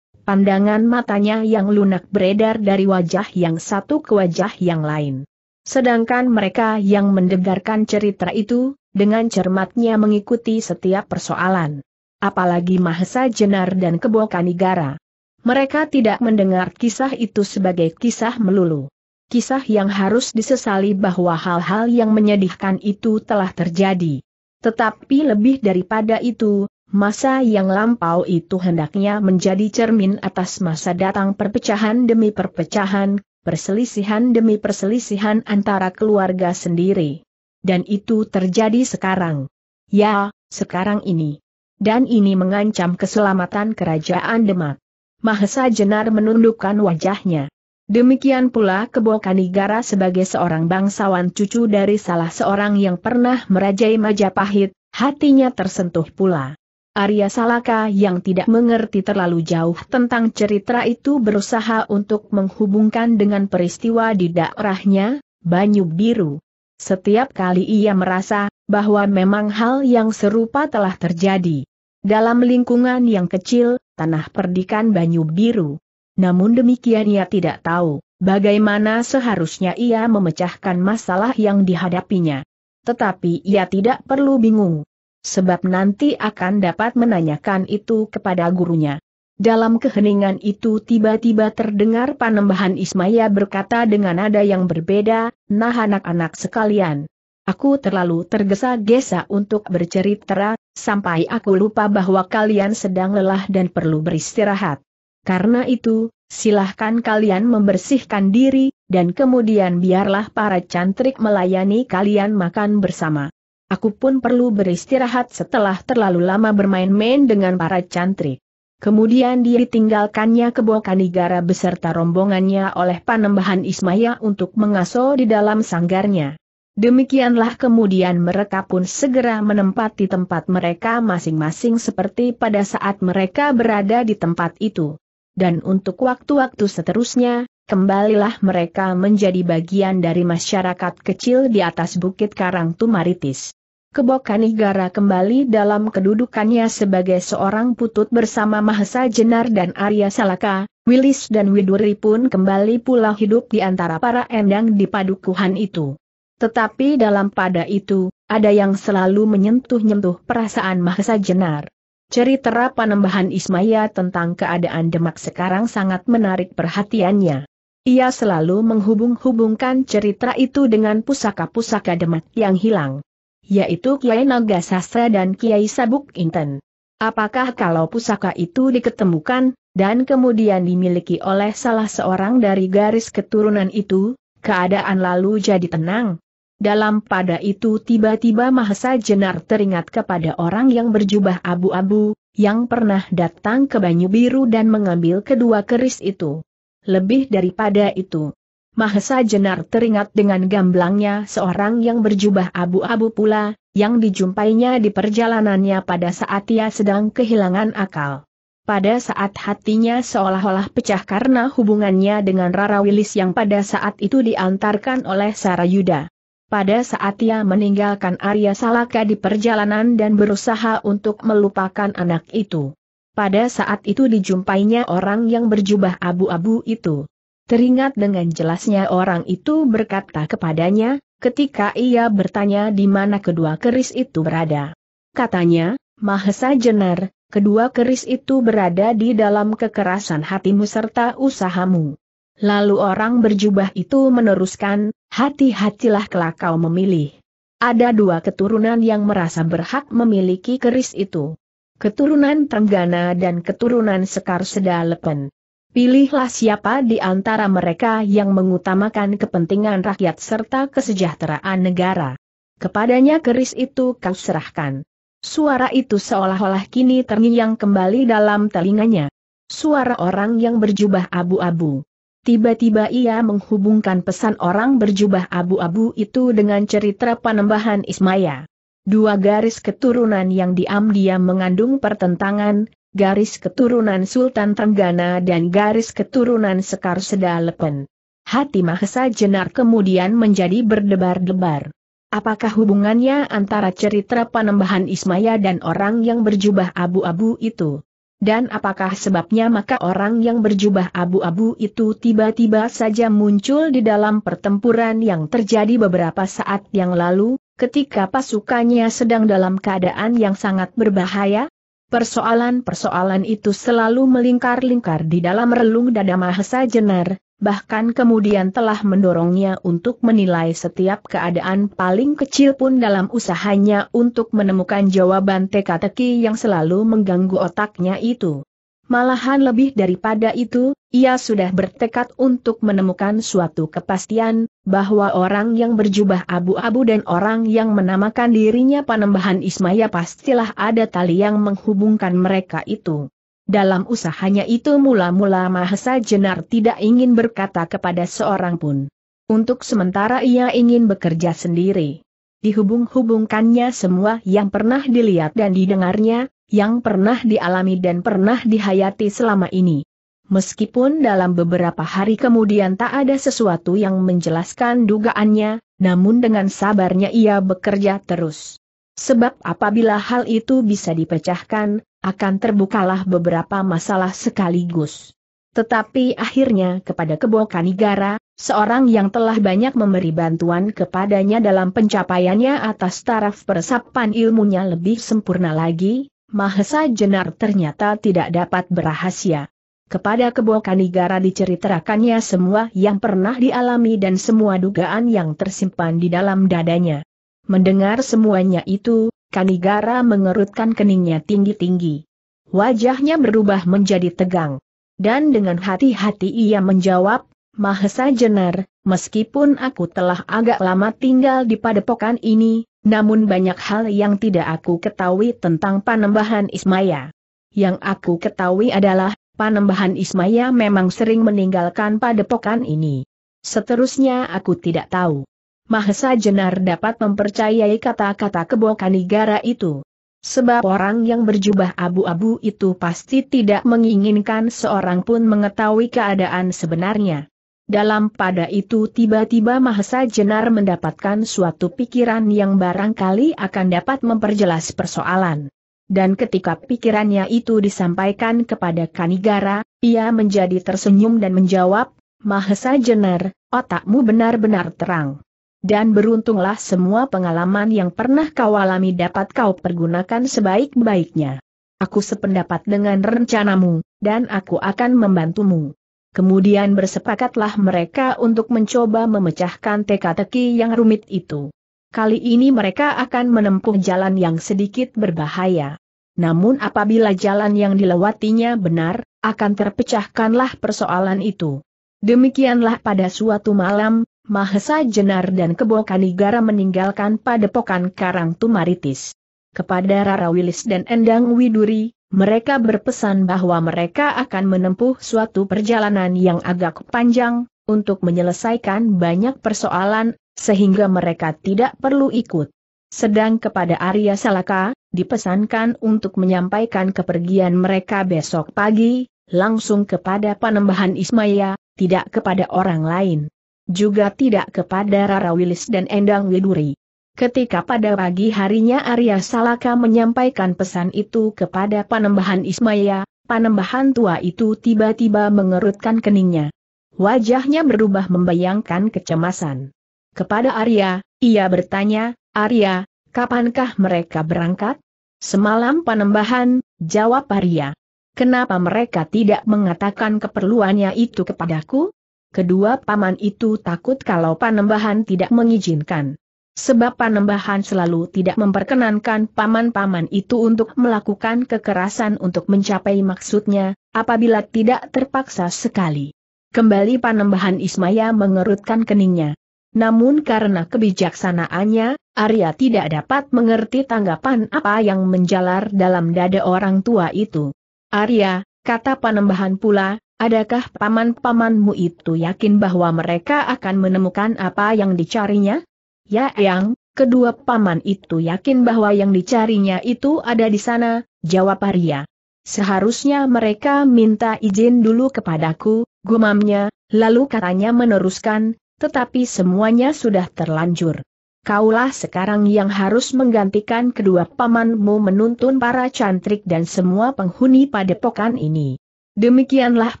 A: Pandangan matanya yang lunak beredar dari wajah yang satu ke wajah yang lain. Sedangkan mereka yang mendengarkan cerita itu, dengan cermatnya mengikuti setiap persoalan. Apalagi Mahesa Jenar dan Kebo Kanigara. Mereka tidak mendengar kisah itu sebagai kisah melulu. Kisah yang harus disesali bahwa hal-hal yang menyedihkan itu telah terjadi. Tetapi lebih daripada itu, Masa yang lampau itu hendaknya menjadi cermin atas masa datang perpecahan demi perpecahan, perselisihan demi perselisihan antara keluarga sendiri. Dan itu terjadi sekarang. Ya, sekarang ini. Dan ini mengancam keselamatan kerajaan Demak. Mahesa Jenar menundukkan wajahnya. Demikian pula Kebokanigara sebagai seorang bangsawan cucu dari salah seorang yang pernah merajai Majapahit, hatinya tersentuh pula. Arya Salaka yang tidak mengerti terlalu jauh tentang cerita itu berusaha untuk menghubungkan dengan peristiwa di daerahnya, Banyu Biru. Setiap kali ia merasa bahwa memang hal yang serupa telah terjadi dalam lingkungan yang kecil, tanah perdikan Banyu Biru. Namun demikian ia tidak tahu bagaimana seharusnya ia memecahkan masalah yang dihadapinya. Tetapi ia tidak perlu bingung Sebab nanti akan dapat menanyakan itu kepada gurunya. Dalam keheningan itu tiba-tiba terdengar panembahan Ismaya berkata dengan nada yang berbeda, nah anak-anak sekalian. Aku terlalu tergesa-gesa untuk bercerita, sampai aku lupa bahwa kalian sedang lelah dan perlu beristirahat. Karena itu, silahkan kalian membersihkan diri, dan kemudian biarlah para cantrik melayani kalian makan bersama. Aku pun perlu beristirahat setelah terlalu lama bermain-main dengan para cantrik. Kemudian dia ditinggalkannya ke Bokanigara beserta rombongannya oleh Panembahan Ismaya untuk mengasuh di dalam sanggarnya. Demikianlah kemudian mereka pun segera menempati tempat mereka masing-masing seperti pada saat mereka berada di tempat itu. Dan untuk waktu-waktu seterusnya, kembalilah mereka menjadi bagian dari masyarakat kecil di atas Bukit Karang Tumaritis. Kebokanigara kembali dalam kedudukannya sebagai seorang putut bersama Mahesa Jenar dan Arya Salaka, Wilis dan Widuri pun kembali pula hidup di antara para endang di padukuhan itu. Tetapi dalam pada itu, ada yang selalu menyentuh-nyentuh perasaan Mahesa Jenar. Cerita panembahan Ismaya tentang keadaan Demak sekarang sangat menarik perhatiannya. Ia selalu menghubung-hubungkan cerita itu dengan pusaka-pusaka Demak yang hilang yaitu Kiai Naga Sastra dan Kiai Sabuk Inten. Apakah kalau pusaka itu diketemukan, dan kemudian dimiliki oleh salah seorang dari garis keturunan itu, keadaan lalu jadi tenang? Dalam pada itu tiba-tiba Mahesa Jenar teringat kepada orang yang berjubah abu-abu, yang pernah datang ke Banyu Biru dan mengambil kedua keris itu. Lebih daripada itu, Mahesa Jenar teringat dengan gamblangnya seorang yang berjubah abu-abu pula, yang dijumpainya di perjalanannya pada saat ia sedang kehilangan akal. Pada saat hatinya seolah-olah pecah karena hubungannya dengan Rara Wilis yang pada saat itu diantarkan oleh Sarayuda. Pada saat ia meninggalkan Arya Salaka di perjalanan dan berusaha untuk melupakan anak itu. Pada saat itu dijumpainya orang yang berjubah abu-abu itu. Teringat dengan jelasnya orang itu berkata kepadanya, ketika ia bertanya di mana kedua keris itu berada. Katanya, Mahesa Jenar, kedua keris itu berada di dalam kekerasan hatimu serta usahamu. Lalu orang berjubah itu meneruskan, hati-hatilah kelak kau memilih. Ada dua keturunan yang merasa berhak memiliki keris itu. Keturunan Tenggana dan keturunan Sekar Sedalepen. Pilihlah siapa di antara mereka yang mengutamakan kepentingan rakyat serta kesejahteraan negara. Kepadanya keris itu kau serahkan. Suara itu seolah-olah kini terngiang kembali dalam telinganya. Suara orang yang berjubah abu-abu. Tiba-tiba ia menghubungkan pesan orang berjubah abu-abu itu dengan cerita penembahan Ismaya. Dua garis keturunan yang diam-diam mengandung pertentangan, garis keturunan Sultan Trenggana dan garis keturunan Sekar Sedalepen. Hati Mahesa Jenar kemudian menjadi berdebar-debar. Apakah hubungannya antara cerita penembahan Ismaya dan orang yang berjubah abu-abu itu? Dan apakah sebabnya maka orang yang berjubah abu-abu itu tiba-tiba saja muncul di dalam pertempuran yang terjadi beberapa saat yang lalu, ketika pasukannya sedang dalam keadaan yang sangat berbahaya? Persoalan-persoalan itu selalu melingkar-lingkar di dalam relung dada Mahesa Jenar, bahkan kemudian telah mendorongnya untuk menilai setiap keadaan paling kecil pun dalam usahanya untuk menemukan jawaban teka-teki yang selalu mengganggu otaknya itu. Malahan lebih daripada itu, ia sudah bertekad untuk menemukan suatu kepastian, bahwa orang yang berjubah abu-abu dan orang yang menamakan dirinya panembahan Ismaya pastilah ada tali yang menghubungkan mereka itu. Dalam usahanya itu mula-mula Mahesa Jenar tidak ingin berkata kepada seorang pun. Untuk sementara ia ingin bekerja sendiri. Dihubung-hubungkannya semua yang pernah dilihat dan didengarnya, yang pernah dialami dan pernah dihayati selama ini. Meskipun dalam beberapa hari kemudian tak ada sesuatu yang menjelaskan dugaannya, namun dengan sabarnya ia bekerja terus. Sebab apabila hal itu bisa dipecahkan, akan terbukalah beberapa masalah sekaligus. Tetapi akhirnya kepada Kebo Kanigara, seorang yang telah banyak memberi bantuan kepadanya dalam pencapaiannya atas taraf persapan ilmunya lebih sempurna lagi, Mahesa Jenar ternyata tidak dapat berahasia. Kepada kebo Kanigara diceritakannya semua yang pernah dialami dan semua dugaan yang tersimpan di dalam dadanya. Mendengar semuanya itu, Kanigara mengerutkan keningnya tinggi-tinggi. Wajahnya berubah menjadi tegang. Dan dengan hati-hati ia menjawab, Mahesa Jenar, meskipun aku telah agak lama tinggal di padepokan ini, namun banyak hal yang tidak aku ketahui tentang panembahan Ismaya. Yang aku ketahui adalah, panembahan Ismaya memang sering meninggalkan padepokan ini. Seterusnya aku tidak tahu. Mahesa Jenar dapat mempercayai kata-kata negara itu. Sebab orang yang berjubah abu-abu itu pasti tidak menginginkan seorang pun mengetahui keadaan sebenarnya. Dalam pada itu tiba-tiba Mahesa Jenar mendapatkan suatu pikiran yang barangkali akan dapat memperjelas persoalan. Dan ketika pikirannya itu disampaikan kepada Kanigara, ia menjadi tersenyum dan menjawab, Mahesa Jenar, otakmu benar-benar terang. Dan beruntunglah semua pengalaman yang pernah kau alami dapat kau pergunakan sebaik-baiknya. Aku sependapat dengan rencanamu, dan aku akan membantumu. Kemudian bersepakatlah mereka untuk mencoba memecahkan teka-teki yang rumit itu. Kali ini mereka akan menempuh jalan yang sedikit berbahaya. Namun apabila jalan yang dilewatinya benar, akan terpecahkanlah persoalan itu. Demikianlah pada suatu malam, Mahesa Jenar dan Kebo Kanigara meninggalkan padepokan Karang Tumaritis. Kepada Rara Wilis dan Endang Widuri, mereka berpesan bahwa mereka akan menempuh suatu perjalanan yang agak panjang, untuk menyelesaikan banyak persoalan, sehingga mereka tidak perlu ikut. Sedang kepada Arya Salaka, dipesankan untuk menyampaikan kepergian mereka besok pagi, langsung kepada Panembahan Ismaya, tidak kepada orang lain. Juga tidak kepada Rara Wilis dan Endang Widuri. Ketika pada pagi harinya Arya Salaka menyampaikan pesan itu kepada Panembahan Ismaya, Panembahan tua itu tiba-tiba mengerutkan keningnya. Wajahnya berubah membayangkan kecemasan. Kepada Arya, ia bertanya, Arya, kapankah mereka berangkat? Semalam Panembahan, jawab Arya. Kenapa mereka tidak mengatakan keperluannya itu kepadaku? Kedua paman itu takut kalau Panembahan tidak mengizinkan. Sebab Panembahan selalu tidak memperkenankan paman-paman itu untuk melakukan kekerasan untuk mencapai maksudnya, apabila tidak terpaksa sekali. Kembali Panembahan Ismaya mengerutkan keningnya. Namun karena kebijaksanaannya, Arya tidak dapat mengerti tanggapan apa yang menjalar dalam dada orang tua itu. Arya, kata Panembahan pula, adakah paman-pamanmu itu yakin bahwa mereka akan menemukan apa yang dicarinya? Ya Eyang, kedua paman itu yakin bahwa yang dicarinya itu ada di sana, jawab Arya. Seharusnya mereka minta izin dulu kepadaku, gumamnya, lalu katanya meneruskan, tetapi semuanya sudah terlanjur. Kaulah sekarang yang harus menggantikan kedua pamanmu menuntun para cantrik dan semua penghuni padepokan ini. Demikianlah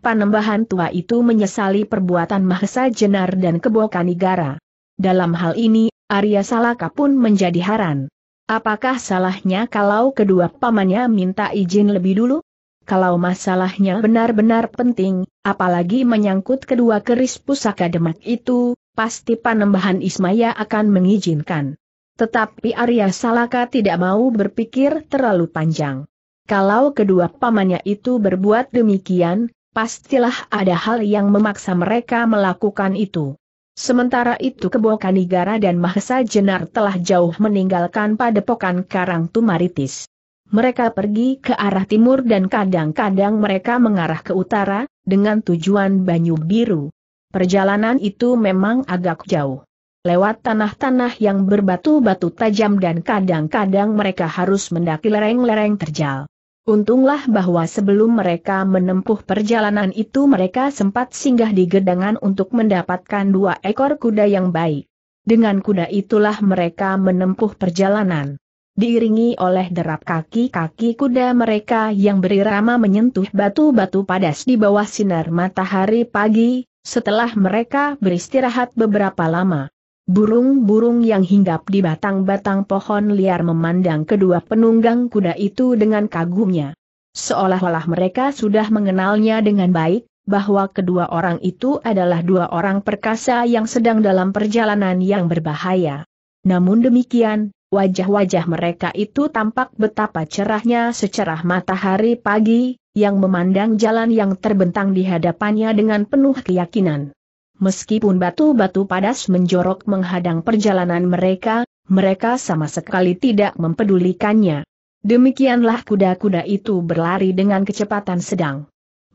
A: panembahan tua itu menyesali perbuatan Mahesa Jenar dan kebohongan negara. Dalam hal ini Arya Salaka pun menjadi haran. Apakah salahnya kalau kedua pamannya minta izin lebih dulu? Kalau masalahnya benar-benar penting, apalagi menyangkut kedua keris pusaka demak itu, pasti Panembahan Ismaya akan mengizinkan. Tetapi Arya Salaka tidak mau berpikir terlalu panjang. Kalau kedua pamannya itu berbuat demikian, pastilah ada hal yang memaksa mereka melakukan itu. Sementara itu Kebokan Nigara dan Mahesa Jenar telah jauh meninggalkan padepokan Karang Tumaritis. Mereka pergi ke arah timur dan kadang-kadang mereka mengarah ke utara, dengan tujuan Banyu Biru. Perjalanan itu memang agak jauh. Lewat tanah-tanah yang berbatu-batu tajam dan kadang-kadang mereka harus mendaki lereng-lereng terjal. Untunglah bahwa sebelum mereka menempuh perjalanan itu mereka sempat singgah di gedangan untuk mendapatkan dua ekor kuda yang baik. Dengan kuda itulah mereka menempuh perjalanan. Diiringi oleh derap kaki-kaki kuda mereka yang berirama menyentuh batu-batu padas di bawah sinar matahari pagi, setelah mereka beristirahat beberapa lama. Burung-burung yang hinggap di batang-batang pohon liar memandang kedua penunggang kuda itu dengan kagumnya. Seolah-olah mereka sudah mengenalnya dengan baik, bahwa kedua orang itu adalah dua orang perkasa yang sedang dalam perjalanan yang berbahaya. Namun demikian, wajah-wajah mereka itu tampak betapa cerahnya secerah matahari pagi, yang memandang jalan yang terbentang di hadapannya dengan penuh keyakinan meskipun batu-batu padas menjorok menghadang perjalanan mereka, mereka sama sekali tidak mempedulikannya. Demikianlah kuda-kuda itu berlari dengan kecepatan sedang.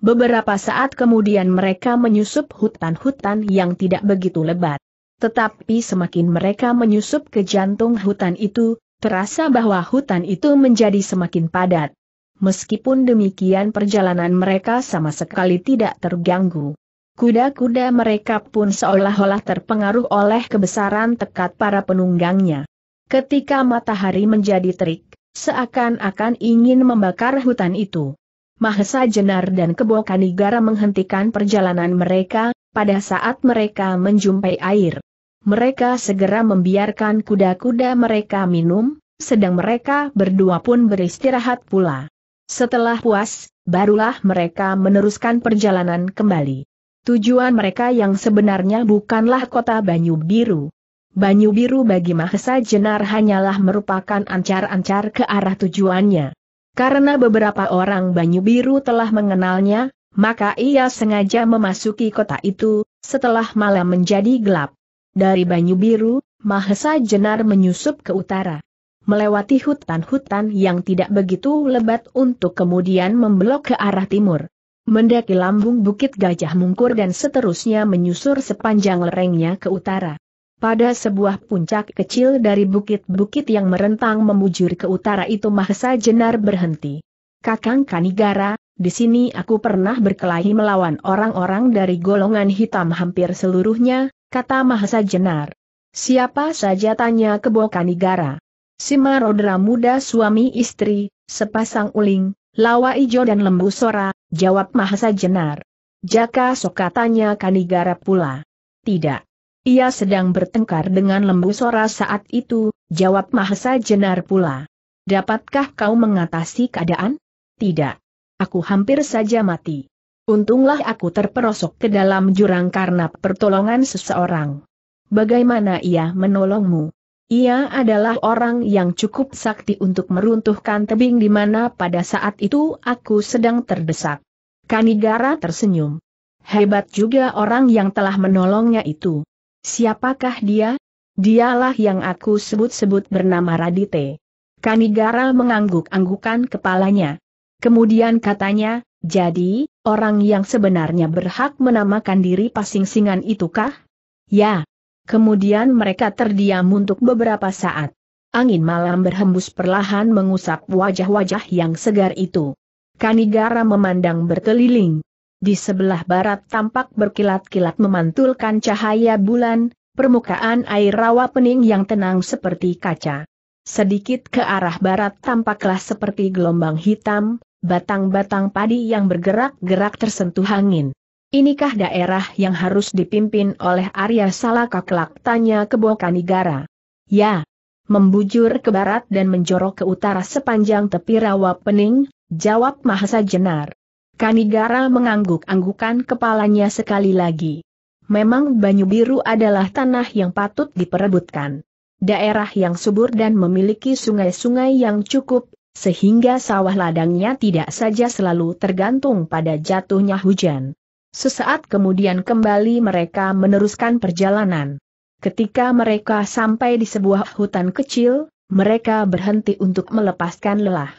A: Beberapa saat kemudian mereka menyusup hutan-hutan yang tidak begitu lebat. Tetapi semakin mereka menyusup ke jantung hutan itu, terasa bahwa hutan itu menjadi semakin padat. Meskipun demikian perjalanan mereka sama sekali tidak terganggu. Kuda-kuda mereka pun seolah-olah terpengaruh oleh kebesaran tekat para penunggangnya. Ketika matahari menjadi terik, seakan-akan ingin membakar hutan itu. Mahesa Jenar dan Kebo Kanigara menghentikan perjalanan mereka, pada saat mereka menjumpai air. Mereka segera membiarkan kuda-kuda mereka minum, sedang mereka berdua pun beristirahat pula. Setelah puas, barulah mereka meneruskan perjalanan kembali. Tujuan mereka yang sebenarnya bukanlah kota Banyu Biru. Banyu Biru bagi Mahesa Jenar hanyalah merupakan ancar-ancar ke arah tujuannya. Karena beberapa orang Banyu Biru telah mengenalnya, maka ia sengaja memasuki kota itu, setelah malam menjadi gelap. Dari Banyu Biru, Mahesa Jenar menyusup ke utara. Melewati hutan-hutan yang tidak begitu lebat untuk kemudian membelok ke arah timur mendaki lambung Bukit Gajah Mungkur dan seterusnya menyusur sepanjang lerengnya ke utara. Pada sebuah puncak kecil dari bukit-bukit yang merentang memujur ke utara itu Mahesa Jenar berhenti. Kakang Kanigara, di sini aku pernah berkelahi melawan orang-orang dari golongan hitam hampir seluruhnya, kata Mahesa Jenar. Siapa saja tanya kebo Kanigara. Simarodra muda suami istri, sepasang uling, lawa ijo dan lembu sora, jawab Mahesa Jenar. Jaka sokatanya tanya Kanigara pula. Tidak. Ia sedang bertengkar dengan lembu sora saat itu, jawab Mahesa Jenar pula. Dapatkah kau mengatasi keadaan? Tidak. Aku hampir saja mati. Untunglah aku terperosok ke dalam jurang karena pertolongan seseorang. Bagaimana ia menolongmu? Ia adalah orang yang cukup sakti untuk meruntuhkan tebing di mana pada saat itu aku sedang terdesak. Kanigara tersenyum. Hebat juga orang yang telah menolongnya itu. Siapakah dia? Dialah yang aku sebut-sebut bernama Radite. Kanigara mengangguk-anggukan kepalanya. Kemudian katanya, jadi, orang yang sebenarnya berhak menamakan diri pasing-singan itukah? Ya, Kemudian mereka terdiam untuk beberapa saat. Angin malam berhembus perlahan mengusap wajah-wajah yang segar itu. Kanigara memandang berkeliling. Di sebelah barat tampak berkilat-kilat memantulkan cahaya bulan, permukaan air rawa pening yang tenang seperti kaca. Sedikit ke arah barat tampaklah seperti gelombang hitam, batang-batang padi yang bergerak-gerak tersentuh angin. Inikah daerah yang harus dipimpin oleh Arya Salaka kelak tanya Bokanigara? Ya. Membujur ke barat dan menjorok ke utara sepanjang tepi rawa pening, jawab Mahasa Jenar. Kanigara mengangguk-anggukan kepalanya sekali lagi. Memang Banyu Biru adalah tanah yang patut diperebutkan. Daerah yang subur dan memiliki sungai-sungai yang cukup, sehingga sawah ladangnya tidak saja selalu tergantung pada jatuhnya hujan. Sesaat kemudian kembali mereka meneruskan perjalanan. Ketika mereka sampai di sebuah hutan kecil, mereka berhenti untuk melepaskan lelah.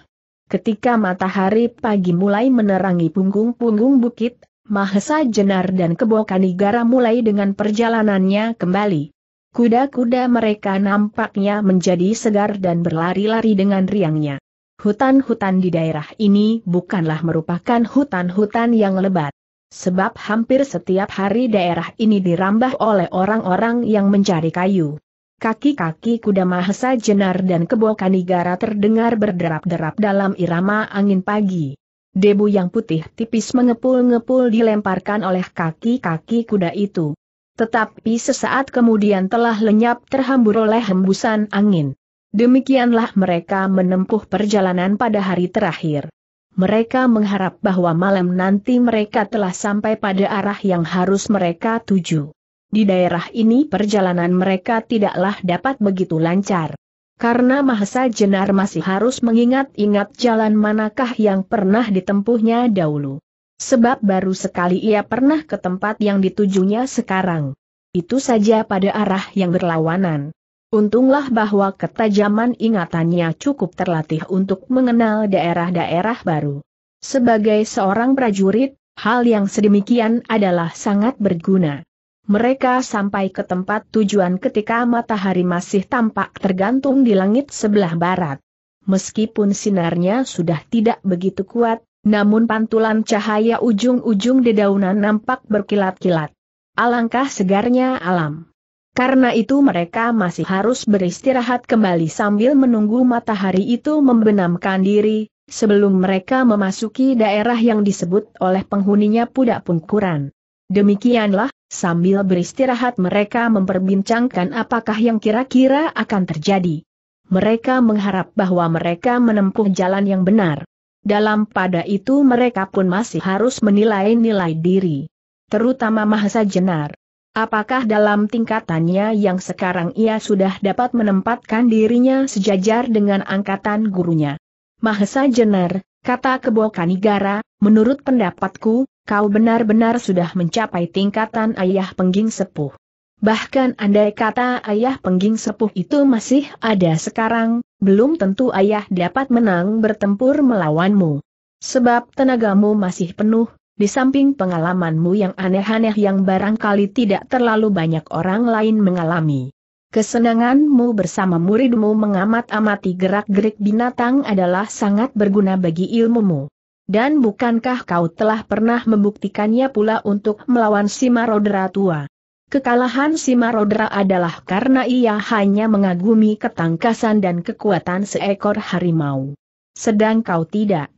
A: Ketika matahari pagi mulai menerangi punggung-punggung bukit, Mahesa Jenar dan Kebokanigara mulai dengan perjalanannya kembali. Kuda-kuda mereka nampaknya menjadi segar dan berlari-lari dengan riangnya. Hutan-hutan di daerah ini bukanlah merupakan hutan-hutan yang lebat. Sebab hampir setiap hari daerah ini dirambah oleh orang-orang yang mencari kayu. Kaki-kaki kuda Mahesa Jenar dan Kebo Kanigara terdengar berderap-derap dalam irama angin pagi. Debu yang putih tipis mengepul-ngepul dilemparkan oleh kaki-kaki kuda itu. Tetapi sesaat kemudian telah lenyap terhambur oleh hembusan angin. Demikianlah mereka menempuh perjalanan pada hari terakhir. Mereka mengharap bahwa malam nanti mereka telah sampai pada arah yang harus mereka tuju. Di daerah ini perjalanan mereka tidaklah dapat begitu lancar. Karena Mahesa Jenar masih harus mengingat-ingat jalan manakah yang pernah ditempuhnya dahulu. Sebab baru sekali ia pernah ke tempat yang ditujunya sekarang. Itu saja pada arah yang berlawanan. Untunglah bahwa ketajaman ingatannya cukup terlatih untuk mengenal daerah-daerah baru. Sebagai seorang prajurit, hal yang sedemikian adalah sangat berguna. Mereka sampai ke tempat tujuan ketika matahari masih tampak tergantung di langit sebelah barat. Meskipun sinarnya sudah tidak begitu kuat, namun pantulan cahaya ujung-ujung dedaunan nampak berkilat-kilat. Alangkah segarnya alam. Karena itu mereka masih harus beristirahat kembali sambil menunggu matahari itu membenamkan diri, sebelum mereka memasuki daerah yang disebut oleh penghuninya Pudak Pungkuran. Demikianlah, sambil beristirahat mereka memperbincangkan apakah yang kira-kira akan terjadi. Mereka mengharap bahwa mereka menempuh jalan yang benar. Dalam pada itu mereka pun masih harus menilai nilai diri. Terutama Mahasa Jenar. Apakah dalam tingkatannya yang sekarang ia sudah dapat menempatkan dirinya sejajar dengan angkatan gurunya? Mahesa Jenar, kata Kebo Kanigara, menurut pendapatku, kau benar-benar sudah mencapai tingkatan ayah pengging sepuh. Bahkan andai kata ayah pengging sepuh itu masih ada sekarang, belum tentu ayah dapat menang bertempur melawanmu. Sebab tenagamu masih penuh, di samping pengalamanmu yang aneh-aneh yang barangkali tidak terlalu banyak orang lain mengalami. Kesenanganmu bersama muridmu mengamat-amati gerak-gerik binatang adalah sangat berguna bagi ilmumu. Dan bukankah kau telah pernah membuktikannya pula untuk melawan si marodera tua? Kekalahan si marodera adalah karena ia hanya mengagumi ketangkasan dan kekuatan seekor harimau. Sedang kau tidak.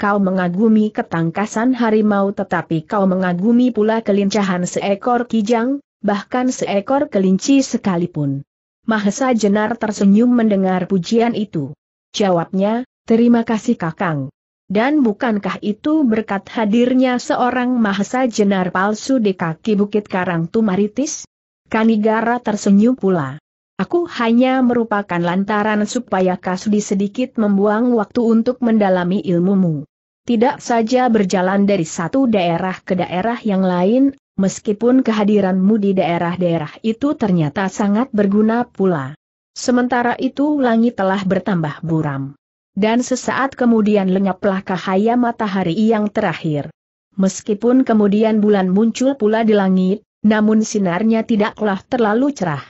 A: Kau mengagumi ketangkasan harimau tetapi kau mengagumi pula kelincahan seekor kijang, bahkan seekor kelinci sekalipun. Mahesa Jenar tersenyum mendengar pujian itu. Jawabnya, terima kasih kakang. Dan bukankah itu berkat hadirnya seorang Mahesa Jenar palsu di kaki Bukit Karang Tumaritis? Kanigara tersenyum pula. Aku hanya merupakan lantaran supaya Kasudi sedikit membuang waktu untuk mendalami ilmumu tidak saja berjalan dari satu daerah ke daerah yang lain, meskipun kehadiranmu di daerah-daerah itu ternyata sangat berguna pula. Sementara itu langit telah bertambah buram. Dan sesaat kemudian lenyaplah cahaya matahari yang terakhir. Meskipun kemudian bulan muncul pula di langit, namun sinarnya tidaklah terlalu cerah.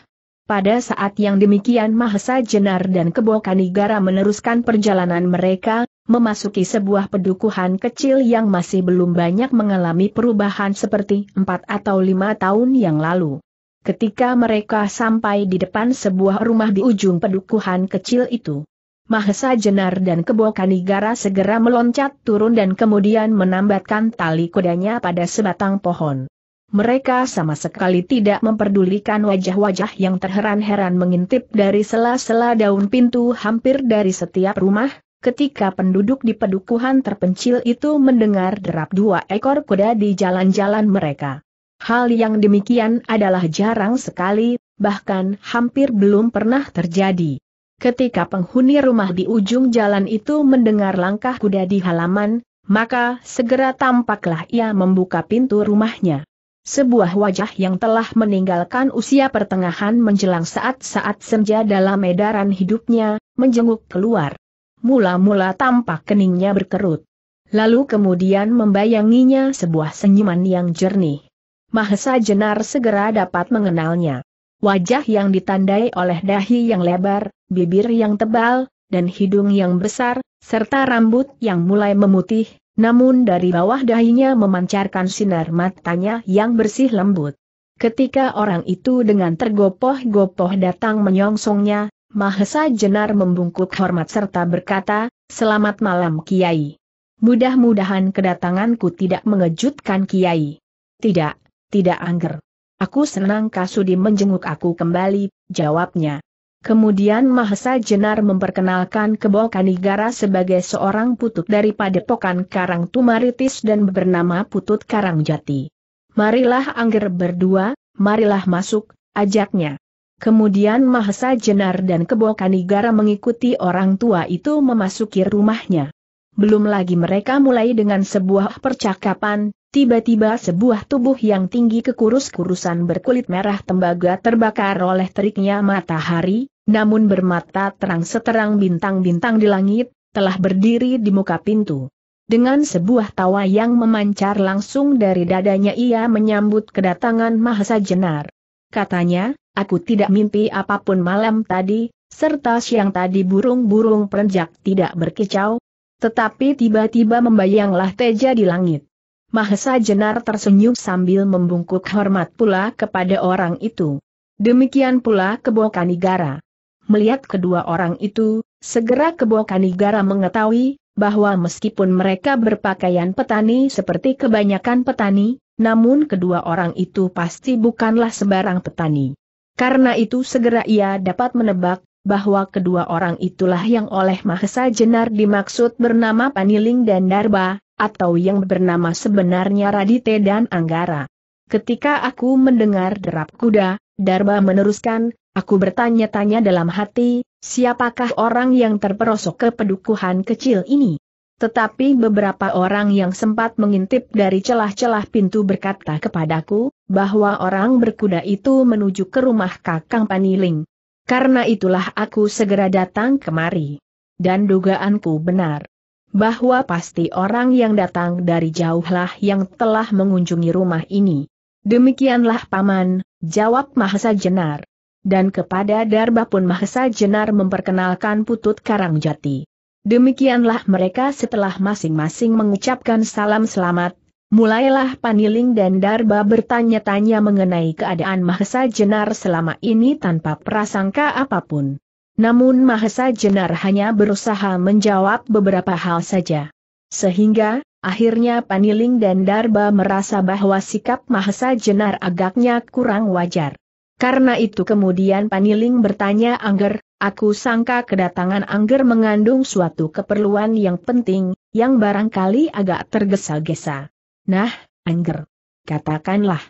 A: Pada saat yang demikian Mahesa Jenar dan Kebokanigara meneruskan perjalanan mereka, memasuki sebuah pedukuhan kecil yang masih belum banyak mengalami perubahan seperti empat atau lima tahun yang lalu. Ketika mereka sampai di depan sebuah rumah di ujung pedukuhan kecil itu, Mahesa Jenar dan Kebo Kanigara segera meloncat turun dan kemudian menambatkan tali kudanya pada sebatang pohon. Mereka sama sekali tidak memperdulikan wajah-wajah yang terheran-heran mengintip dari sela-sela daun pintu hampir dari setiap rumah, Ketika penduduk di pedukuhan terpencil itu mendengar derap dua ekor kuda di jalan-jalan mereka. Hal yang demikian adalah jarang sekali, bahkan hampir belum pernah terjadi. Ketika penghuni rumah di ujung jalan itu mendengar langkah kuda di halaman, maka segera tampaklah ia membuka pintu rumahnya. Sebuah wajah yang telah meninggalkan usia pertengahan menjelang saat-saat senja dalam edaran hidupnya, menjenguk keluar mula-mula tampak keningnya berkerut. Lalu kemudian membayanginya sebuah senyuman yang jernih. Mahesa Jenar segera dapat mengenalnya. Wajah yang ditandai oleh dahi yang lebar, bibir yang tebal, dan hidung yang besar, serta rambut yang mulai memutih, namun dari bawah dahinya memancarkan sinar matanya yang bersih lembut. Ketika orang itu dengan tergopoh-gopoh datang menyongsongnya, Mahesa Jenar membungkuk hormat serta berkata, Selamat malam Kiai. Mudah-mudahan kedatanganku tidak mengejutkan Kiai. Tidak, tidak angger. Aku senang Kasudi menjenguk aku kembali, jawabnya. Kemudian Mahesa Jenar memperkenalkan Kebo Kanigara sebagai seorang putut dari Padepokan Karang Tumaritis dan bernama Putut Karang Jati. Marilah angger berdua, marilah masuk, ajaknya. Kemudian Mahesa Jenar dan Kebo Kanigara mengikuti orang tua itu memasuki rumahnya. Belum lagi mereka mulai dengan sebuah percakapan, tiba-tiba sebuah tubuh yang tinggi kekurus-kurusan berkulit merah tembaga terbakar oleh teriknya matahari, namun bermata terang seterang bintang-bintang di langit, telah berdiri di muka pintu. Dengan sebuah tawa yang memancar langsung dari dadanya ia menyambut kedatangan Mahesa Jenar katanya, aku tidak mimpi apapun malam tadi, serta siang tadi burung-burung perenjak tidak berkicau, tetapi tiba-tiba membayanglah Teja di langit. Mahesa Jenar tersenyum sambil membungkuk hormat pula kepada orang itu. Demikian pula Kebo Kanigara. Melihat kedua orang itu, segera Kebo Kanigara mengetahui bahwa meskipun mereka berpakaian petani seperti kebanyakan petani, namun kedua orang itu pasti bukanlah sebarang petani. Karena itu segera ia dapat menebak bahwa kedua orang itulah yang oleh Mahesa Jenar dimaksud bernama Paniling dan Darba, atau yang bernama sebenarnya Radite dan Anggara. Ketika aku mendengar derap kuda, Darba meneruskan, aku bertanya-tanya dalam hati, siapakah orang yang terperosok ke pedukuhan kecil ini? Tetapi beberapa orang yang sempat mengintip dari celah-celah pintu berkata kepadaku, bahwa orang berkuda itu menuju ke rumah Kakang Paniling. Karena itulah aku segera datang kemari. Dan dugaanku benar. Bahwa pasti orang yang datang dari jauhlah yang telah mengunjungi rumah ini. Demikianlah Paman, jawab Mahesa Jenar. Dan kepada Darba pun Mahesa Jenar memperkenalkan Putut Karangjati. Demikianlah mereka setelah masing-masing mengucapkan salam selamat, mulailah Paniling dan Darba bertanya-tanya mengenai keadaan Mahesa Jenar selama ini tanpa prasangka apapun. Namun Mahesa Jenar hanya berusaha menjawab beberapa hal saja. Sehingga, akhirnya Paniling dan Darba merasa bahwa sikap Mahesa Jenar agaknya kurang wajar. Karena itu kemudian Paniling bertanya Angger, aku sangka kedatangan Angger mengandung suatu keperluan yang penting, yang barangkali agak tergesa-gesa. Nah, Angger, katakanlah.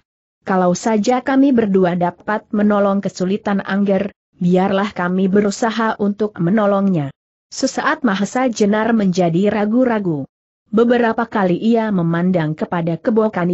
A: Kalau saja kami berdua dapat menolong kesulitan Angger, biarlah kami berusaha untuk menolongnya. Sesaat Mahesa Jenar menjadi ragu-ragu. Beberapa kali ia memandang kepada kebokan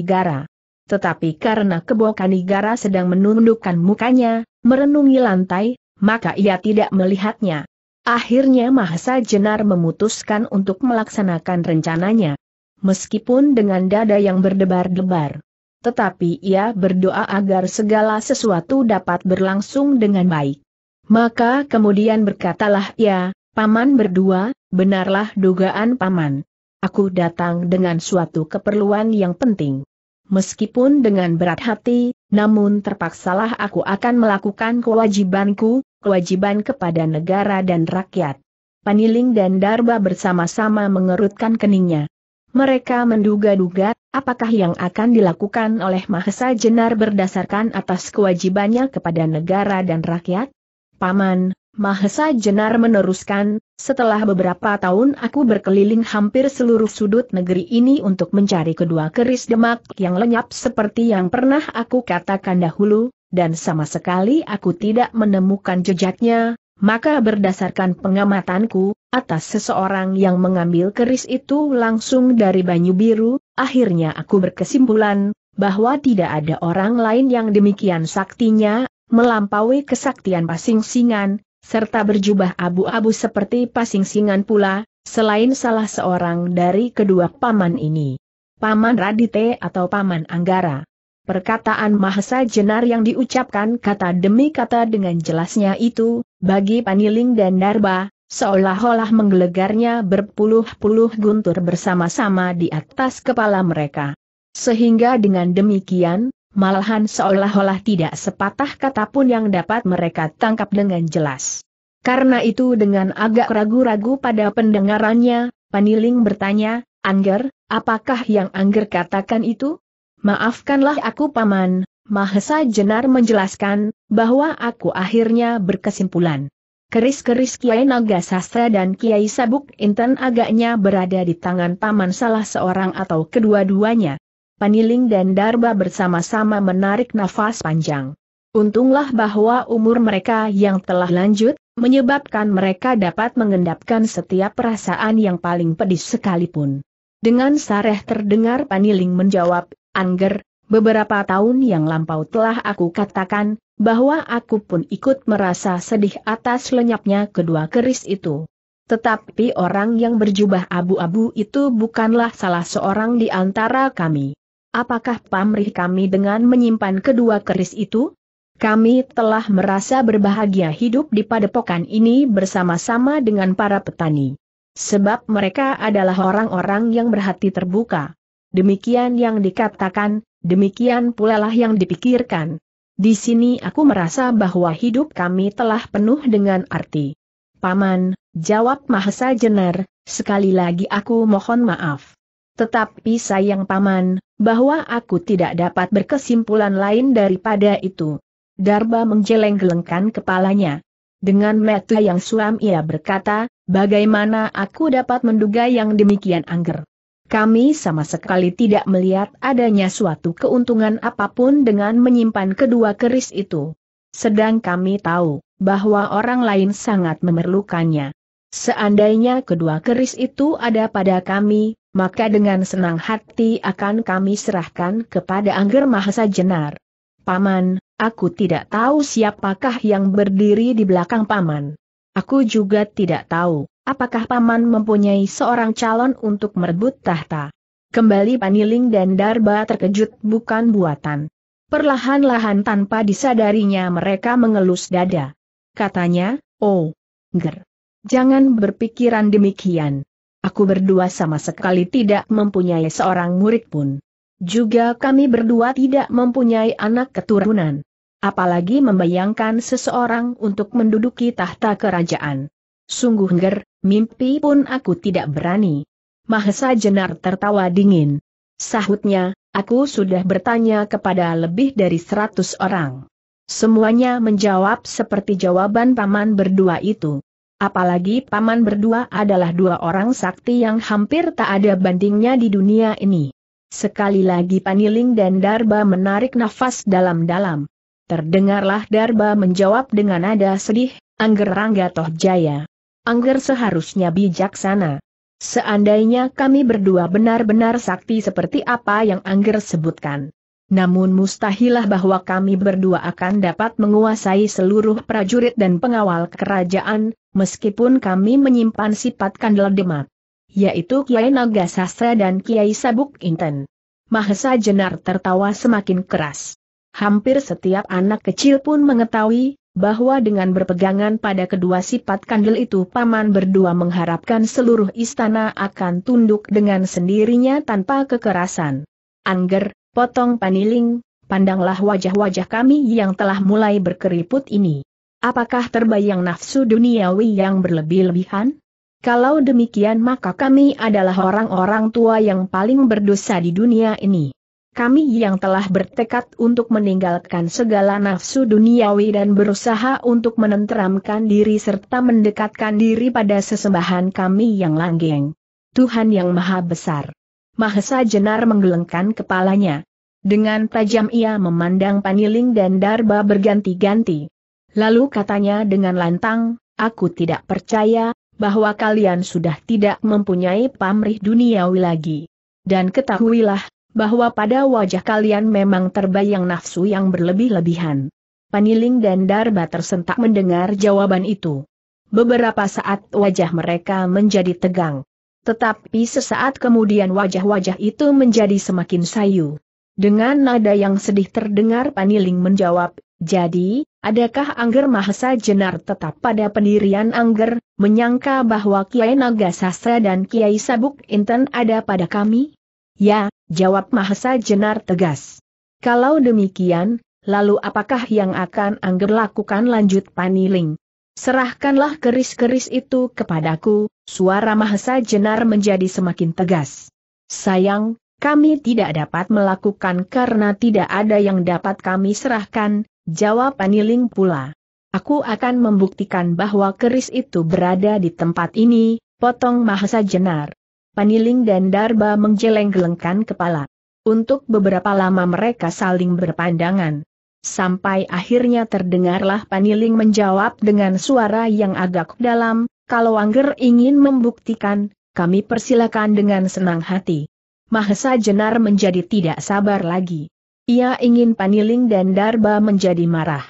A: tetapi karena Kebokanigara sedang menundukkan mukanya, merenungi lantai, maka ia tidak melihatnya. Akhirnya Mahasa Jenar memutuskan untuk melaksanakan rencananya. Meskipun dengan dada yang berdebar-debar. Tetapi ia berdoa agar segala sesuatu dapat berlangsung dengan baik. Maka kemudian berkatalah ia, Paman berdua, benarlah dugaan Paman. Aku datang dengan suatu keperluan yang penting meskipun dengan berat hati, namun terpaksalah aku akan melakukan kewajibanku, kewajiban kepada negara dan rakyat. Paniling dan Darba bersama-sama mengerutkan keningnya. Mereka menduga-duga, apakah yang akan dilakukan oleh Mahesa Jenar berdasarkan atas kewajibannya kepada negara dan rakyat? Paman, Mahesa Jenar meneruskan, setelah beberapa tahun aku berkeliling hampir seluruh sudut negeri ini untuk mencari kedua keris demak yang lenyap seperti yang pernah aku katakan dahulu, dan sama sekali aku tidak menemukan jejaknya, maka berdasarkan pengamatanku, atas seseorang yang mengambil keris itu langsung dari Banyu Biru, akhirnya aku berkesimpulan, bahwa tidak ada orang lain yang demikian saktinya, melampaui kesaktian pasing singan, serta berjubah abu-abu seperti pasing-singan pula, selain salah seorang dari kedua paman ini. Paman Radite atau Paman Anggara. Perkataan Mahesa Jenar yang diucapkan kata demi kata dengan jelasnya itu, bagi Paniling dan Darba, seolah-olah menggelegarnya berpuluh-puluh guntur bersama-sama di atas kepala mereka. Sehingga dengan demikian, malahan seolah-olah tidak sepatah kata pun yang dapat mereka tangkap dengan jelas. Karena itu dengan agak ragu-ragu pada pendengarannya, Paniling bertanya, Angger, apakah yang Angger katakan itu? Maafkanlah aku paman, Mahesa Jenar menjelaskan, bahwa aku akhirnya berkesimpulan. Keris-keris Kiai Naga Sastra dan Kiai Sabuk Inten agaknya berada di tangan paman salah seorang atau kedua-duanya. Paniling dan Darba bersama-sama menarik nafas panjang. Untunglah bahwa umur mereka yang telah lanjut, menyebabkan mereka dapat mengendapkan setiap perasaan yang paling pedih sekalipun. Dengan sareh terdengar Paniling menjawab, Angger, beberapa tahun yang lampau telah aku katakan, bahwa aku pun ikut merasa sedih atas lenyapnya kedua keris itu. Tetapi orang yang berjubah abu-abu itu bukanlah salah seorang di antara kami apakah pamrih kami dengan menyimpan kedua keris itu? Kami telah merasa berbahagia hidup di padepokan ini bersama-sama dengan para petani. Sebab mereka adalah orang-orang yang berhati terbuka. Demikian yang dikatakan, demikian pula lah yang dipikirkan. Di sini aku merasa bahwa hidup kami telah penuh dengan arti. Paman, jawab Mahesa Jenar, sekali lagi aku mohon maaf. Tetapi sayang paman, bahwa aku tidak dapat berkesimpulan lain daripada itu. Darba menjeleng gelengkan kepalanya. Dengan mata yang suam ia berkata, bagaimana aku dapat menduga yang demikian angger. Kami sama sekali tidak melihat adanya suatu keuntungan apapun dengan menyimpan kedua keris itu. Sedang kami tahu, bahwa orang lain sangat memerlukannya. Seandainya kedua keris itu ada pada kami, maka dengan senang hati akan kami serahkan kepada Angger Mahesa Jenar. Paman, aku tidak tahu siapakah yang berdiri di belakang Paman. Aku juga tidak tahu, apakah Paman mempunyai seorang calon untuk merebut tahta. Kembali Paniling dan Darba terkejut bukan buatan. Perlahan-lahan tanpa disadarinya mereka mengelus dada. Katanya, oh, ger. Jangan berpikiran demikian. Aku berdua sama sekali tidak mempunyai seorang murid pun. Juga kami berdua tidak mempunyai anak keturunan. Apalagi membayangkan seseorang untuk menduduki tahta kerajaan. Sungguh ngger, mimpi pun aku tidak berani. Mahesa Jenar tertawa dingin. Sahutnya, aku sudah bertanya kepada lebih dari seratus orang. Semuanya menjawab seperti jawaban paman berdua itu. Apalagi paman berdua adalah dua orang sakti yang hampir tak ada bandingnya di dunia ini. Sekali lagi Paniling dan Darba menarik nafas dalam-dalam. Terdengarlah Darba menjawab dengan nada sedih, Angger Rangga Toh Jaya. Angger seharusnya bijaksana. Seandainya kami berdua benar-benar sakti seperti apa yang Angger sebutkan. Namun mustahilah bahwa kami berdua akan dapat menguasai seluruh prajurit dan pengawal kerajaan, meskipun kami menyimpan sifat kandel demat. Yaitu Kiai Naga Sastra dan Kiai Sabuk Inten. Mahesa Jenar tertawa semakin keras. Hampir setiap anak kecil pun mengetahui, bahwa dengan berpegangan pada kedua sifat kandel itu paman berdua mengharapkan seluruh istana akan tunduk dengan sendirinya tanpa kekerasan. Angger, potong paniling, pandanglah wajah-wajah kami yang telah mulai berkeriput ini. Apakah terbayang nafsu duniawi yang berlebih-lebihan? Kalau demikian maka kami adalah orang-orang tua yang paling berdosa di dunia ini. Kami yang telah bertekad untuk meninggalkan segala nafsu duniawi dan berusaha untuk menenteramkan diri serta mendekatkan diri pada sesembahan kami yang langgeng. Tuhan yang Maha Besar. Mahesa Jenar menggelengkan kepalanya. Dengan tajam ia memandang Paniling dan Darba berganti-ganti. Lalu katanya dengan lantang, aku tidak percaya, bahwa kalian sudah tidak mempunyai pamrih duniawi lagi. Dan ketahuilah, bahwa pada wajah kalian memang terbayang nafsu yang berlebih-lebihan. Paniling dan Darba tersentak mendengar jawaban itu. Beberapa saat wajah mereka menjadi tegang. Tetapi sesaat kemudian wajah-wajah itu menjadi semakin sayu. Dengan nada yang sedih terdengar Paniling menjawab, jadi, adakah Angger Mahesa Jenar tetap pada pendirian Angger, menyangka bahwa Kiai Naga Sastra dan Kiai Sabuk Inten ada pada kami? Ya, jawab Mahesa Jenar tegas. Kalau demikian, lalu apakah yang akan Angger lakukan lanjut Paniling? Serahkanlah keris-keris itu kepadaku, suara Mahesa Jenar menjadi semakin tegas. Sayang, kami tidak dapat melakukan karena tidak ada yang dapat kami serahkan, jawab Paniling pula. Aku akan membuktikan bahwa keris itu berada di tempat ini, potong Mahesa Jenar. Paniling dan Darba menjeleng-gelengkan kepala. Untuk beberapa lama mereka saling berpandangan. Sampai akhirnya terdengarlah Paniling menjawab dengan suara yang agak dalam, kalau Angger ingin membuktikan, kami persilakan dengan senang hati. Mahesa Jenar menjadi tidak sabar lagi. Ia ingin Paniling dan Darba menjadi marah.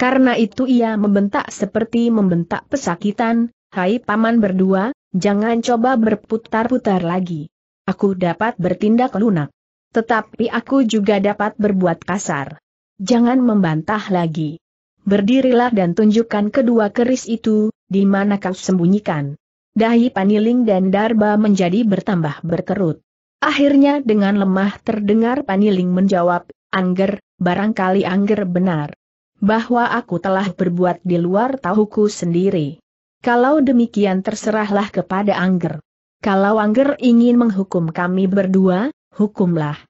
A: Karena itu ia membentak seperti membentak pesakitan, Hai paman berdua, jangan coba berputar-putar lagi. Aku dapat bertindak lunak. Tetapi aku juga dapat berbuat kasar. Jangan membantah lagi. Berdirilah dan tunjukkan kedua keris itu, di mana kau sembunyikan. Dahi Paniling dan Darba menjadi bertambah berkerut. Akhirnya dengan lemah terdengar Paniling menjawab, Angger, barangkali Angger benar. Bahwa aku telah berbuat di luar tahuku sendiri. Kalau demikian terserahlah kepada Angger. Kalau Angger ingin menghukum kami berdua, hukumlah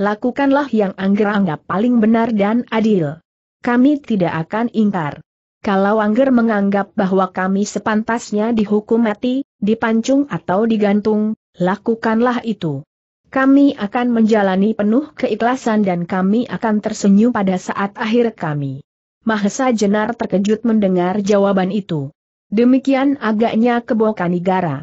A: lakukanlah yang Angger anggap paling benar dan adil. Kami tidak akan ingkar. Kalau Angger menganggap bahwa kami sepantasnya dihukum mati, dipancung atau digantung, lakukanlah itu. Kami akan menjalani penuh keikhlasan dan kami akan tersenyum pada saat akhir kami. Mahesa Jenar terkejut mendengar jawaban itu. Demikian agaknya kebokan negara.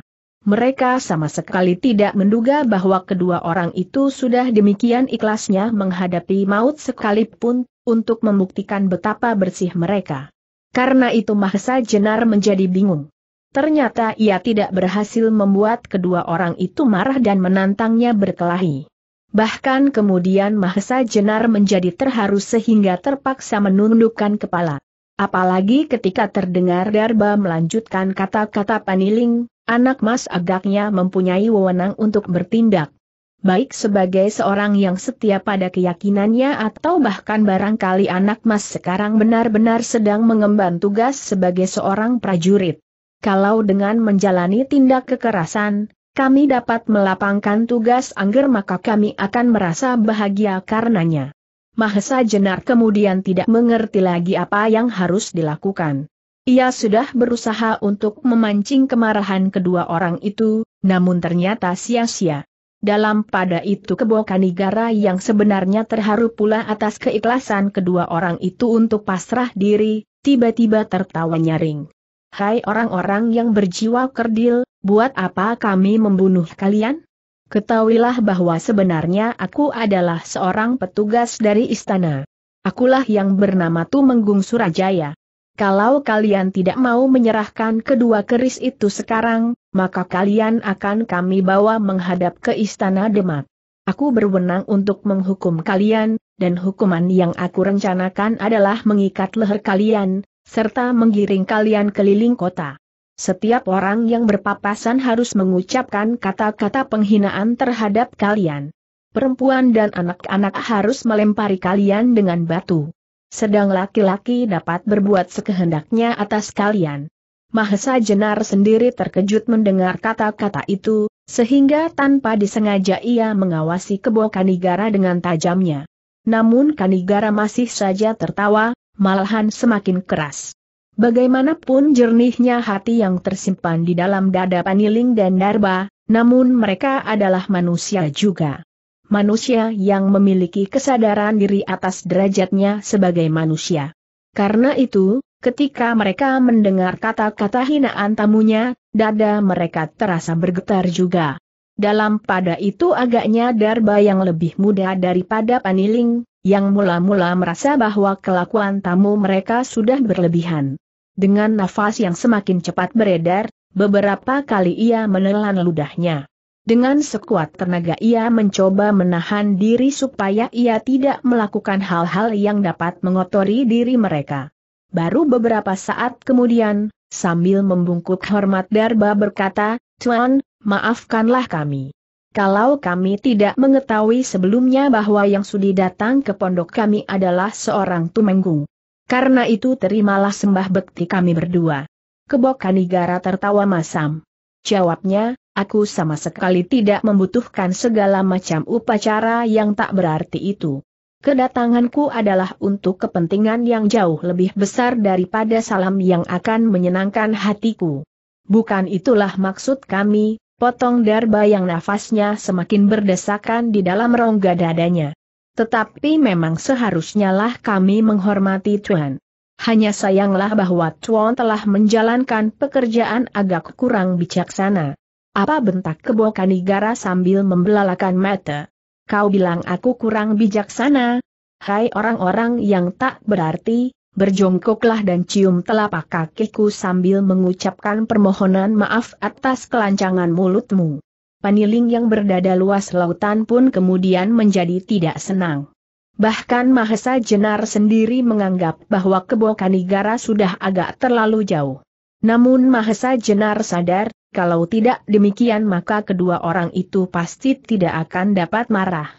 A: Mereka sama sekali tidak menduga bahwa kedua orang itu sudah demikian ikhlasnya menghadapi maut sekalipun, untuk membuktikan betapa bersih mereka. Karena itu Mahesa Jenar menjadi bingung. Ternyata ia tidak berhasil membuat kedua orang itu marah dan menantangnya berkelahi. Bahkan kemudian Mahesa Jenar menjadi terharu sehingga terpaksa menundukkan kepala. Apalagi ketika terdengar Darba melanjutkan kata-kata paniling, Anak mas agaknya mempunyai wewenang untuk bertindak. Baik sebagai seorang yang setia pada keyakinannya atau bahkan barangkali anak mas sekarang benar-benar sedang mengemban tugas sebagai seorang prajurit. Kalau dengan menjalani tindak kekerasan, kami dapat melapangkan tugas angger maka kami akan merasa bahagia karenanya. Mahesa Jenar kemudian tidak mengerti lagi apa yang harus dilakukan. Ia sudah berusaha untuk memancing kemarahan kedua orang itu, namun ternyata sia-sia. Dalam pada itu Kebokanigara yang sebenarnya terharu pula atas keikhlasan kedua orang itu untuk pasrah diri, tiba-tiba tertawa nyaring. Hai orang-orang yang berjiwa kerdil, buat apa kami membunuh kalian? Ketahuilah bahwa sebenarnya aku adalah seorang petugas dari istana. Akulah yang bernama Tumenggung Surajaya. Kalau kalian tidak mau menyerahkan kedua keris itu sekarang, maka kalian akan kami bawa menghadap ke istana Demak. Aku berwenang untuk menghukum kalian, dan hukuman yang aku rencanakan adalah mengikat leher kalian, serta menggiring kalian keliling kota. Setiap orang yang berpapasan harus mengucapkan kata-kata penghinaan terhadap kalian. Perempuan dan anak-anak harus melempari kalian dengan batu. Sedang laki-laki dapat berbuat sekehendaknya atas kalian. Mahesa Jenar sendiri terkejut mendengar kata-kata itu, sehingga tanpa disengaja ia mengawasi kebo Kanigara dengan tajamnya. Namun Kanigara masih saja tertawa, malahan semakin keras. Bagaimanapun jernihnya hati yang tersimpan di dalam dada Paniling dan Darba, namun mereka adalah manusia juga manusia yang memiliki kesadaran diri atas derajatnya sebagai manusia. Karena itu, ketika mereka mendengar kata-kata hinaan tamunya, dada mereka terasa bergetar juga. Dalam pada itu agaknya Darba yang lebih muda daripada Paniling, yang mula-mula merasa bahwa kelakuan tamu mereka sudah berlebihan. Dengan nafas yang semakin cepat beredar, beberapa kali ia menelan ludahnya. Dengan sekuat tenaga ia mencoba menahan diri supaya ia tidak melakukan hal-hal yang dapat mengotori diri mereka. Baru beberapa saat kemudian, sambil membungkuk hormat Darba berkata, Tuan, maafkanlah kami. Kalau kami tidak mengetahui sebelumnya bahwa yang sudi datang ke pondok kami adalah seorang tumenggung. Karena itu terimalah sembah bekti kami berdua. Kebokanigara tertawa masam. Jawabnya, Aku sama sekali tidak membutuhkan segala macam upacara yang tak berarti itu. Kedatanganku adalah untuk kepentingan yang jauh lebih besar daripada salam yang akan menyenangkan hatiku. Bukan itulah maksud kami, potong darba yang nafasnya semakin berdesakan di dalam rongga dadanya. Tetapi memang seharusnya lah kami menghormati Tuan. Hanya sayanglah bahwa Tuan telah menjalankan pekerjaan agak kurang bijaksana. Apa bentak kebokanigara sambil membelalakan mata? Kau bilang aku kurang bijaksana? Hai orang-orang yang tak berarti, berjongkoklah dan cium telapak kakiku sambil mengucapkan permohonan maaf atas kelancangan mulutmu. Paniling yang berdada luas lautan pun kemudian menjadi tidak senang. Bahkan Mahesa Jenar sendiri menganggap bahwa Kebo sudah agak terlalu jauh. Namun Mahesa Jenar sadar, kalau tidak demikian maka kedua orang itu pasti tidak akan dapat marah.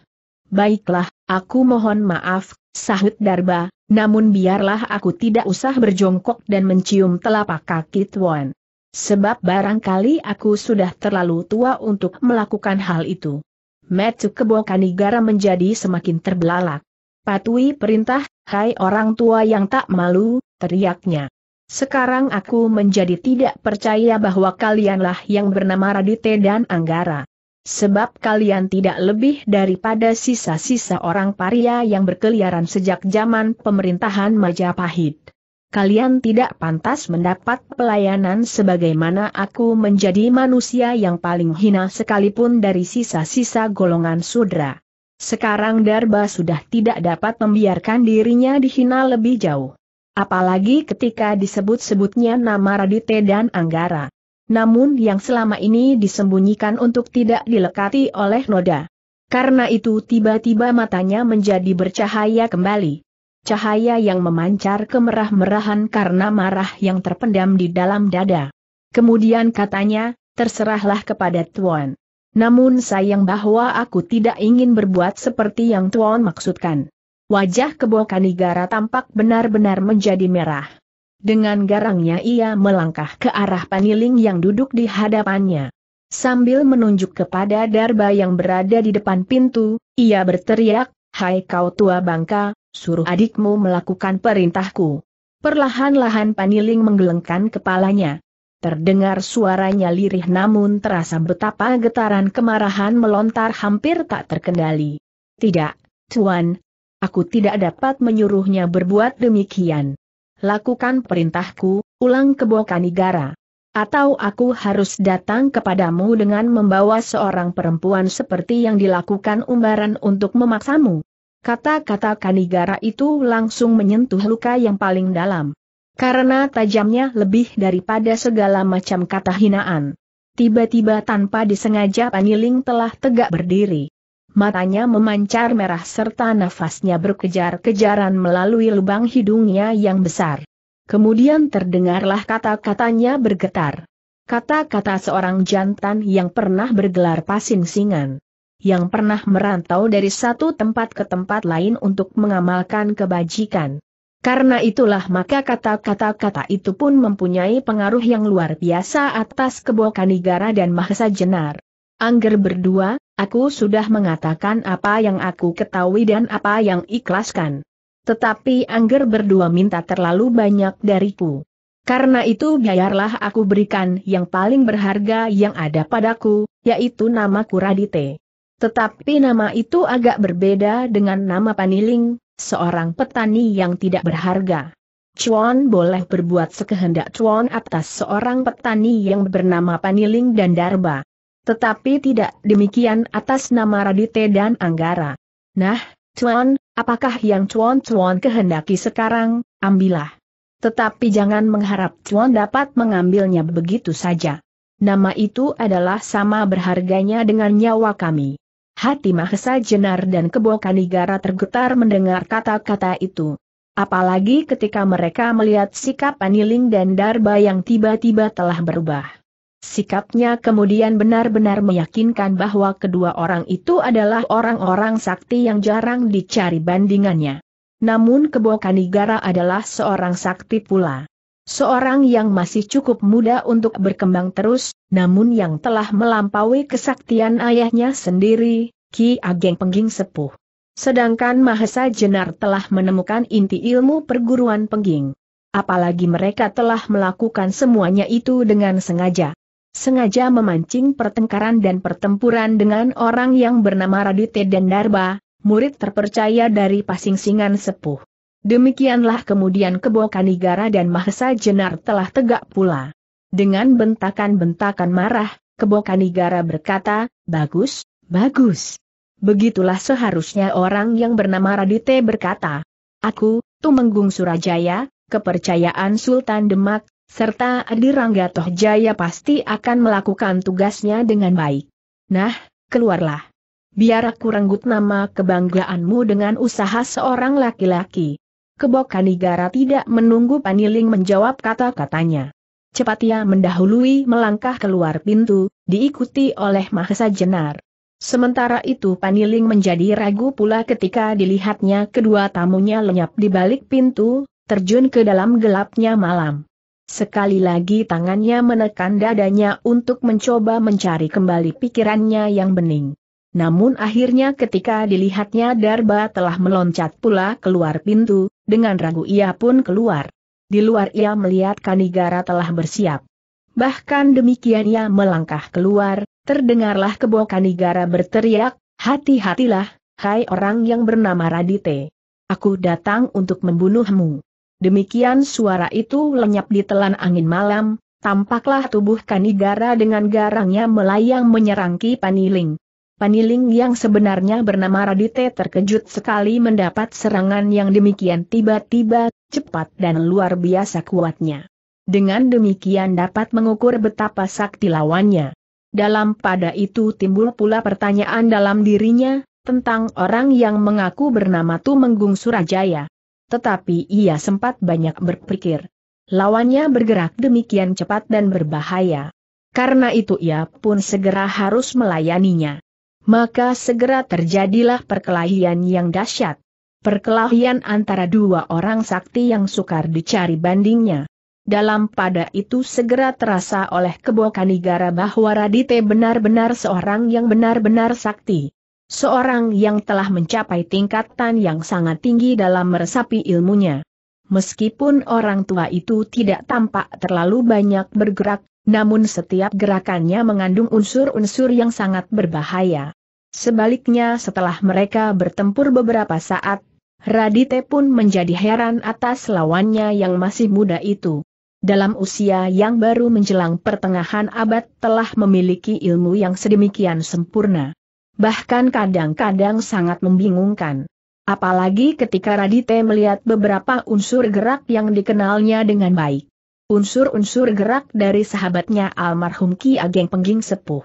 A: Baiklah, aku mohon maaf, sahut Darba, namun biarlah aku tidak usah berjongkok dan mencium telapak kaki Tuan. Sebab barangkali aku sudah terlalu tua untuk melakukan hal itu. Metsuke kebokanigara menjadi semakin terbelalak. Patuhi perintah, hai orang tua yang tak malu, teriaknya. Sekarang aku menjadi tidak percaya bahwa kalianlah yang bernama Radite dan Anggara. Sebab kalian tidak lebih daripada sisa-sisa orang paria yang berkeliaran sejak zaman pemerintahan Majapahit. Kalian tidak pantas mendapat pelayanan sebagaimana aku menjadi manusia yang paling hina sekalipun dari sisa-sisa golongan sudra. Sekarang Darba sudah tidak dapat membiarkan dirinya dihina lebih jauh apalagi ketika disebut-sebutnya nama Radite dan Anggara. Namun yang selama ini disembunyikan untuk tidak dilekati oleh noda. Karena itu tiba-tiba matanya menjadi bercahaya kembali. Cahaya yang memancar kemerah-merahan karena marah yang terpendam di dalam dada. Kemudian katanya, terserahlah kepada Tuan. Namun sayang bahwa aku tidak ingin berbuat seperti yang Tuan maksudkan. Wajah kebo Kanigara tampak benar-benar menjadi merah. Dengan garangnya ia melangkah ke arah paniling yang duduk di hadapannya. Sambil menunjuk kepada Darba yang berada di depan pintu, ia berteriak, Hai kau tua bangka, suruh adikmu melakukan perintahku. Perlahan-lahan paniling menggelengkan kepalanya. Terdengar suaranya lirih namun terasa betapa getaran kemarahan melontar hampir tak terkendali. Tidak, Tuan, Aku tidak dapat menyuruhnya berbuat demikian. Lakukan perintahku, ulang ke negara. Atau aku harus datang kepadamu dengan membawa seorang perempuan seperti yang dilakukan umbaran untuk memaksamu. Kata-kata Kanigara itu langsung menyentuh luka yang paling dalam. Karena tajamnya lebih daripada segala macam kata hinaan. Tiba-tiba tanpa disengaja Paniling telah tegak berdiri matanya memancar merah serta nafasnya berkejar-kejaran melalui lubang hidungnya yang besar. Kemudian terdengarlah kata-katanya bergetar. Kata-kata seorang jantan yang pernah bergelar pasing-singan. Yang pernah merantau dari satu tempat ke tempat lain untuk mengamalkan kebajikan. Karena itulah maka kata-kata kata itu pun mempunyai pengaruh yang luar biasa atas kebokani negara dan Mahesa Jenar. Angger berdua, Aku sudah mengatakan apa yang aku ketahui dan apa yang ikhlaskan. Tetapi Angger berdua minta terlalu banyak dariku. Karena itu biarlah aku berikan yang paling berharga yang ada padaku, yaitu nama Kuradite. Tetapi nama itu agak berbeda dengan nama Paniling, seorang petani yang tidak berharga. Chuan boleh berbuat sekehendak Chuan atas seorang petani yang bernama Paniling dan Darba. Tetapi tidak demikian atas nama Radite dan Anggara. Nah, Cuan, apakah yang Cuan-Cuan kehendaki sekarang, ambillah. Tetapi jangan mengharap Cuan dapat mengambilnya begitu saja. Nama itu adalah sama berharganya dengan nyawa kami. Hati Mahesa Jenar dan Kebo Kanigara tergetar mendengar kata-kata itu. Apalagi ketika mereka melihat sikap Aniling dan Darba yang tiba-tiba telah berubah. Sikapnya kemudian benar-benar meyakinkan bahwa kedua orang itu adalah orang-orang sakti yang jarang dicari bandingannya. Namun Kebo Kanigara adalah seorang sakti pula. Seorang yang masih cukup muda untuk berkembang terus, namun yang telah melampaui kesaktian ayahnya sendiri, Ki Ageng Pengging Sepuh. Sedangkan Mahesa Jenar telah menemukan inti ilmu perguruan pengging. Apalagi mereka telah melakukan semuanya itu dengan sengaja. Sengaja memancing pertengkaran dan pertempuran dengan orang yang bernama Radite dan Darba, murid terpercaya dari Pasingsingan Sepuh. Demikianlah kemudian kebo Kanigara dan Mahesa Jenar telah tegak pula. Dengan bentakan-bentakan marah, kebo Kanigara berkata, bagus, bagus. Begitulah seharusnya orang yang bernama Radite berkata. Aku, Tumenggung Surajaya, kepercayaan Sultan Demak, serta Adi Rangga Tohjaya pasti akan melakukan tugasnya dengan baik. Nah, keluarlah. Biar aku renggut nama kebanggaanmu dengan usaha seorang laki-laki. Kebok Kanigara tidak menunggu Paniling menjawab kata-katanya. Cepat ia mendahului melangkah keluar pintu, diikuti oleh Mahesa Jenar. Sementara itu Paniling menjadi ragu pula ketika dilihatnya kedua tamunya lenyap di balik pintu, terjun ke dalam gelapnya malam. Sekali lagi tangannya menekan dadanya untuk mencoba mencari kembali pikirannya yang bening. Namun akhirnya ketika dilihatnya Darba telah meloncat pula keluar pintu, dengan ragu ia pun keluar. Di luar ia melihat Kanigara telah bersiap. Bahkan demikian ia melangkah keluar, terdengarlah kebo Kanigara berteriak, hati-hatilah, hai orang yang bernama Radite. Aku datang untuk membunuhmu. Demikian suara itu lenyap di telan angin malam, tampaklah tubuh Kanigara dengan garangnya melayang menyerang Ki Paniling. Paniling yang sebenarnya bernama Radite terkejut sekali mendapat serangan yang demikian tiba-tiba, cepat dan luar biasa kuatnya. Dengan demikian dapat mengukur betapa sakti lawannya. Dalam pada itu timbul pula pertanyaan dalam dirinya, tentang orang yang mengaku bernama Tumenggung Surajaya tetapi ia sempat banyak berpikir. Lawannya bergerak demikian cepat dan berbahaya. Karena itu ia pun segera harus melayaninya. Maka segera terjadilah perkelahian yang dahsyat. Perkelahian antara dua orang sakti yang sukar dicari bandingnya. Dalam pada itu segera terasa oleh Kebokanigara bahwa Radite benar-benar seorang yang benar-benar sakti. Seorang yang telah mencapai tingkatan yang sangat tinggi dalam meresapi ilmunya. Meskipun orang tua itu tidak tampak terlalu banyak bergerak, namun setiap gerakannya mengandung unsur-unsur yang sangat berbahaya. Sebaliknya setelah mereka bertempur beberapa saat, Radite pun menjadi heran atas lawannya yang masih muda itu. Dalam usia yang baru menjelang pertengahan abad telah memiliki ilmu yang sedemikian sempurna bahkan kadang-kadang sangat membingungkan. Apalagi ketika Radite melihat beberapa unsur gerak yang dikenalnya dengan baik. Unsur-unsur gerak dari sahabatnya almarhum Ki Ageng Pengging Sepuh.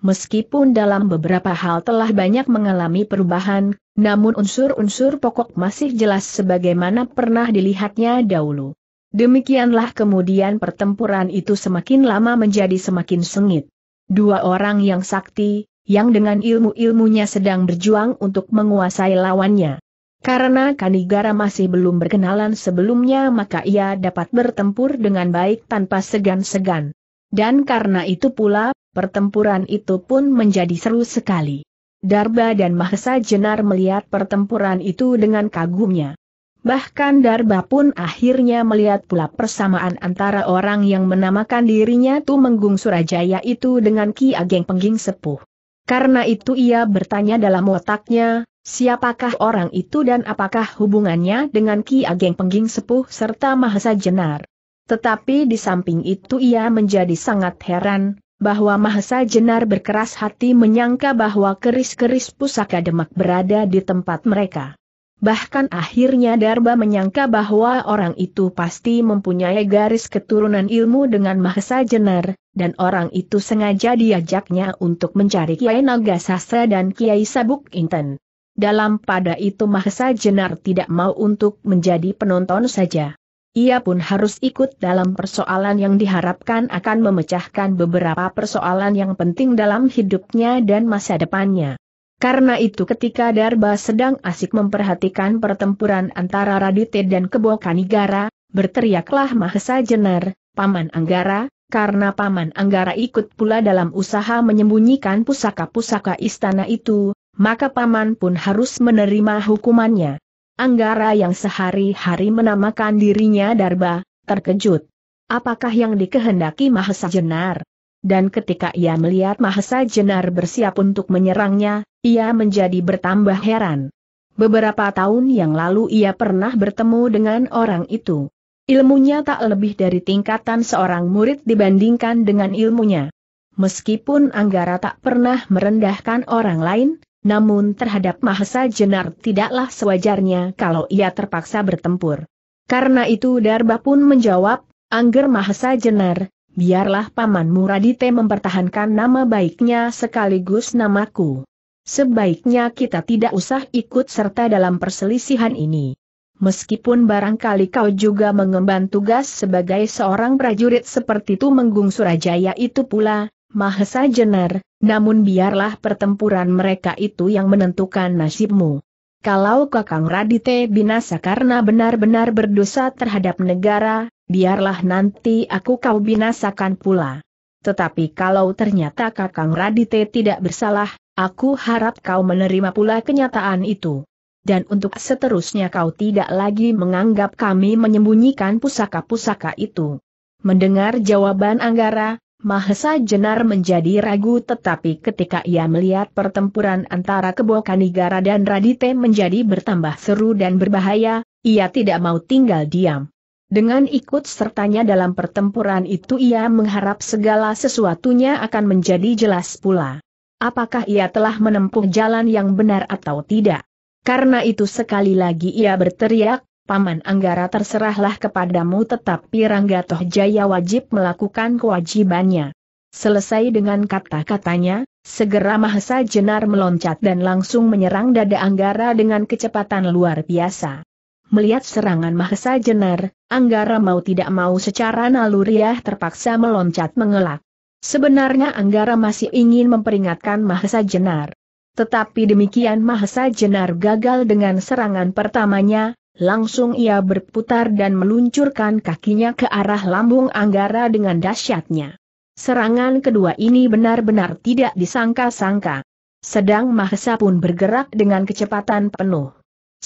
A: Meskipun dalam beberapa hal telah banyak mengalami perubahan, namun unsur-unsur pokok masih jelas sebagaimana pernah dilihatnya dahulu. Demikianlah kemudian pertempuran itu semakin lama menjadi semakin sengit. Dua orang yang sakti, yang dengan ilmu-ilmunya sedang berjuang untuk menguasai lawannya. Karena Kanigara masih belum berkenalan sebelumnya maka ia dapat bertempur dengan baik tanpa segan-segan. Dan karena itu pula, pertempuran itu pun menjadi seru sekali. Darba dan Mahesa Jenar melihat pertempuran itu dengan kagumnya. Bahkan Darba pun akhirnya melihat pula persamaan antara orang yang menamakan dirinya Tumenggung Surajaya itu dengan Ki Ageng Pengging Sepuh. Karena itu ia bertanya dalam otaknya, siapakah orang itu dan apakah hubungannya dengan Ki Ageng Pengging Sepuh serta Mahesa Jenar. Tetapi di samping itu ia menjadi sangat heran, bahwa Mahesa Jenar berkeras hati menyangka bahwa keris-keris pusaka demak berada di tempat mereka. Bahkan akhirnya Darba menyangka bahwa orang itu pasti mempunyai garis keturunan ilmu dengan Mahesa Jenar, dan orang itu sengaja diajaknya untuk mencari Kiai Naga Sastra dan Kiai Sabuk Inten. Dalam pada itu Mahesa Jenar tidak mau untuk menjadi penonton saja. Ia pun harus ikut dalam persoalan yang diharapkan akan memecahkan beberapa persoalan yang penting dalam hidupnya dan masa depannya. Karena itu ketika Darba sedang asik memperhatikan pertempuran antara Radite dan Kebo Kanigara, berteriaklah Mahesa Jenar, Paman Anggara, karena Paman Anggara ikut pula dalam usaha menyembunyikan pusaka-pusaka istana itu, maka Paman pun harus menerima hukumannya. Anggara yang sehari-hari menamakan dirinya Darba, terkejut. Apakah yang dikehendaki Mahesa Jenar? Dan ketika ia melihat Mahesa Jenar bersiap untuk menyerangnya, ia menjadi bertambah heran. Beberapa tahun yang lalu ia pernah bertemu dengan orang itu. Ilmunya tak lebih dari tingkatan seorang murid dibandingkan dengan ilmunya. Meskipun Anggara tak pernah merendahkan orang lain, namun terhadap Mahesa Jenar tidaklah sewajarnya kalau ia terpaksa bertempur. Karena itu Darba pun menjawab, Angger Mahesa Jenar, biarlah Paman Muradite mempertahankan nama baiknya sekaligus namaku. Sebaiknya kita tidak usah ikut serta dalam perselisihan ini. Meskipun barangkali kau juga mengemban tugas sebagai seorang prajurit seperti itu menggung Surajaya itu pula, Mahesa Jenar, namun biarlah pertempuran mereka itu yang menentukan nasibmu. Kalau Kakang Radite binasa karena benar-benar berdosa terhadap negara, biarlah nanti aku kau binasakan pula. Tetapi kalau ternyata Kakang Radite tidak bersalah, Aku harap kau menerima pula kenyataan itu. Dan untuk seterusnya kau tidak lagi menganggap kami menyembunyikan pusaka-pusaka itu. Mendengar jawaban Anggara, Mahesa Jenar menjadi ragu tetapi ketika ia melihat pertempuran antara Kebokanigara dan Radite menjadi bertambah seru dan berbahaya, ia tidak mau tinggal diam. Dengan ikut sertanya dalam pertempuran itu ia mengharap segala sesuatunya akan menjadi jelas pula apakah ia telah menempuh jalan yang benar atau tidak. Karena itu sekali lagi ia berteriak, Paman Anggara terserahlah kepadamu tetapi Rangga Jaya wajib melakukan kewajibannya. Selesai dengan kata-katanya, segera Mahesa Jenar meloncat dan langsung menyerang dada Anggara dengan kecepatan luar biasa. Melihat serangan Mahesa Jenar, Anggara mau tidak mau secara naluriah terpaksa meloncat mengelak. Sebenarnya Anggara masih ingin memperingatkan Mahesa Jenar. Tetapi demikian Mahesa Jenar gagal dengan serangan pertamanya, langsung ia berputar dan meluncurkan kakinya ke arah lambung Anggara dengan dahsyatnya. Serangan kedua ini benar-benar tidak disangka-sangka. Sedang Mahesa pun bergerak dengan kecepatan penuh.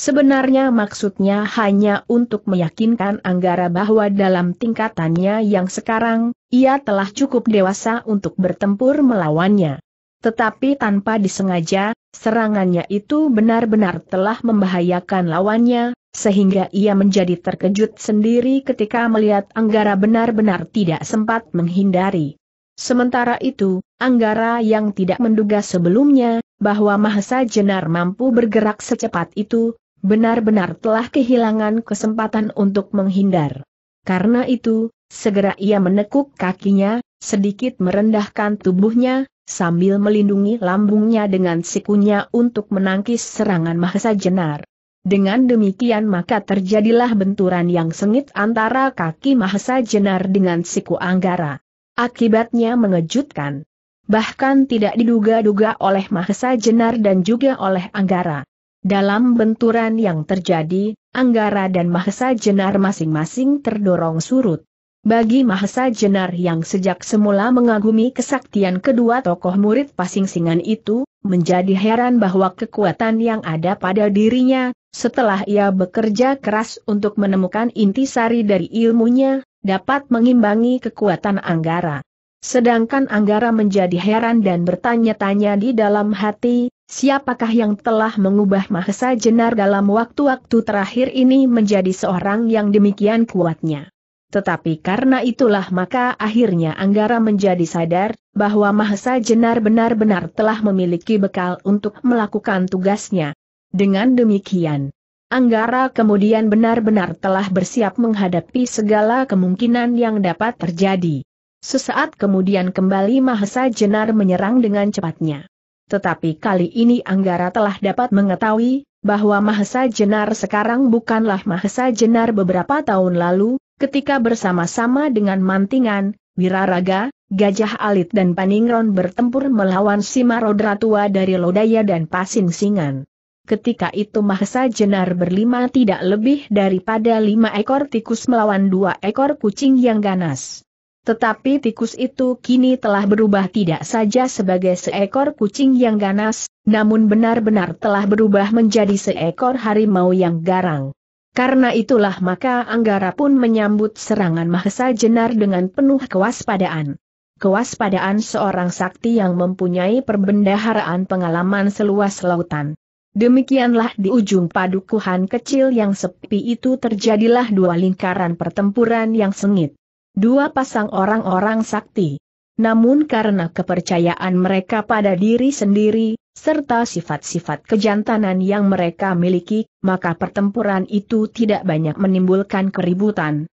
A: Sebenarnya maksudnya hanya untuk meyakinkan Anggara bahwa dalam tingkatannya yang sekarang, ia telah cukup dewasa untuk bertempur melawannya. Tetapi tanpa disengaja, serangannya itu benar-benar telah membahayakan lawannya, sehingga ia menjadi terkejut sendiri ketika melihat Anggara benar-benar tidak sempat menghindari. Sementara itu, Anggara yang tidak menduga sebelumnya, bahwa Mahesa Jenar mampu bergerak secepat itu, benar-benar telah kehilangan kesempatan untuk menghindar. Karena itu, segera ia menekuk kakinya, sedikit merendahkan tubuhnya, sambil melindungi lambungnya dengan sikunya untuk menangkis serangan Mahesa Jenar. Dengan demikian maka terjadilah benturan yang sengit antara kaki Mahesa Jenar dengan siku Anggara. Akibatnya mengejutkan. Bahkan tidak diduga-duga oleh Mahesa Jenar dan juga oleh Anggara. Dalam benturan yang terjadi, Anggara dan Mahesa Jenar masing-masing terdorong surut. Bagi Mahesa Jenar yang sejak semula mengagumi kesaktian kedua tokoh murid pasingsingan itu, menjadi heran bahwa kekuatan yang ada pada dirinya, setelah ia bekerja keras untuk menemukan inti sari dari ilmunya, dapat mengimbangi kekuatan Anggara. Sedangkan Anggara menjadi heran dan bertanya-tanya di dalam hati, Siapakah yang telah mengubah Mahesa Jenar dalam waktu-waktu terakhir ini menjadi seorang yang demikian kuatnya? Tetapi karena itulah maka akhirnya Anggara menjadi sadar, bahwa Mahesa Jenar benar-benar telah memiliki bekal untuk melakukan tugasnya. Dengan demikian, Anggara kemudian benar-benar telah bersiap menghadapi segala kemungkinan yang dapat terjadi. Sesaat kemudian kembali Mahesa Jenar menyerang dengan cepatnya. Tetapi kali ini Anggara telah dapat mengetahui bahwa Mahesa Jenar sekarang bukanlah Mahesa Jenar beberapa tahun lalu, ketika bersama-sama dengan Mantingan, Wiraraga, Gajah Alit dan Paningron bertempur melawan Simarodra tua dari Lodaya dan Singan. Ketika itu Mahesa Jenar berlima tidak lebih daripada lima ekor tikus melawan dua ekor kucing yang ganas. Tetapi tikus itu kini telah berubah tidak saja sebagai seekor kucing yang ganas, namun benar-benar telah berubah menjadi seekor harimau yang garang. Karena itulah maka Anggara pun menyambut serangan Mahesa Jenar dengan penuh kewaspadaan. Kewaspadaan seorang sakti yang mempunyai perbendaharaan pengalaman seluas lautan. Demikianlah di ujung padukuhan kecil yang sepi itu terjadilah dua lingkaran pertempuran yang sengit dua pasang orang-orang sakti. Namun karena kepercayaan mereka pada diri sendiri, serta sifat-sifat kejantanan yang mereka miliki, maka pertempuran itu tidak banyak menimbulkan keributan.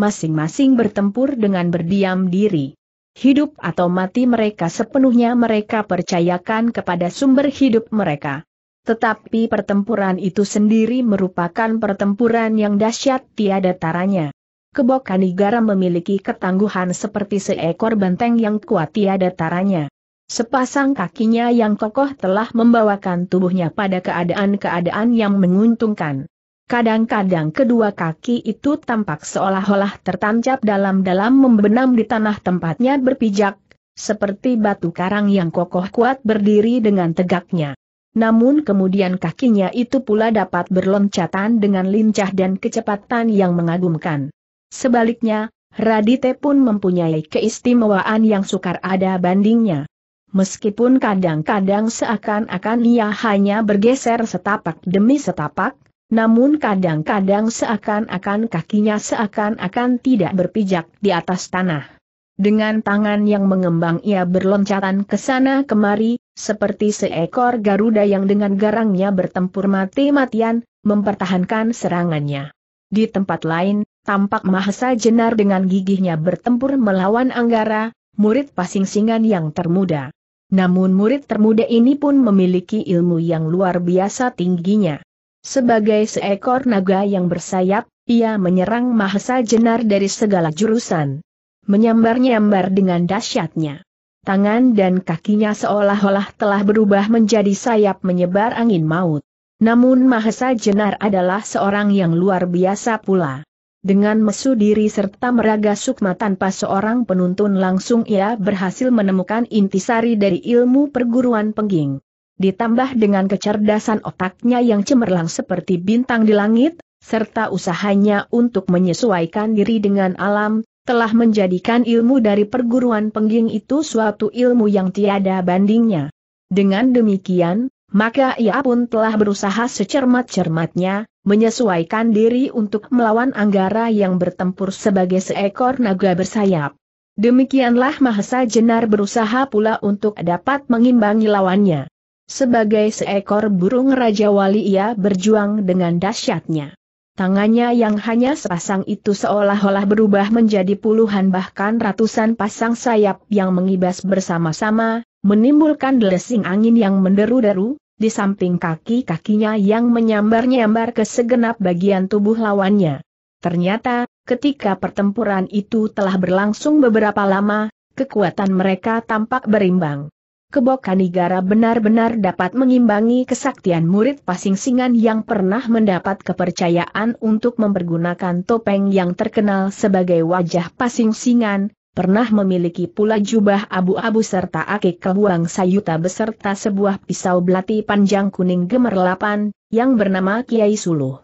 A: Masing-masing bertempur dengan berdiam diri. Hidup atau mati mereka sepenuhnya mereka percayakan kepada sumber hidup mereka. Tetapi pertempuran itu sendiri merupakan pertempuran yang dahsyat tiada taranya. Kebokan Kanigara memiliki ketangguhan seperti seekor benteng yang kuat tiada taranya. Sepasang kakinya yang kokoh telah membawakan tubuhnya pada keadaan-keadaan yang menguntungkan. Kadang-kadang kedua kaki itu tampak seolah-olah tertancap dalam-dalam membenam di tanah tempatnya berpijak, seperti batu karang yang kokoh kuat berdiri dengan tegaknya. Namun kemudian kakinya itu pula dapat berloncatan dengan lincah dan kecepatan yang mengagumkan. Sebaliknya, Radite pun mempunyai keistimewaan yang sukar ada bandingnya. Meskipun kadang-kadang seakan-akan ia hanya bergeser setapak demi setapak, namun kadang-kadang seakan-akan kakinya seakan-akan tidak berpijak di atas tanah. Dengan tangan yang mengembang ia berloncatan ke sana kemari, seperti seekor Garuda yang dengan garangnya bertempur mati-matian, mempertahankan serangannya. Di tempat lain, tampak Mahesa Jenar dengan gigihnya bertempur melawan Anggara, murid Pasingsingan yang termuda. Namun murid termuda ini pun memiliki ilmu yang luar biasa tingginya. Sebagai seekor naga yang bersayap, ia menyerang Mahesa Jenar dari segala jurusan. Menyambar-nyambar dengan dahsyatnya. Tangan dan kakinya seolah-olah telah berubah menjadi sayap menyebar angin maut. Namun Mahesa Jenar adalah seorang yang luar biasa pula. Dengan mesu diri serta meraga sukma tanpa seorang penuntun langsung ia berhasil menemukan intisari dari ilmu perguruan pengging. Ditambah dengan kecerdasan otaknya yang cemerlang seperti bintang di langit, serta usahanya untuk menyesuaikan diri dengan alam, telah menjadikan ilmu dari perguruan pengging itu suatu ilmu yang tiada bandingnya. Dengan demikian, maka ia pun telah berusaha secermat-cermatnya, menyesuaikan diri untuk melawan Anggara yang bertempur sebagai seekor naga bersayap. Demikianlah Mahesa Jenar berusaha pula untuk dapat mengimbangi lawannya. Sebagai seekor burung Raja Wali ia berjuang dengan dahsyatnya. Tangannya yang hanya sepasang itu seolah-olah berubah menjadi puluhan bahkan ratusan pasang sayap yang mengibas bersama-sama, menimbulkan desing angin yang menderu-deru, di samping kaki-kakinya yang menyambar-nyambar ke segenap bagian tubuh lawannya. Ternyata, ketika pertempuran itu telah berlangsung beberapa lama, kekuatan mereka tampak berimbang. Kebokanigara benar-benar dapat mengimbangi kesaktian murid Pasingsingan yang pernah mendapat kepercayaan untuk mempergunakan topeng yang terkenal sebagai wajah Pasingsingan pernah memiliki pula jubah abu-abu serta akik kebuang sayuta beserta sebuah pisau belati panjang kuning gemerlapan, yang bernama Kiai Suluh.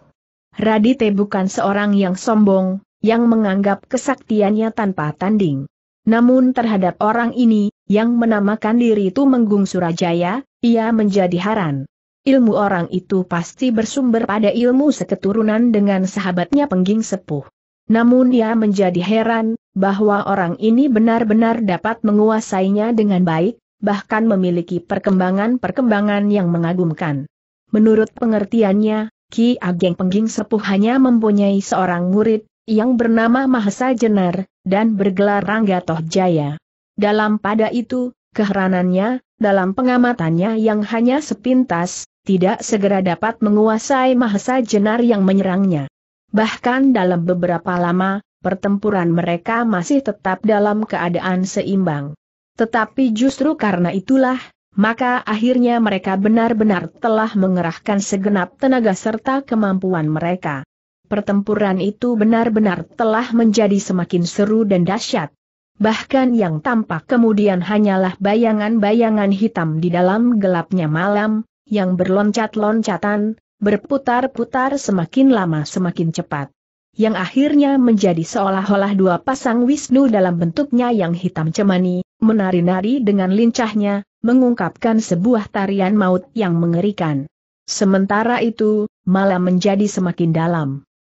A: Radite bukan seorang yang sombong, yang menganggap kesaktiannya tanpa tanding. Namun terhadap orang ini, yang menamakan diri itu Menggung Surajaya, ia menjadi haran. Ilmu orang itu pasti bersumber pada ilmu seketurunan dengan sahabatnya Pengging Sepuh. Namun ia menjadi heran, bahwa orang ini benar-benar dapat menguasainya dengan baik, bahkan memiliki perkembangan-perkembangan yang mengagumkan. Menurut pengertiannya, Ki Ageng Pengging Sepuh hanya mempunyai seorang murid, yang bernama Mahesa Jenar, dan bergelar Rangga Toh Jaya. Dalam pada itu, keheranannya, dalam pengamatannya yang hanya sepintas, tidak segera dapat menguasai Mahesa Jenar yang menyerangnya. Bahkan dalam beberapa lama, pertempuran mereka masih tetap dalam keadaan seimbang. Tetapi justru karena itulah, maka akhirnya mereka benar-benar telah mengerahkan segenap tenaga serta kemampuan mereka. Pertempuran itu benar-benar telah menjadi semakin seru dan dahsyat. Bahkan yang tampak kemudian hanyalah bayangan-bayangan hitam di dalam gelapnya malam, yang berloncat-loncatan, berputar-putar semakin lama semakin cepat. Yang akhirnya menjadi seolah-olah dua pasang Wisnu dalam bentuknya yang hitam cemani, menari-nari dengan lincahnya, mengungkapkan sebuah tarian maut yang mengerikan. Sementara itu, malam menjadi semakin dalam.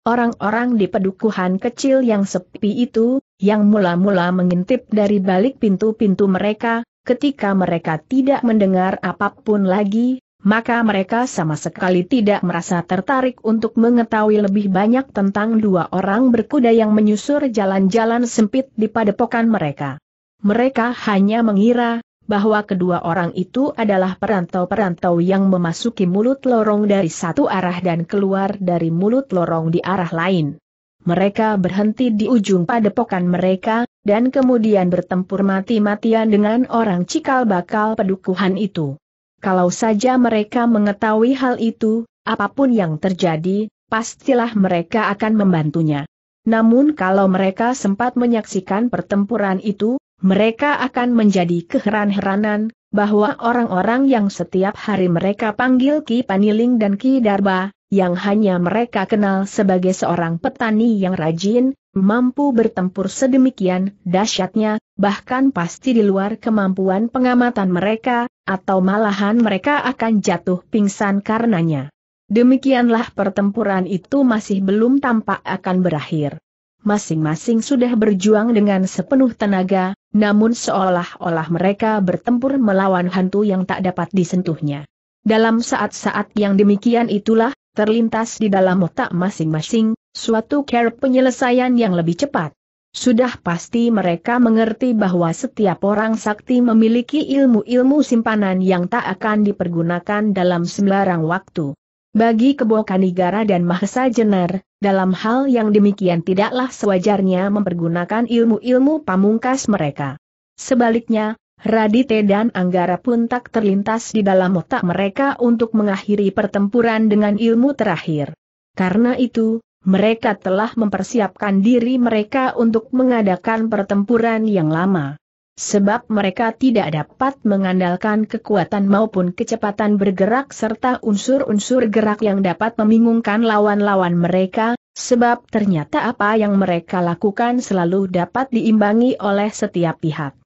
A: Orang-orang di pedukuhan kecil yang sepi itu, yang mula-mula mengintip dari balik pintu-pintu mereka, ketika mereka tidak mendengar apapun lagi, maka mereka sama sekali tidak merasa tertarik untuk mengetahui lebih banyak tentang dua orang berkuda yang menyusur jalan-jalan sempit di padepokan mereka. Mereka hanya mengira bahwa kedua orang itu adalah perantau-perantau yang memasuki mulut lorong dari satu arah dan keluar dari mulut lorong di arah lain. Mereka berhenti di ujung padepokan mereka, dan kemudian bertempur mati-matian dengan orang cikal bakal pedukuhan itu. Kalau saja mereka mengetahui hal itu, apapun yang terjadi, pastilah mereka akan membantunya. Namun kalau mereka sempat menyaksikan pertempuran itu, mereka akan menjadi keheran-heranan, bahwa orang-orang yang setiap hari mereka panggil Ki Paniling dan Ki Darba, yang hanya mereka kenal sebagai seorang petani yang rajin, mampu bertempur sedemikian dahsyatnya, bahkan pasti di luar kemampuan pengamatan mereka, atau malahan mereka akan jatuh pingsan karenanya. Demikianlah pertempuran itu masih belum tampak akan berakhir. Masing-masing sudah berjuang dengan sepenuh tenaga, namun seolah-olah mereka bertempur melawan hantu yang tak dapat disentuhnya. Dalam saat-saat yang demikian itulah, terlintas di dalam otak masing-masing, suatu cara penyelesaian yang lebih cepat. Sudah pasti mereka mengerti bahwa setiap orang sakti memiliki ilmu-ilmu simpanan yang tak akan dipergunakan dalam sembarang waktu. Bagi negara dan Mahesa Jenar, dalam hal yang demikian tidaklah sewajarnya mempergunakan ilmu-ilmu pamungkas mereka. Sebaliknya, Radite dan Anggara pun tak terlintas di dalam otak mereka untuk mengakhiri pertempuran dengan ilmu terakhir. Karena itu, mereka telah mempersiapkan diri mereka untuk mengadakan pertempuran yang lama. Sebab mereka tidak dapat mengandalkan kekuatan maupun kecepatan bergerak serta unsur-unsur gerak yang dapat membingungkan lawan-lawan mereka, sebab ternyata apa yang mereka lakukan selalu dapat diimbangi oleh setiap pihak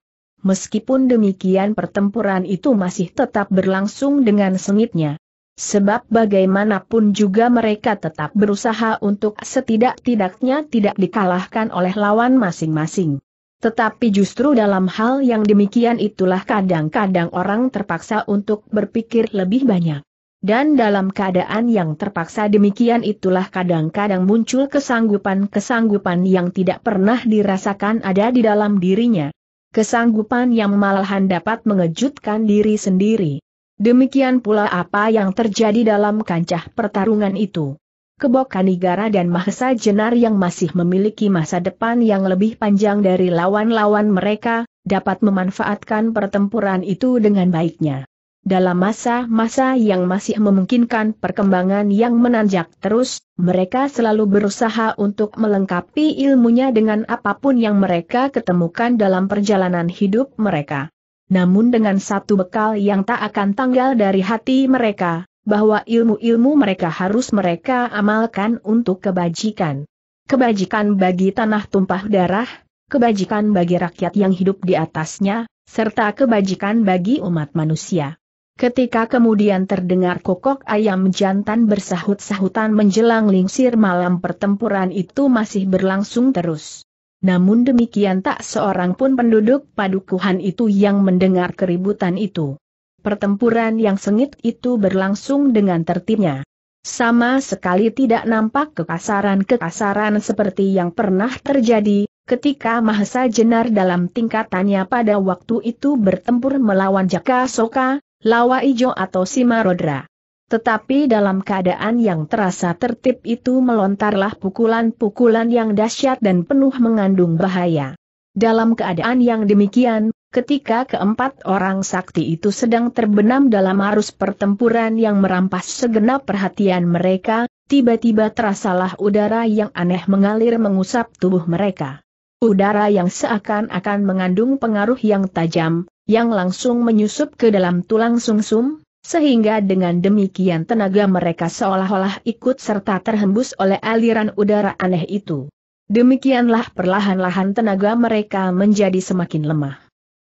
A: meskipun demikian pertempuran itu masih tetap berlangsung dengan sengitnya. Sebab bagaimanapun juga mereka tetap berusaha untuk setidak-tidaknya tidak dikalahkan oleh lawan masing-masing. Tetapi justru dalam hal yang demikian itulah kadang-kadang orang terpaksa untuk berpikir lebih banyak. Dan dalam keadaan yang terpaksa demikian itulah kadang-kadang muncul kesanggupan-kesanggupan yang tidak pernah dirasakan ada di dalam dirinya kesanggupan yang malahan dapat mengejutkan diri sendiri. Demikian pula apa yang terjadi dalam kancah pertarungan itu. Kebokan negara dan Mahesa Jenar yang masih memiliki masa depan yang lebih panjang dari lawan-lawan mereka, dapat memanfaatkan pertempuran itu dengan baiknya dalam masa-masa yang masih memungkinkan perkembangan yang menanjak terus, mereka selalu berusaha untuk melengkapi ilmunya dengan apapun yang mereka ketemukan dalam perjalanan hidup mereka. Namun dengan satu bekal yang tak akan tanggal dari hati mereka, bahwa ilmu-ilmu mereka harus mereka amalkan untuk kebajikan. Kebajikan bagi tanah tumpah darah, kebajikan bagi rakyat yang hidup di atasnya, serta kebajikan bagi umat manusia. Ketika kemudian terdengar kokok ayam jantan bersahut-sahutan menjelang lingsir malam pertempuran itu masih berlangsung terus. Namun demikian tak seorang pun penduduk padukuhan itu yang mendengar keributan itu. Pertempuran yang sengit itu berlangsung dengan tertibnya. Sama sekali tidak nampak kekasaran-kekasaran seperti yang pernah terjadi, ketika Mahesa Jenar dalam tingkatannya pada waktu itu bertempur melawan Jaka Soka, lawa ijo atau simarodra. Tetapi dalam keadaan yang terasa tertib itu melontarlah pukulan-pukulan yang dahsyat dan penuh mengandung bahaya. Dalam keadaan yang demikian, ketika keempat orang sakti itu sedang terbenam dalam arus pertempuran yang merampas segenap perhatian mereka, tiba-tiba terasalah udara yang aneh mengalir mengusap tubuh mereka. Udara yang seakan-akan mengandung pengaruh yang tajam, yang langsung menyusup ke dalam tulang sumsum, -sum, sehingga dengan demikian tenaga mereka seolah-olah ikut serta terhembus oleh aliran udara aneh itu. Demikianlah perlahan-lahan tenaga mereka menjadi semakin lemah.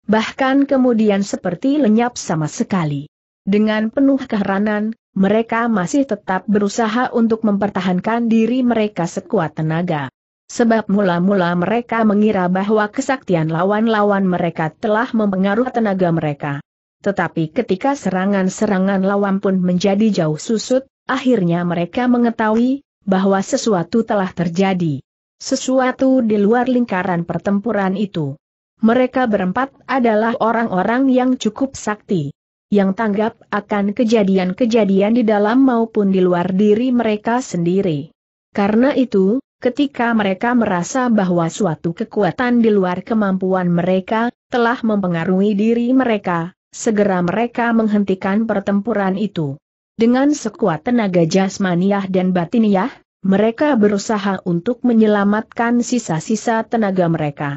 A: Bahkan kemudian seperti lenyap sama sekali. Dengan penuh keheranan, mereka masih tetap berusaha untuk mempertahankan diri mereka sekuat tenaga. Sebab mula-mula mereka mengira bahwa kesaktian lawan-lawan mereka telah mempengaruhi tenaga mereka. Tetapi ketika serangan-serangan lawan pun menjadi jauh susut, akhirnya mereka mengetahui bahwa sesuatu telah terjadi. Sesuatu di luar lingkaran pertempuran itu. Mereka berempat adalah orang-orang yang cukup sakti. Yang tanggap akan kejadian-kejadian di dalam maupun di luar diri mereka sendiri. Karena itu, ketika mereka merasa bahwa suatu kekuatan di luar kemampuan mereka telah mempengaruhi diri mereka, segera mereka menghentikan pertempuran itu. Dengan sekuat tenaga jasmaniah dan batiniah, mereka berusaha untuk menyelamatkan sisa-sisa tenaga mereka.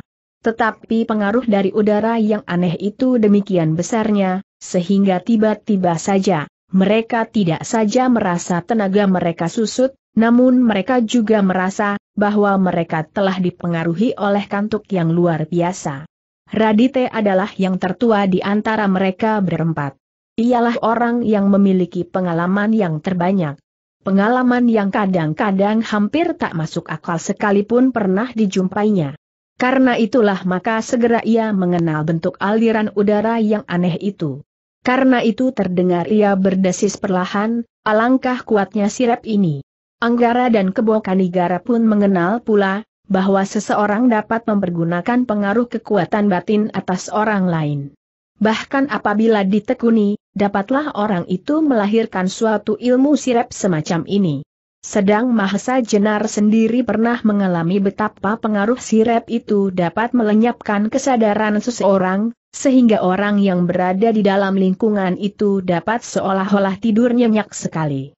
A: Tetapi pengaruh dari udara yang aneh itu demikian besarnya, sehingga tiba-tiba saja, mereka tidak saja merasa tenaga mereka susut, namun mereka juga merasa bahwa mereka telah dipengaruhi oleh kantuk yang luar biasa. Radite adalah yang tertua di antara mereka berempat. Ialah orang yang memiliki pengalaman yang terbanyak. Pengalaman yang kadang-kadang hampir tak masuk akal sekalipun pernah dijumpainya. Karena itulah maka segera ia mengenal bentuk aliran udara yang aneh itu. Karena itu terdengar ia berdesis perlahan, alangkah kuatnya sirep ini. Anggara dan Kebo Kanigara pun mengenal pula, bahwa seseorang dapat mempergunakan pengaruh kekuatan batin atas orang lain. Bahkan apabila ditekuni, dapatlah orang itu melahirkan suatu ilmu sirep semacam ini. Sedang Mahesa Jenar sendiri pernah mengalami betapa pengaruh sirep itu dapat melenyapkan kesadaran seseorang, sehingga orang yang berada di dalam lingkungan itu dapat seolah-olah tidur nyenyak sekali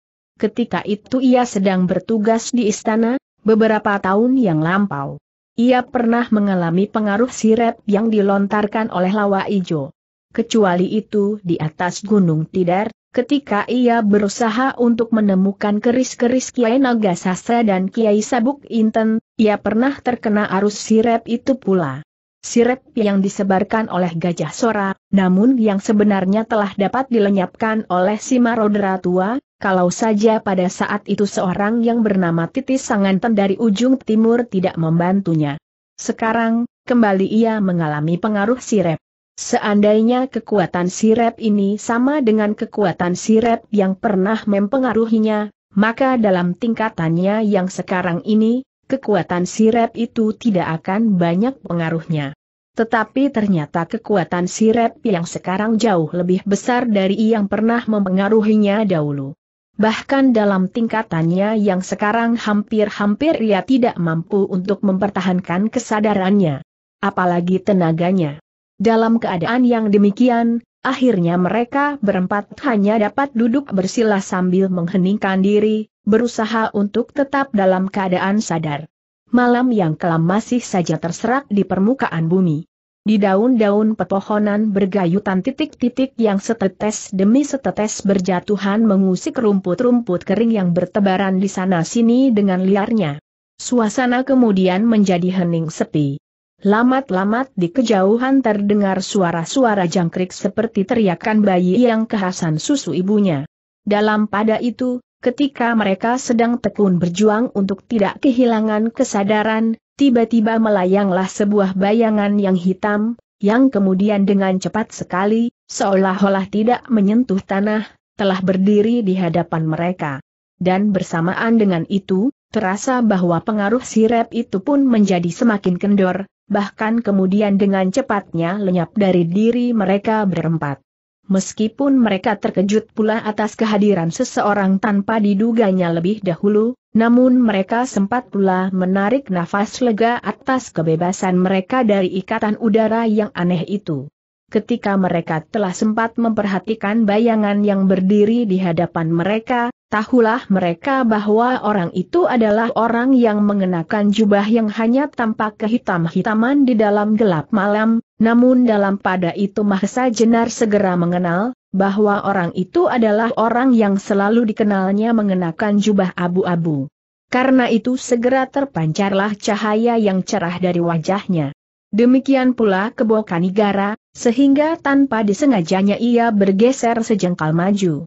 A: ketika itu ia sedang bertugas di istana, beberapa tahun yang lampau. Ia pernah mengalami pengaruh sirep yang dilontarkan oleh lawa ijo. Kecuali itu di atas gunung Tidar, ketika ia berusaha untuk menemukan keris-keris Kiai Naga Sastra dan Kiai Sabuk Inten, ia pernah terkena arus sirep itu pula. Sirep yang disebarkan oleh Gajah Sora, namun yang sebenarnya telah dapat dilenyapkan oleh si Marodera Tua, kalau saja pada saat itu seorang yang bernama Titis Sanganten dari ujung timur tidak membantunya. Sekarang, kembali ia mengalami pengaruh sirep. Seandainya kekuatan sirep ini sama dengan kekuatan sirep yang pernah mempengaruhinya, maka dalam tingkatannya yang sekarang ini, kekuatan sirep itu tidak akan banyak pengaruhnya. Tetapi ternyata kekuatan sirep yang sekarang jauh lebih besar dari yang pernah mempengaruhinya dahulu. Bahkan dalam tingkatannya yang sekarang hampir-hampir ia tidak mampu untuk mempertahankan kesadarannya. Apalagi tenaganya. Dalam keadaan yang demikian, akhirnya mereka berempat hanya dapat duduk bersila sambil mengheningkan diri, berusaha untuk tetap dalam keadaan sadar. Malam yang kelam masih saja terserak di permukaan bumi. Di daun-daun pepohonan bergayutan titik-titik yang setetes demi setetes berjatuhan mengusik rumput-rumput kering yang bertebaran di sana-sini dengan liarnya. Suasana kemudian menjadi hening sepi. Lamat-lamat di kejauhan terdengar suara-suara jangkrik seperti teriakan bayi yang kehasan susu ibunya. Dalam pada itu, ketika mereka sedang tekun berjuang untuk tidak kehilangan kesadaran, tiba-tiba melayanglah sebuah bayangan yang hitam, yang kemudian dengan cepat sekali, seolah-olah tidak menyentuh tanah, telah berdiri di hadapan mereka. Dan bersamaan dengan itu, terasa bahwa pengaruh sirep itu pun menjadi semakin kendor, bahkan kemudian dengan cepatnya lenyap dari diri mereka berempat meskipun mereka terkejut pula atas kehadiran seseorang tanpa diduganya lebih dahulu, namun mereka sempat pula menarik nafas lega atas kebebasan mereka dari ikatan udara yang aneh itu. Ketika mereka telah sempat memperhatikan bayangan yang berdiri di hadapan mereka, tahulah mereka bahwa orang itu adalah orang yang mengenakan jubah yang hanya tampak kehitam-hitaman di dalam gelap malam, namun dalam pada itu Mahesa Jenar segera mengenal, bahwa orang itu adalah orang yang selalu dikenalnya mengenakan jubah abu-abu. Karena itu segera terpancarlah cahaya yang cerah dari wajahnya. Demikian pula kebokan negara, sehingga tanpa disengajanya ia bergeser sejengkal maju.